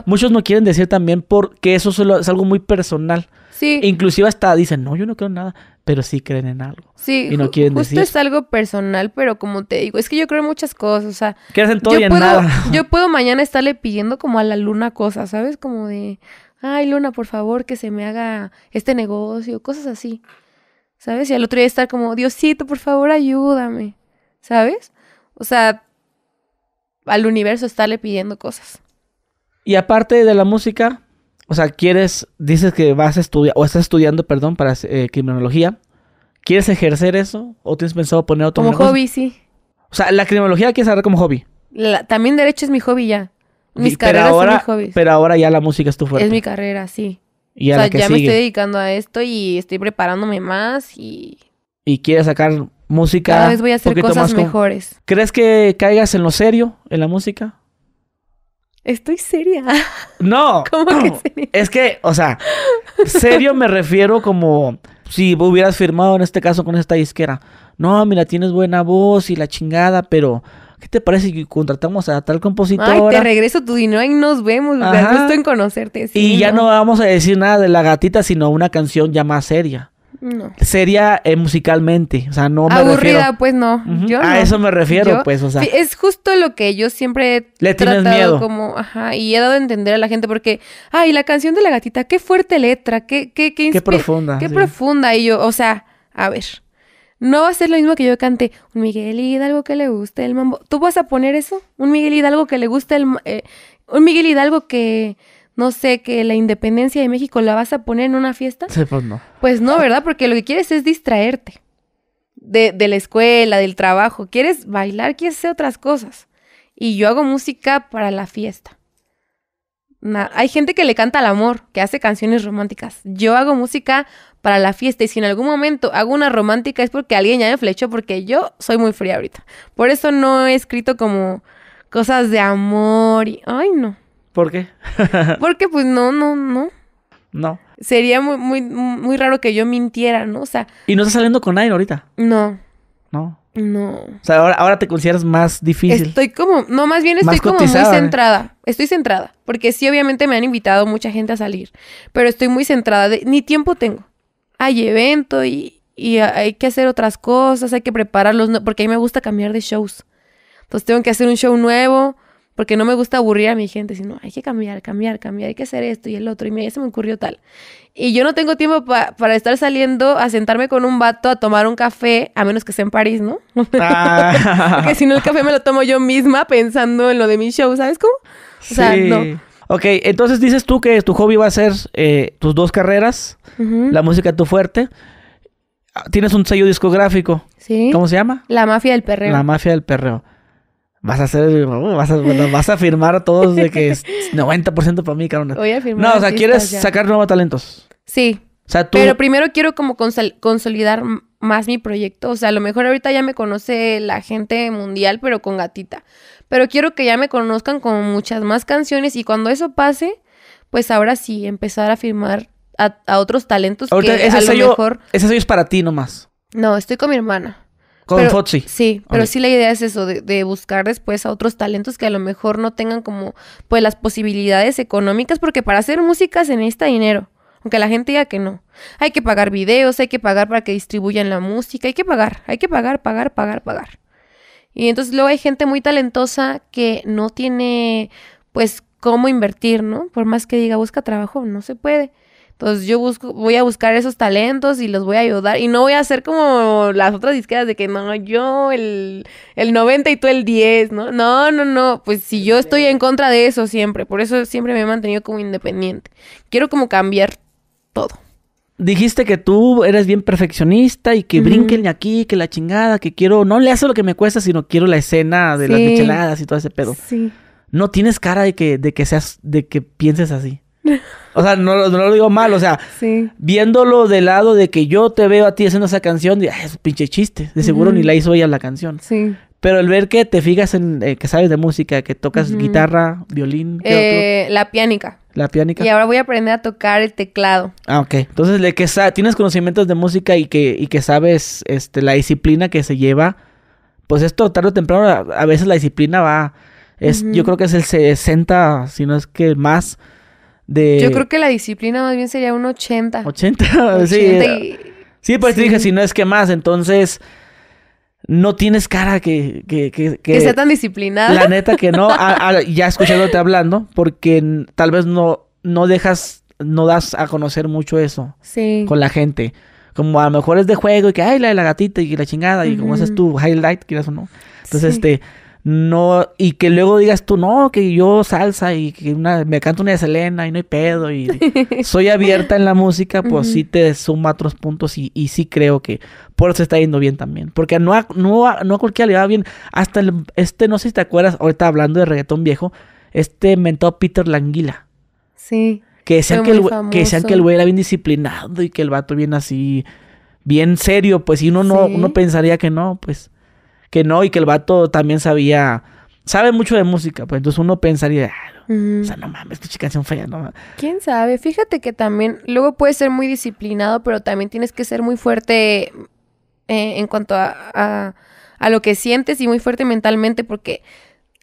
muchos no quieren decir también porque eso es algo muy personal. Sí. Inclusive hasta dicen, no, yo no creo en nada, pero sí creen en algo. Sí, y no quieren justo es algo personal, pero como te digo, es que yo creo en muchas cosas, o sea... Que hacen todo y en nada. Yo puedo mañana estarle pidiendo como a la luna cosas, ¿sabes? Como de, ay, luna, por favor, que se me haga este negocio, cosas así, ¿sabes? Y al otro día estar como, Diosito, por favor, ayúdame, ¿sabes? O sea, al universo estarle pidiendo cosas. Y aparte de la música, o sea, quieres, dices que vas a estudiar, o estás estudiando, perdón, para eh, criminología. ¿Quieres ejercer eso? ¿O tienes pensado poner otro Como hobby, sí. O sea, la criminología quieres hacer como hobby. también derecho es mi hobby ya. Mis carreras ahora, son mis hobbies. Pero ahora ya la música es tu fuerte. Es mi carrera, sí. o sea, ya me estoy dedicando a esto y estoy preparándome más y... Y quieres sacar música... Cada vez voy a hacer cosas mejores. ¿Crees que caigas en lo serio, en la música? Estoy seria. No. ¿Cómo que seria? Es que, o sea, serio me refiero como si hubieras firmado en este caso con esta disquera. No, mira, tienes buena voz y la chingada, pero ¿qué te parece si contratamos a tal compositora? Ay, te regreso tu dinero y nos vemos. Me gusto en conocerte. y ya no vamos a decir nada de la gatita, sino una canción ya más seria. No. Eh, musicalmente, o sea, no me Aburrida, pues no. a eso me refiero, pues, o sea. Es justo lo que yo siempre he le miedo. como, ajá, y he dado a entender a la gente porque, ay, la canción de la gatita, qué fuerte letra, qué qué qué, profunda. Qué profunda y yo, o sea, a ver. No va a ser lo mismo que yo cante un Miguel Hidalgo que le guste el mambo. ¿Tú vas a poner eso? Un Miguel Hidalgo que le guste el eh, un Miguel Hidalgo que no sé, que la independencia de México la vas a poner en una fiesta. Sí, pues no. Pues no, ¿verdad? Porque lo que quieres es distraerte de, la escuela, del trabajo. Quieres bailar, quieres hacer otras cosas. Y yo hago música para la fiesta. hay gente que le canta al amor, que hace canciones románticas. Yo hago música para la fiesta y si en algún momento hago una romántica es porque alguien ya me flechó porque yo soy muy fría ahorita. Por eso no he escrito como cosas de amor y... Ay, no. ¿Por qué? Porque pues no, no, no. No. Sería muy, muy, raro que yo mintiera, ¿no? O sea. ¿Y no estás saliendo con nadie ahorita? No. No. No. O sea, ahora, te consideras más difícil. Estoy como, no, más bien estoy como muy ¿eh? centrada. Estoy centrada. Porque sí, obviamente me han invitado mucha gente a salir. Pero estoy muy centrada. ni tiempo tengo. Hay evento y, y hay que hacer otras cosas, hay que prepararlos. Porque a mí me gusta cambiar de shows. Entonces tengo que hacer un show nuevo porque no me gusta aburrir a mi gente, sino hay que cambiar, cambiar, cambiar, hay que hacer esto y el otro, y me se me ocurrió tal. Y yo no tengo tiempo para estar saliendo a sentarme con un vato a tomar un café, a menos que sea en París, ¿no? Ah. porque si no, el café me lo tomo yo misma pensando en lo de mi show, ¿sabes cómo? O Ok, entonces dices tú que tu hobby va a ser eh, tus dos carreras, la música tu fuerte. Ah, tienes un sello discográfico. Sí. ¿Cómo se llama? La Mafia del Perreo. La Mafia del Perreo vas a hacer, vas a, vas a firmar a todos de que es 90% para mí, carona Voy a firmar. No, o sea, quieres sacar nuevos talentos. Sí. O sea, tú... Pero primero quiero como consolidar más mi proyecto. O sea, a lo mejor ahorita ya me conoce la gente mundial, pero con gatita. Pero quiero que ya me conozcan con muchas más canciones y cuando eso pase, pues ahora sí, empezar a firmar a, otros talentos ahorita, ese a mejor... Ese es para ti nomás. No, estoy con mi hermana. Con Sí, pero sí la idea es eso, de, buscar después a otros talentos que a lo mejor no tengan como, pues, las posibilidades económicas, porque para hacer música se necesita dinero. Aunque la gente diga que no. Hay que pagar videos, hay que pagar para que distribuyan la música, hay que pagar, hay que pagar, pagar, pagar, pagar. Y entonces luego hay gente muy talentosa que no tiene, pues, cómo invertir, ¿no? Por más que diga busca trabajo, no se puede. Entonces yo busco, voy a buscar esos talentos y los voy a ayudar. Y no voy a hacer como las otras disqueras de que no, yo el, el 90 y tú el 10, ¿no? No, no, no. Pues si yo estoy en contra de eso siempre. Por eso siempre me he mantenido como independiente. Quiero como cambiar todo. Dijiste que tú eres bien perfeccionista y que brinquen aquí, que la chingada, que quiero, no le hace lo que me cuesta, sino quiero la escena de las micheladas y todo ese pedo. Sí. No tienes cara de que, de que seas, de que pienses así. O sea, no, lo digo mal, o sea, viéndolo del lado de que yo te veo a ti haciendo esa canción, es pinche chiste, de seguro ni la hizo ella la canción. Sí. Pero el ver que te fijas en eh, que sabes de música, que tocas guitarra, violín, eh, la piánica. La piánica. Y ahora voy a aprender a tocar el teclado. Ah, ok. Entonces, de que tienes conocimientos de música y que, y que sabes este, la disciplina que se lleva, pues esto tarde o temprano, a, veces la disciplina va, es, yo creo que es el 60, si no es que más yo creo que la disciplina más bien sería un 80. 80, sí. Eh, sí, pues te dije, si no es que más, entonces no tienes cara que... Que, que, sea tan disciplinada. La neta que no, ya escuchándote hablando, porque tal vez no, no dejas, no das a conocer mucho eso sí. con la gente. Como a lo mejor es de juego y que, ay, la de la gatita y la chingada, y como haces tu highlight, quieras o no. Entonces, este, no y que luego digas tú no que yo salsa y que una, me canto una de Selena y no hay pedo y soy abierta en la música pues sí te suma otros puntos y, y, sí creo que por eso está yendo bien también porque no a, no no a cualquiera le va bien hasta este no sé si te acuerdas ahorita hablando de reggaetón viejo este mentó Peter Languila sí que sea que el, que decían que el güey era bien disciplinado y que el vato bien así bien serio pues si uno no uno pensaría que no pues que no y que el vato también sabía, sabe mucho de música, pues entonces uno pensaría, ah, o sea, no mames, canción fea, no mames. ¿Quién sabe? Fíjate que también, luego puedes ser muy disciplinado, pero también tienes que ser muy fuerte eh, en cuanto a, a, a lo que sientes y muy fuerte mentalmente porque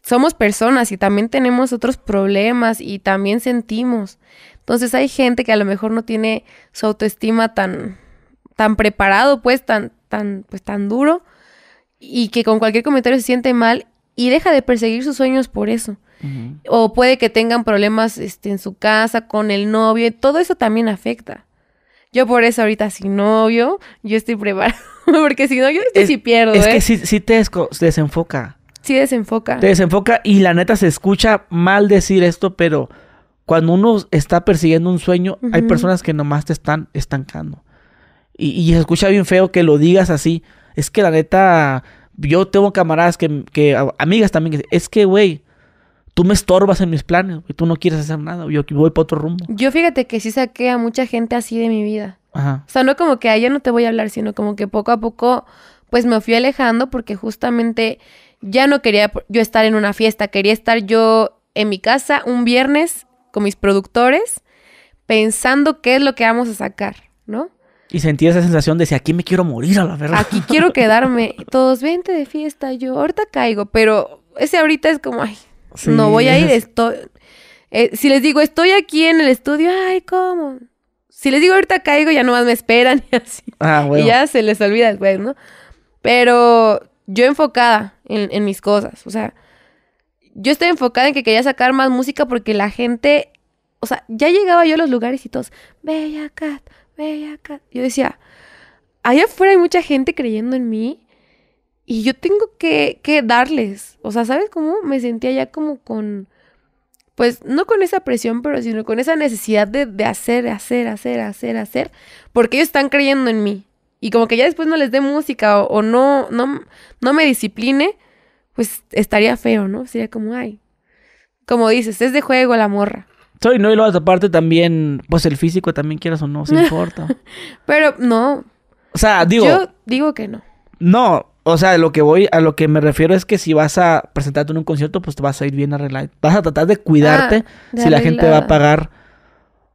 somos personas y también tenemos otros problemas y también sentimos. Entonces hay gente que a lo mejor no tiene su autoestima tan, tan preparado, pues, tan, tan, pues tan duro y que con cualquier comentario se siente mal y deja de perseguir sus sueños por eso. O puede que tengan problemas este, en su casa, con el novio, todo eso también afecta. Yo por eso ahorita sin novio, yo estoy preparado, porque si no, yo estoy si pierdo. Es que ¿eh? sí, te desenfoca. Sí desenfoca. Te desenfoca y la neta se escucha mal decir esto, pero cuando uno está persiguiendo un sueño, hay personas que nomás te están estancando. Y, y se escucha bien feo que lo digas así, es que la neta, yo tengo camaradas que, que amigas también, que es que, güey, tú me estorbas en mis planes, tú no quieres hacer nada, yo voy para otro rumbo. Yo fíjate que sí saqué a mucha gente así de mi vida. Ajá. O sea, no como que a ella no te voy a hablar, sino como que poco a poco, pues me fui alejando porque justamente ya no quería yo estar en una fiesta, quería estar yo en mi casa un viernes con mis productores pensando qué es lo que vamos a sacar, ¿no? Y sentí esa sensación de si aquí me quiero morir a la verdad. Aquí quiero quedarme. Todos, vente de fiesta. Yo ahorita caigo, pero ese ahorita es como, ay, no voy a ir. Estoy... Eh, si les digo, estoy aquí en el estudio, ay, ¿cómo? Si les digo, ahorita caigo, ya nomás me esperan y así. Ah, güey. Y ya se les olvida güey ¿no? Pero yo enfocada en, mis cosas. O sea, yo estoy enfocada en que quería sacar más música porque la gente o sea, ya llegaba yo a los lugares y todos, Bella Cat, Ve, Yo decía, allá afuera hay mucha gente creyendo en mí y yo tengo que, darles. O sea, ¿sabes cómo? Me sentía ya como con, pues no con esa presión, pero sino con esa necesidad de, de hacer, hacer, hacer, hacer, hacer, porque ellos están creyendo en mí. Y como que ya después no les dé música o, no, no, no me discipline, pues estaría feo, ¿no? Sería como, ay, como dices, es de juego la morra. Soy, ¿no? Y luego aparte también, pues el físico también quieras o no, se importa. Pero no. O sea, digo. Yo digo que no. No, o sea, lo que voy, a lo que me refiero es que si vas a presentarte en un concierto, pues te vas a ir bien arreglado. Vas a tratar de cuidarte. Ah, si la gente va a pagar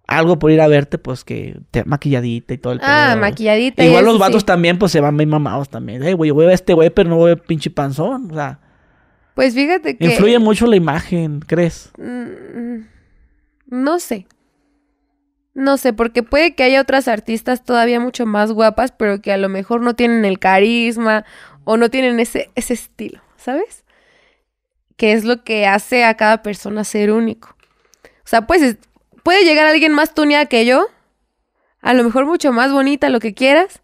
algo por ir a verte, pues que te maquilladita y todo el Ah, maquilladita. E igual los vatos también, pues se van bien mamados también. Ey, güey, voy a este güey, pero no voy a pinche panzón. O sea. Pues fíjate que. Influye mucho la imagen, ¿crees? Mm, mm. No sé. No sé, porque puede que haya otras artistas todavía mucho más guapas, pero que a lo mejor no tienen el carisma o no tienen ese, ese estilo, ¿sabes? Que es lo que hace a cada persona ser único. O sea, pues puede llegar alguien más tuneada que yo, a lo mejor mucho más bonita, lo que quieras,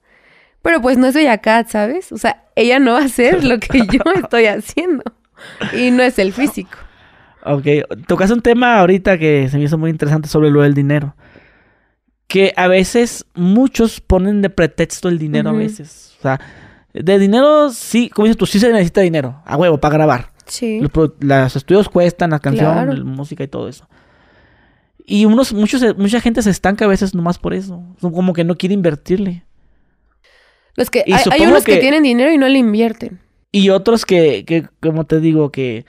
pero pues no es acá ¿sabes? O sea, ella no va a hacer lo que yo estoy haciendo y no es el físico. Ok, tocas un tema ahorita que se me hizo muy interesante sobre lo del dinero. Que a veces muchos ponen de pretexto el dinero a veces. O sea, de dinero sí, como dices tú, sí se necesita dinero, a huevo, para grabar. Sí. Los, estudios cuestan, la canción, la música y todo eso. Y unos, muchos, mucha gente se estanca a veces nomás por eso. son Como que no quiere invertirle. que, hay, unos que, tienen dinero y no le invierten. Y otros que como te digo, que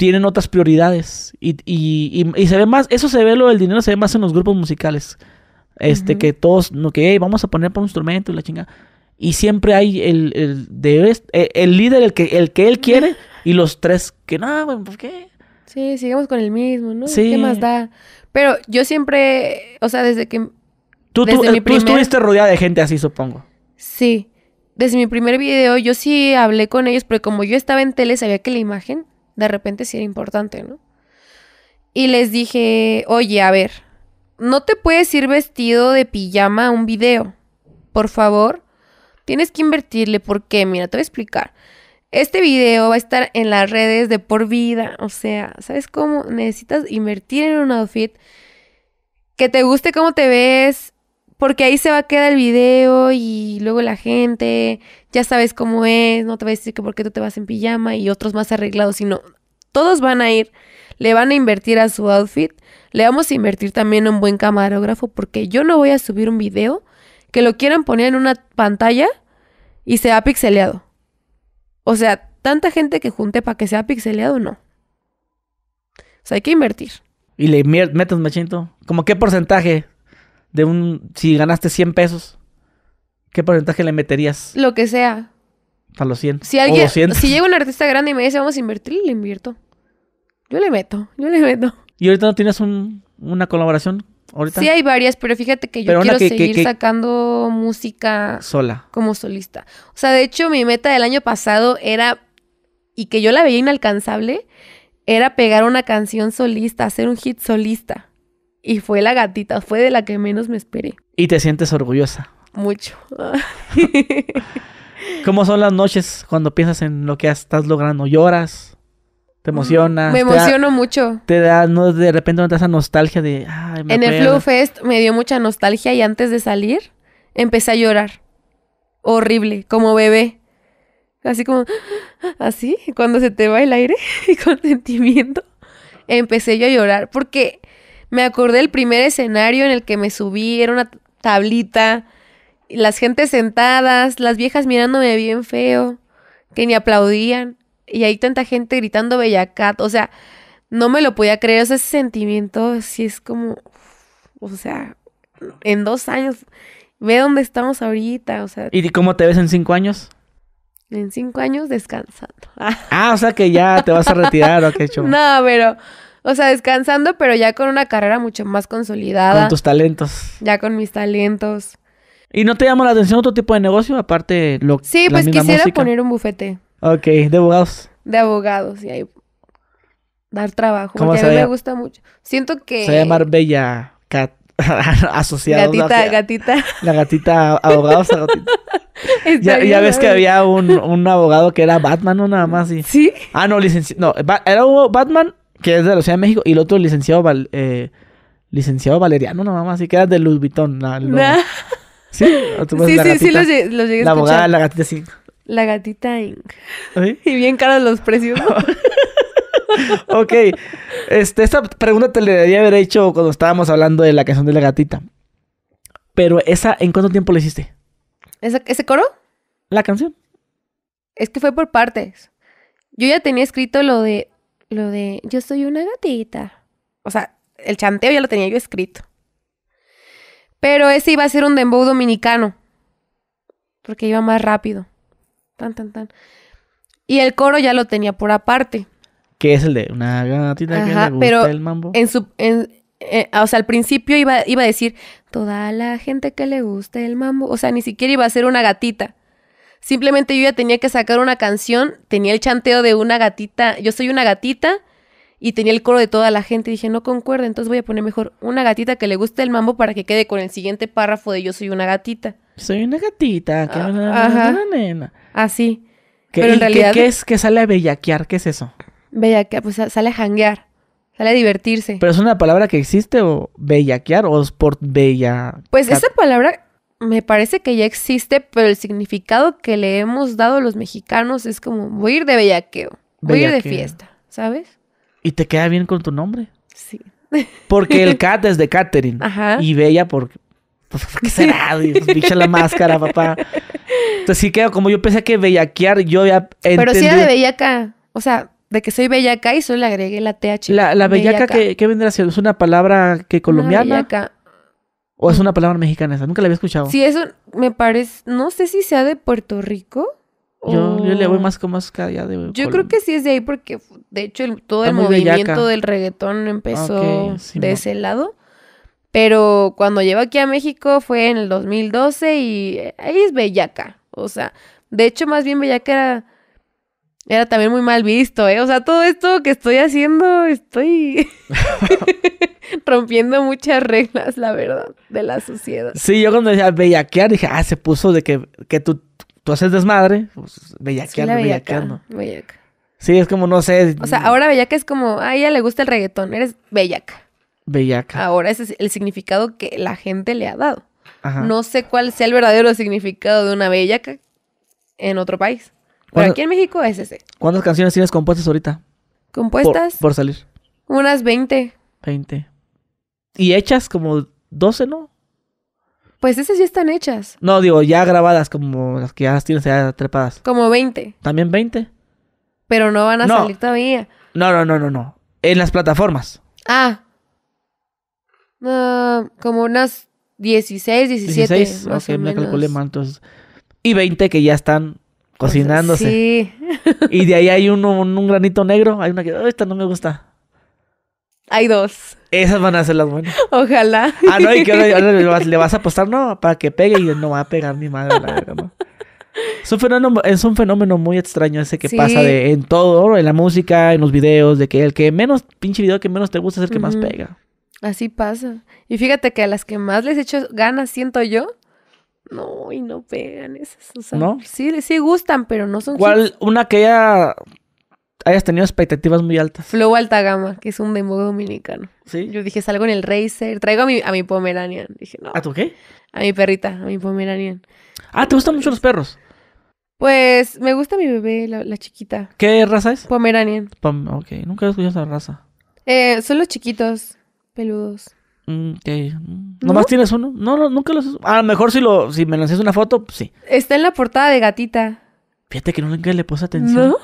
tienen otras prioridades. Y, y, y, se ve más, eso se ve, lo del dinero se ve más en los grupos musicales. Este, que todos, no, que vamos a poner por un instrumento y la chinga. Y siempre hay el, el, de e, el líder, el que, el que él quiere, y los tres que nada... Bueno... ¿por qué? Sí, sigamos con el mismo, ¿no? Sí. ¿Qué más da? Pero yo siempre, o sea, desde que... Tú, desde eh, estuviste rodeada de gente así, supongo. Sí. Desde mi primer video yo sí hablé con ellos, pero como yo estaba en tele, sabía que la imagen de repente sí era importante, ¿no? Y les dije, oye, a ver, no te puedes ir vestido de pijama a un video, por favor. Tienes que invertirle, ¿por qué? Mira, te voy a explicar. Este video va a estar en las redes de por vida, o sea, ¿sabes cómo? Necesitas invertir en un outfit que te guste cómo te ves, porque ahí se va a quedar el video y luego la gente, ya sabes cómo es, no te va a decir que por qué tú te vas en pijama y otros más arreglados, sino todos van a ir, le van a invertir a su outfit, le vamos a invertir también a un buen camarógrafo, porque yo no voy a subir un video que lo quieran poner en una pantalla y sea pixeleado. O sea, tanta gente que junte para que sea pixeleado, no. O sea, hay que invertir. ¿Y le metas, machito? ¿Como qué porcentaje? de un, si ganaste 100 pesos, ¿qué porcentaje le meterías? Lo que sea. A los 100. Si, si llega un artista grande y me dice, vamos a invertir, le invierto. Yo le meto, yo le meto. ¿Y ahorita no tienes un, una colaboración? ¿Ahorita? Sí hay varias, pero fíjate que yo quiero seguir sacando música sola. Como solista. O sea, de hecho, mi meta del año pasado era, y que yo la veía inalcanzable, era pegar una canción solista, hacer un hit solista. Y fue la gatita, fue de la que menos me esperé. ¿Y te sientes orgullosa? Mucho. ¿Cómo son las noches cuando piensas en lo que estás logrando? ¿Lloras? ¿Te mm, emocionas? Me emociono mucho. Te da, no, de repente no te da esa nostalgia de... en el Flow Fest me dio mucha nostalgia y antes de salir empecé a llorar. Horrible, como bebé. Así como... Así, cuando se te va el aire y con sentimiento. Empecé yo a llorar porque me acordé el primer escenario en el que me subí, era una tablita, las gentes sentadas, las viejas mirándome bien feo, que ni aplaudían, y ahí tanta gente gritando Bellacat, o sea, no me lo podía creer, o sea, ese sentimiento si es como, o sea, en dos años, ve dónde estamos ahorita, o sea. ¿Y cómo te ves en cinco años? En cinco años descansando. ah, o sea que ya te vas a retirar, o qué chulo. No, pero o sea, descansando, pero ya con una carrera mucho más consolidada. Con tus talentos. Ya con mis talentos. ¿Y no te llama la atención otro tipo de negocio aparte lo Sí, pues quisiera poner un bufete. Ok, de abogados. De abogados, y ahí dar trabajo. ¿Cómo porque a mí me gusta mucho. Siento que. Se va a llamar Bella asociada. Gatita, gatita. La gatita abogados. gatita. ya, ya ves que había un, abogado que era Batman, o Nada más. Y... ¿Sí? Ah, no, licenciado. No, era Batman que es de la Ciudad de México, y el otro licenciado, eh, licenciado Valeriano, no mamá, así que era de Luz Vitón. La, ¿Sí? sí, sí, los, llegué, La abogada, la gatita sí. La gatita Inc. Y bien caros los precios. ¿no? ok. Este, esta pregunta te la debería haber hecho cuando estábamos hablando de la canción de la gatita. Pero esa, ¿en cuánto tiempo la hiciste? ¿Ese coro? La canción. Es que fue por partes. Yo ya tenía escrito lo de lo de yo soy una gatita. O sea, el chanteo ya lo tenía yo escrito. Pero ese iba a ser un dembow dominicano. Porque iba más rápido. Tan, tan, tan. Y el coro ya lo tenía por aparte. ¿Qué es el de una gatita que le gusta pero el mambo? En su, en, eh, o sea, al principio iba, iba a decir toda la gente que le gusta el mambo. O sea, ni siquiera iba a ser una gatita. Simplemente yo ya tenía que sacar una canción, tenía el chanteo de una gatita, yo soy una gatita, y tenía el coro de toda la gente. Y dije, no concuerda, entonces voy a poner mejor una gatita que le guste el mambo para que quede con el siguiente párrafo de yo soy una gatita. Soy una gatita, que ah, nena. Así. Ah, Pero en realidad... ¿qué, es que sale a bellaquear? ¿Qué es eso? Bellaquear, pues sale a janguear. Sale a divertirse. ¿Pero es una palabra que existe o bellaquear o es por bella? Pues esa palabra me parece que ya existe, pero el significado que le hemos dado a los mexicanos es como, voy a ir de bellaqueo, voy a ir de fiesta, ¿sabes? Y te queda bien con tu nombre. Sí. Porque el cat es de Catherine. Ajá. Y Bella porque... Pues, ¿Qué será? Dicha la máscara, papá. Entonces sí queda como yo pensé que bellaquear, yo ya entendí... Pero si era de bellaca. O sea, de que soy bellaca y solo le agregué la TH. La, bellaca, ¿qué Que, vendrá siendo es una palabra que colombiana. bellaca. ¿O es una palabra mexicana esa? Nunca la había escuchado. Sí, eso me parece. No sé si sea de Puerto Rico. Yo, yo le voy más como más día de. Yo creo que sí es de ahí porque, de hecho, todo el movimiento del reggaetón empezó de ese lado. Pero cuando llevo aquí a México fue en el 2012 y eh, ahí es bellaca. O sea, de hecho, más bien bellaca era era también muy mal visto, ¿eh? O sea, todo esto que estoy haciendo, estoy rompiendo muchas reglas, la verdad, de la sociedad. Sí, yo cuando decía bellaquear, dije, ah, se puso de que, tú, tú haces desmadre, pues bellaquear, sí, bellaquear, Bellaca. Sí, es como, no sé. O sea, ahora bellaca es como, a ella le gusta el reggaetón, eres bellaca. Bellaca. Ahora ese es el significado que la gente le ha dado. No sé cuál sea el verdadero significado de una bellaca en otro país. Pero aquí en México es ese. ¿Cuántas canciones tienes compuestas ahorita? ¿Compuestas? Por, salir. Unas 20. 20. Y hechas como 12, ¿no? Pues esas ya están hechas. No, digo, ya grabadas, como las que ya tienes ya trepadas. Como 20. ¿También 20? Pero no van a salir todavía. No, no, no, no, no. En las plataformas. Ah. como unas 16, 17. 16, más o me calculé mal. Entonces, y 20 que ya están cocinándose. Sí. Y de ahí hay uno, un, granito negro. Hay una que, esta no me gusta. Hay dos. Esas van a ser las buenas. Ojalá. Ah, no, y que le, vas, a apostar, no, para que pegue y no va a pegar mi madre, la verdad, Es un, fenómeno, es un fenómeno muy extraño ese que pasa de, en todo, en la música, en los videos, de que el que menos, pinche video que menos te gusta es el que más pega. Así pasa. Y fíjate que a las que más les echo ganas, siento yo, no, y no pegan esas. O ¿No? Sí, sí gustan, pero no son ¿Cuál? Una que ya hayas tenido expectativas muy altas. Flow Alta Gama, que es un demo dominicano. Sí. Yo dije, salgo en el Racer. Traigo a mi, Pomeranian. Dije, no. ¿A tu qué? A mi perrita, a mi Pomeranian. Ah, ¿te gustan mucho los perros? Pues me gusta mi bebé, la, chiquita. ¿Qué raza es? Pomeranian. ok, nunca he escuchado esa raza. Eh, son los chiquitos, peludos. Mm, no ¿Nomás tienes uno? No, no, nunca los. A lo mejor si lo, si me lanzas una foto, pues sí. Está en la portada de gatita. Fíjate que nunca le puse atención.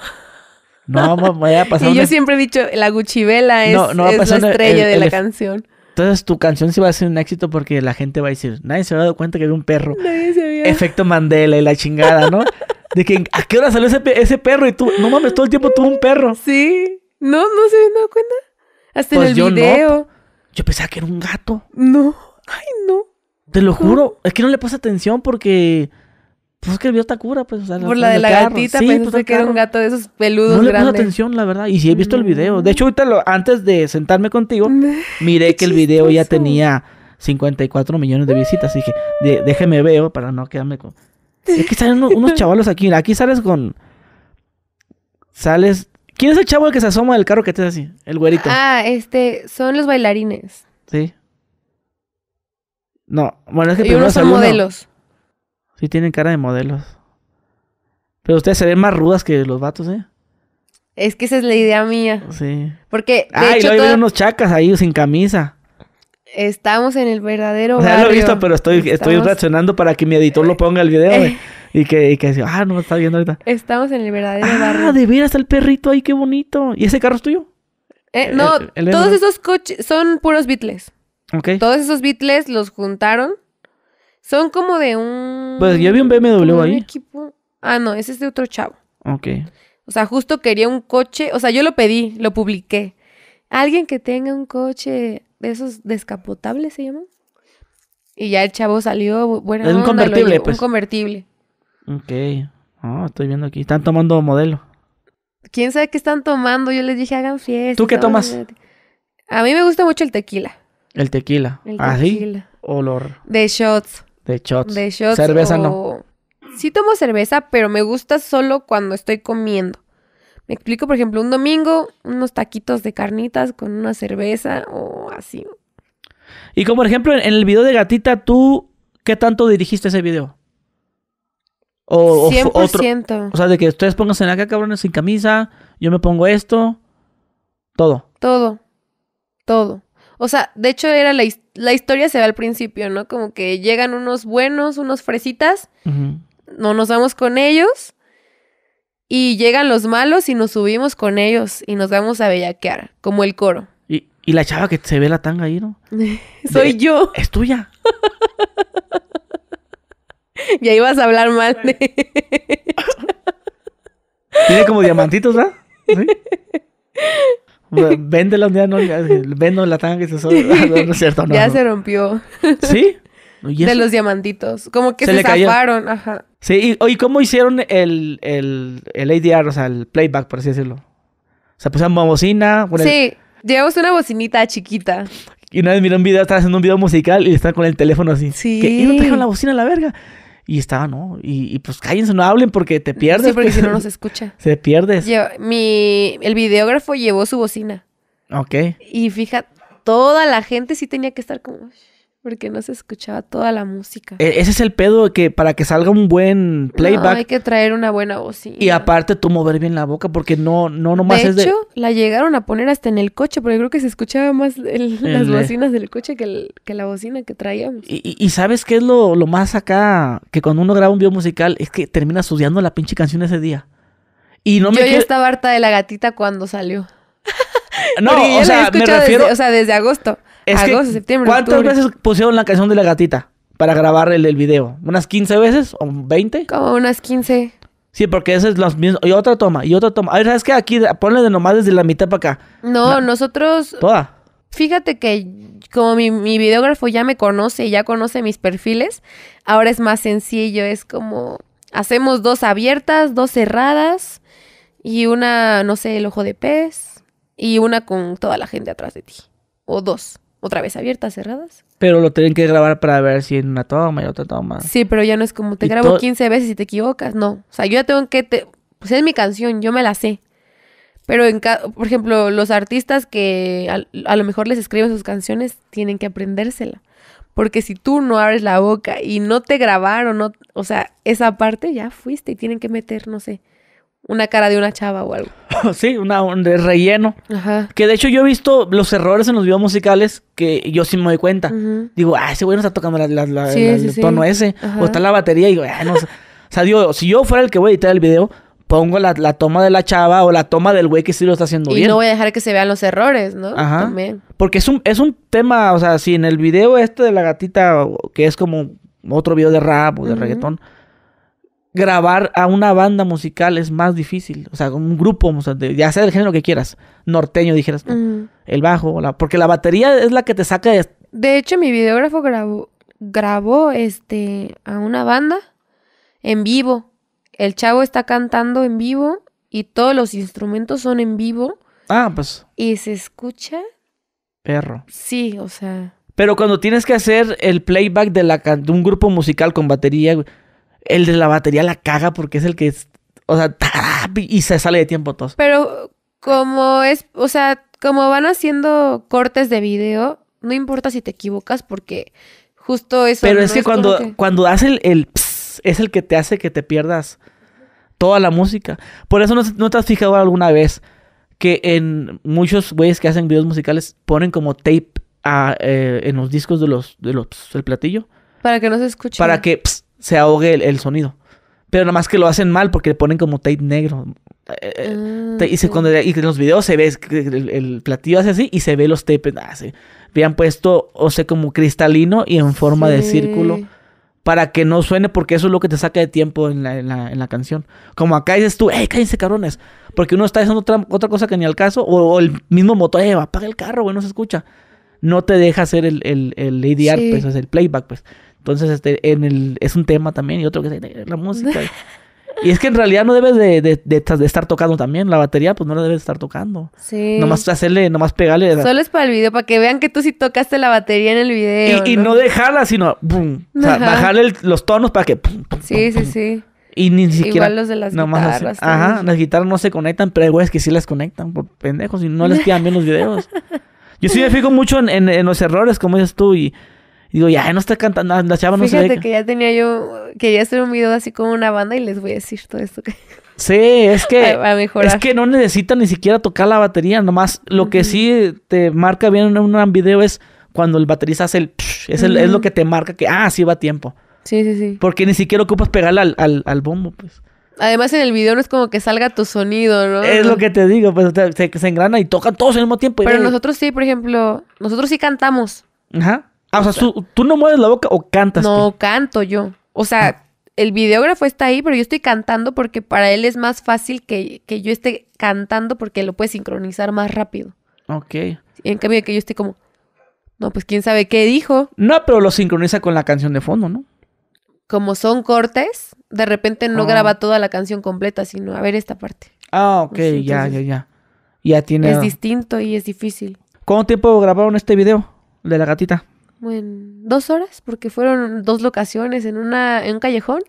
No, no vaya a pasar. y yo siempre he dicho, la Guchivela es, la estrella de la canción. Entonces tu canción sí va a ser un éxito porque la gente va a decir, nadie se había dado cuenta que había un perro. Nadie se había. Efecto Mandela y la chingada, ¿no? de que a qué hora salió ese, perro y tú, no mames, todo el tiempo tuvo un perro. Sí. No, no se habían dado cuenta. Hasta en pues el video. Yo pensaba que era un gato. No, ay, no. Te lo juro. Es que no le puse atención porque. Pues es que el video cura, pues. Por la de la gatita, sí, pues, que era un gato de esos peludos. No le puse atención, la verdad. Y sí he visto el video. De hecho, ahorita antes de sentarme contigo, miré que el video ya tenía 54 millones de visitas. Y dije, déjeme veo para no quedarme con. Es que salen unos, unos chavalos aquí. aquí sales con. Sales ¿Quién es el chavo el que se asoma del carro que te hace así? El güerito. Ah, este, son los bailarines. Sí. No, bueno, es que y unos son modelos. Sí, tienen cara de modelos. Pero ustedes se ven más rudas que los vatos, ¿eh? Es que esa es la idea mía. Sí. Porque. De ah, hecho, y unos chacas ahí sin camisa. Estamos en el verdadero. O sea, lo he visto, pero estoy, estoy reaccionando para que mi editor lo ponga al video, eh, güey. Y que, y decía, ah, no me estás viendo ahorita. Estamos en el verdadero ah, barrio. Ah, de veras, el perrito ahí, qué bonito. ¿Y ese carro es tuyo? Eh, eh, no, todos esos coches son puros Beatles. Ok. Todos esos Beatles los juntaron. Son como de un. Pues yo vi un BMW ahí. Ah, no, ese es de otro chavo. Ok. O sea, justo quería un coche. O sea, yo lo pedí, lo publiqué. Alguien que tenga un coche de esos descapotables se llama? Y ya el chavo salió, bueno, un convertible, pues. Un convertible. Ok. Oh, estoy viendo aquí. Están tomando modelo. ¿Quién sabe qué están tomando? Yo les dije, hagan fiesta. ¿Tú qué tomas? A mí me gusta mucho el tequila. El tequila. El ¿Ah, tequila. Olor. De shots. De shots. De shots. Cerveza no. Sí tomo cerveza, pero me gusta solo cuando estoy comiendo. Me explico, por ejemplo, un domingo, unos taquitos de carnitas con una cerveza o así. Y como por ejemplo, en el video de Gatita, ¿tú qué tanto dirigiste ese video? O, 100%. O, o sea, de que ustedes pónganse en acá, cabrones, sin camisa, yo me pongo esto, todo. Todo, todo. O sea, de hecho era la, la historia se ve al principio, ¿no? Como que llegan unos buenos, unos fresitas, no nos vamos con ellos, y llegan los malos y nos subimos con ellos y nos vamos a bellaquear, como el coro. Y, y la chava que se ve la tanga ahí, ¿no? Soy yo. Es tuya. Y ahí vas a hablar mal de. Tiene como diamantitos, ¿verdad? ¿Sí? Vende la unidad, no, vendo la tanga se ah, No, es cierto, no, Ya se rompió. ¿Sí? De los diamantitos. Como que se, se zafaron, ajá. Sí, y, cómo hicieron el, el, el ADR, o sea, el playback, por así decirlo. O sea, pusieron bocina. sí, llevamos una bocinita chiquita. Y una vez miré un video, estaba haciendo un video musical y estaba con el teléfono así. Sí. Y no trajeron la bocina a la verga. Y estaba, ¿no? Y, y pues cállense, no hablen porque te pierdes. Sí, porque si no nos escucha. Se pierdes. mi, el videógrafo llevó su bocina. Ok. Y fíjate, toda la gente sí tenía que estar como porque no se escuchaba toda la música. E, ese es el pedo de que para que salga un buen playback. No, hay que traer una buena bocina. Y aparte tú mover bien la boca porque no, no nomás de De hecho, la llegaron a poner hasta en el coche porque creo que se escuchaba más las bocinas del coche que, que, la bocina que traíamos. Y, y, ¿sabes qué es lo, lo, más acá? Que cuando uno graba un video musical es que termina sudando la pinche canción ese día. Y no me Yo ya estaba harta de la gatita cuando salió. No, o sea, me refiero... o sea, desde agosto. Es que, ¿Cuántas veces pusieron la canción de la gatita para grabar el, video? ¿Unas 15 veces o 20? Como unas 15. Sí, porque esas es las mismas. Y otra toma, y otra toma. A ver, ¿sabes qué? Aquí ponle de nomás desde la mitad para acá. No, nosotros. Toda. Fíjate que como mi, mi videógrafo ya me conoce y ya conoce mis perfiles, ahora es más sencillo. Es como. Hacemos dos abiertas, dos cerradas y una, no sé, el ojo de pez y una con toda la gente atrás de ti. O dos otra vez abiertas, cerradas. Pero lo tienen que grabar para ver si en una toma y otra toma. Sí, pero ya no es como te grabo 15 veces y te equivocas, no. O sea, yo ya tengo que... Te... Pues es mi canción, yo me la sé. Pero, en ca... por ejemplo, los artistas que a, lo mejor les escriben sus canciones tienen que aprendérsela. Porque si tú no abres la boca y no te grabaron, no, o sea, esa parte ya fuiste y tienen que meter, no sé, una cara de una chava o algo. sí, una, un de relleno. Ajá. Que de hecho yo he visto los errores en los videos musicales que yo sí me doy cuenta. Digo, ah, ese güey no está tocando la, el tono ese. O está la batería y digo, ah, no. o sea, digo, si yo fuera el que voy a editar el video, pongo la, toma de la chava o la toma del güey que sí lo está haciendo bien. Y no voy a dejar que se vean los errores, ¿no? Ajá. También. Porque es un, es un tema, o sea, si en el video este de la gatita, que es como otro video de rap o de reggaetón, grabar a una banda musical es más difícil. O sea, un grupo, o sea, de, ya sea del género que quieras, norteño, dijeras el bajo, porque la batería es la que te saca de... De hecho, mi videógrafo grabó, grabó este, a una banda en vivo. El chavo está cantando en vivo y todos los instrumentos son en vivo. Ah, pues. Y se escucha. Perro. Sí, o sea. Pero cuando tienes que hacer el playback de, la, de un grupo musical con batería, el de la batería la caga porque es el que es, o sea, y se sale de tiempo todo. Pero como es, o sea, como van haciendo cortes de video, no importa si te equivocas porque justo eso. Pero es que es cuando, que... cuando hace el, pss, es el que te hace que te pierdas toda la música. Por eso no, te has fijado alguna vez que en muchos güeyes que hacen videos musicales ponen como tape eh, en los discos de los, de los platillo. Para que no se escuche. Para que se ahogue el, sonido. Pero nada más que lo hacen mal porque le ponen como tape negro. Eh, eh, ah, y, cuando, en los videos se ve el, el, platillo hace así y se ve los tapes. Ah, sí. Habían puesto, o sea, como cristalino y en forma de círculo para que no suene, porque eso es lo que te saca de tiempo en la, en la, canción. Como acá dices tú, ¡eh, cállense cabrones! Porque uno está haciendo otra, otra cosa que ni al caso, o, el mismo motor, ¡eh, apaga el carro, güey, no se escucha! No te deja hacer el, el, el ADR, pues, el playback, pues. Entonces, este, en el, es un tema también y otro que es la música. Y es que en realidad no debes de, de, estar tocando también. La batería, pues no la debes estar tocando. Sí. Nomás hacerle, nomás pegarle. Solo es para el video, para que vean que tú sí tocaste la batería en el video. Y no, y no dejarla, sino boom. O sea, bajarle los tonos para que. sí, sí, sí. Y ni siquiera. Igual los de las guitarras. ajá, las guitarras no se conectan, pero hay güeyes que sí las conectan por pendejos y no les quedan bien los videos. Yo sí me fijo mucho en, en los errores, como dices tú, y digo, ya no está cantando, la chava no se que ya tenía yo, Que hacer un video así como una banda y les voy a decir todo esto que... Sí, es que a, es que no necesita ni siquiera tocar la batería, nomás lo que sí te marca bien en un video es cuando el baterista hace el, es, lo que te marca que ah, sí va tiempo. Sí, sí, sí. Porque ni siquiera ocupas pegarle al, al, al bombo, pues. Además, en el video no es como que salga tu sonido, ¿no? Es lo que te digo, pues se, se, engrana y tocan todos al mismo tiempo. Pero nosotros sí, por ejemplo, nosotros sí cantamos. Ajá. Ah, o, sea, tú, no mueves la boca o cantas. No, canto yo. O sea, ah. el videógrafo está ahí, pero yo estoy cantando porque para él es más fácil que, yo esté cantando porque lo puede sincronizar más rápido. Ok. en cambio que yo esté como, no, pues quién sabe qué dijo. No, pero lo sincroniza con la canción de fondo, ¿no? Como son cortes, de repente no ah. graba toda la canción completa, sino a ver esta parte. Ah, ok, ya, ya, ya. Ya tiene. Es distinto y es difícil. ¿Cuánto tiempo grabaron este video de la gatita? Bueno, dos horas, porque fueron dos locaciones en, una, en un callejón.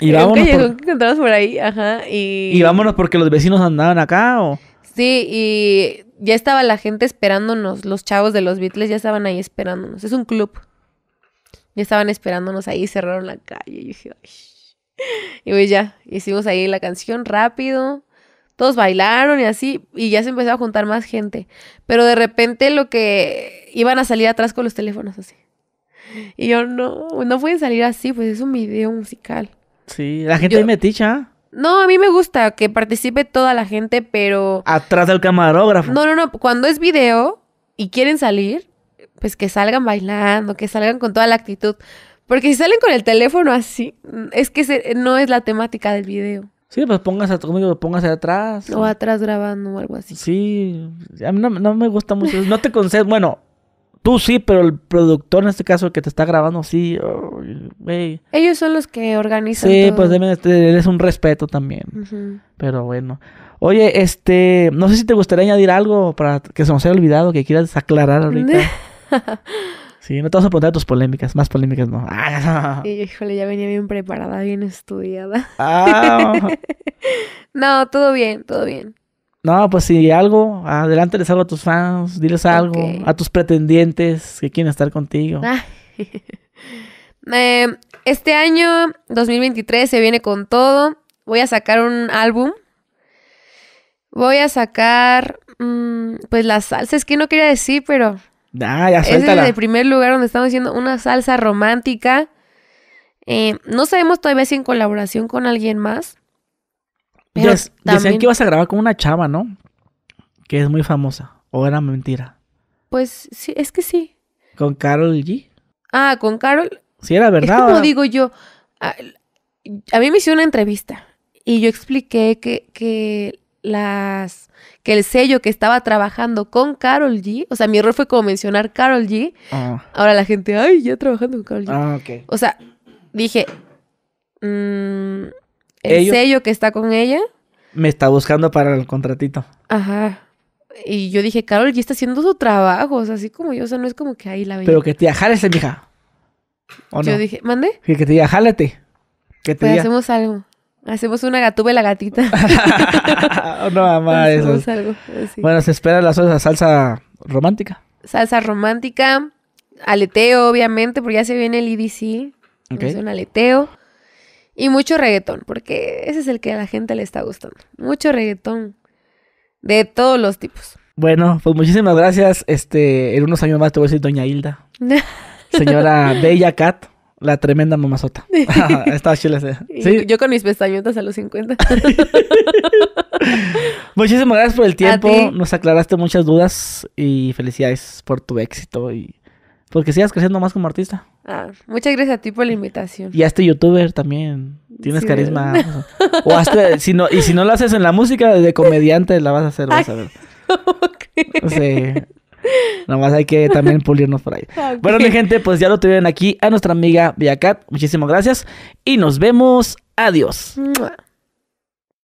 Y Un encontramos por ahí, ajá. Y... y vámonos porque los vecinos andaban acá o. Sí, y ya estaba la gente esperándonos, los chavos de los Beatles ya estaban ahí esperándonos. Es un club. Ya estaban esperándonos ahí, cerraron la calle. Y yo dije, Ay. Y pues ya, hicimos ahí la canción rápido todos bailaron y así, y ya se empezó a juntar más gente. Pero de repente lo que iban a salir atrás con los teléfonos así. Y yo no, no pueden salir así, pues es un video musical. Sí, la gente de meticha. No, a mí me gusta que participe toda la gente, pero... Atrás del camarógrafo. No, no, no, cuando es video y quieren salir, pues que salgan bailando, que salgan con toda la actitud. Porque si salen con el teléfono así, es que no es la temática del video. Sí, pues póngase conmigo, póngase atrás. O atrás grabando o algo así. Sí, a mí no, me gusta mucho. No te concedes, bueno, tú sí, pero el productor en este caso que te está grabando sí, Ellos son los que organizan. Sí, pues deben, es un respeto también. Pero bueno. Oye, este, no sé si te gustaría añadir algo para que se nos haya olvidado, que quieras aclarar ahorita. Sí, no te vas a a tus polémicas, más polémicas no. Y ah. híjole, ya venía bien preparada, bien estudiada. Ah. no, todo bien, todo bien. No, pues si algo, adelante les algo a tus fans, diles algo, a tus pretendientes que quieren estar contigo. Ah. Em, este año, 2023, se viene con todo. Voy a sacar un álbum. Voy a sacar, mm, pues las salsas que no quería decir, pero Ah, ya suéltala. Ese es el primer lugar donde estamos haciendo una salsa romántica. Eh, no sabemos todavía si en colaboración con alguien más. Decían que ibas a grabar con una chava, ¿no? Que es muy famosa. ¿O era mentira? Pues sí, es que sí. ¿Con Carol G? Ah, con Carol. Sí, era verdad. Es como digo yo. A, mí me hicieron una entrevista y yo expliqué que las que el sello que estaba trabajando con Carol G, o sea, mi error fue como mencionar Carol G. Ah. Ahora la gente, ay, ya trabajando con Carol G. Ah, O sea, dije, mm, el sello que está con ella. Me está buscando para el contratito. Ajá. Y yo dije, Carol G está haciendo su trabajo, o sea, así como yo, o sea, no es como que ahí la veía. Pero que te ajárese, mija. ¿O yo dije, ¿mande? Que, te jálate. Que te pues, hacemos algo. Hacemos una y la gatita. no, mamá, eso. Algo Bueno, se espera la salsa, romántica. Salsa romántica, aleteo, obviamente, porque ya se viene el EDC. Es un aleteo. Y mucho reggaetón, porque ese es el que a la gente le está gustando. Mucho reggaetón. De todos los tipos. Bueno, pues muchísimas gracias. Este, en unos años más te voy a decir Doña Hilda. Señora Bella Cat. La tremenda mamazota. Estaba chila Yo con mis pestañotas a los 50. Muchísimas gracias por el tiempo. Nos aclaraste muchas dudas y felicidades por tu éxito y porque sigas creciendo más como artista. Ah, muchas gracias a ti por la invitación. Y a este youtuber también. Tienes carisma. O hasta, este, si no, y si no lo haces en la música, de comediante la vas a hacer, vas a ver. Sí más hay que también pulirnos por ahí. Bueno, mi gente, pues ya lo tuvieron aquí a nuestra amiga Viacat. Muchísimas gracias y nos vemos. Adiós.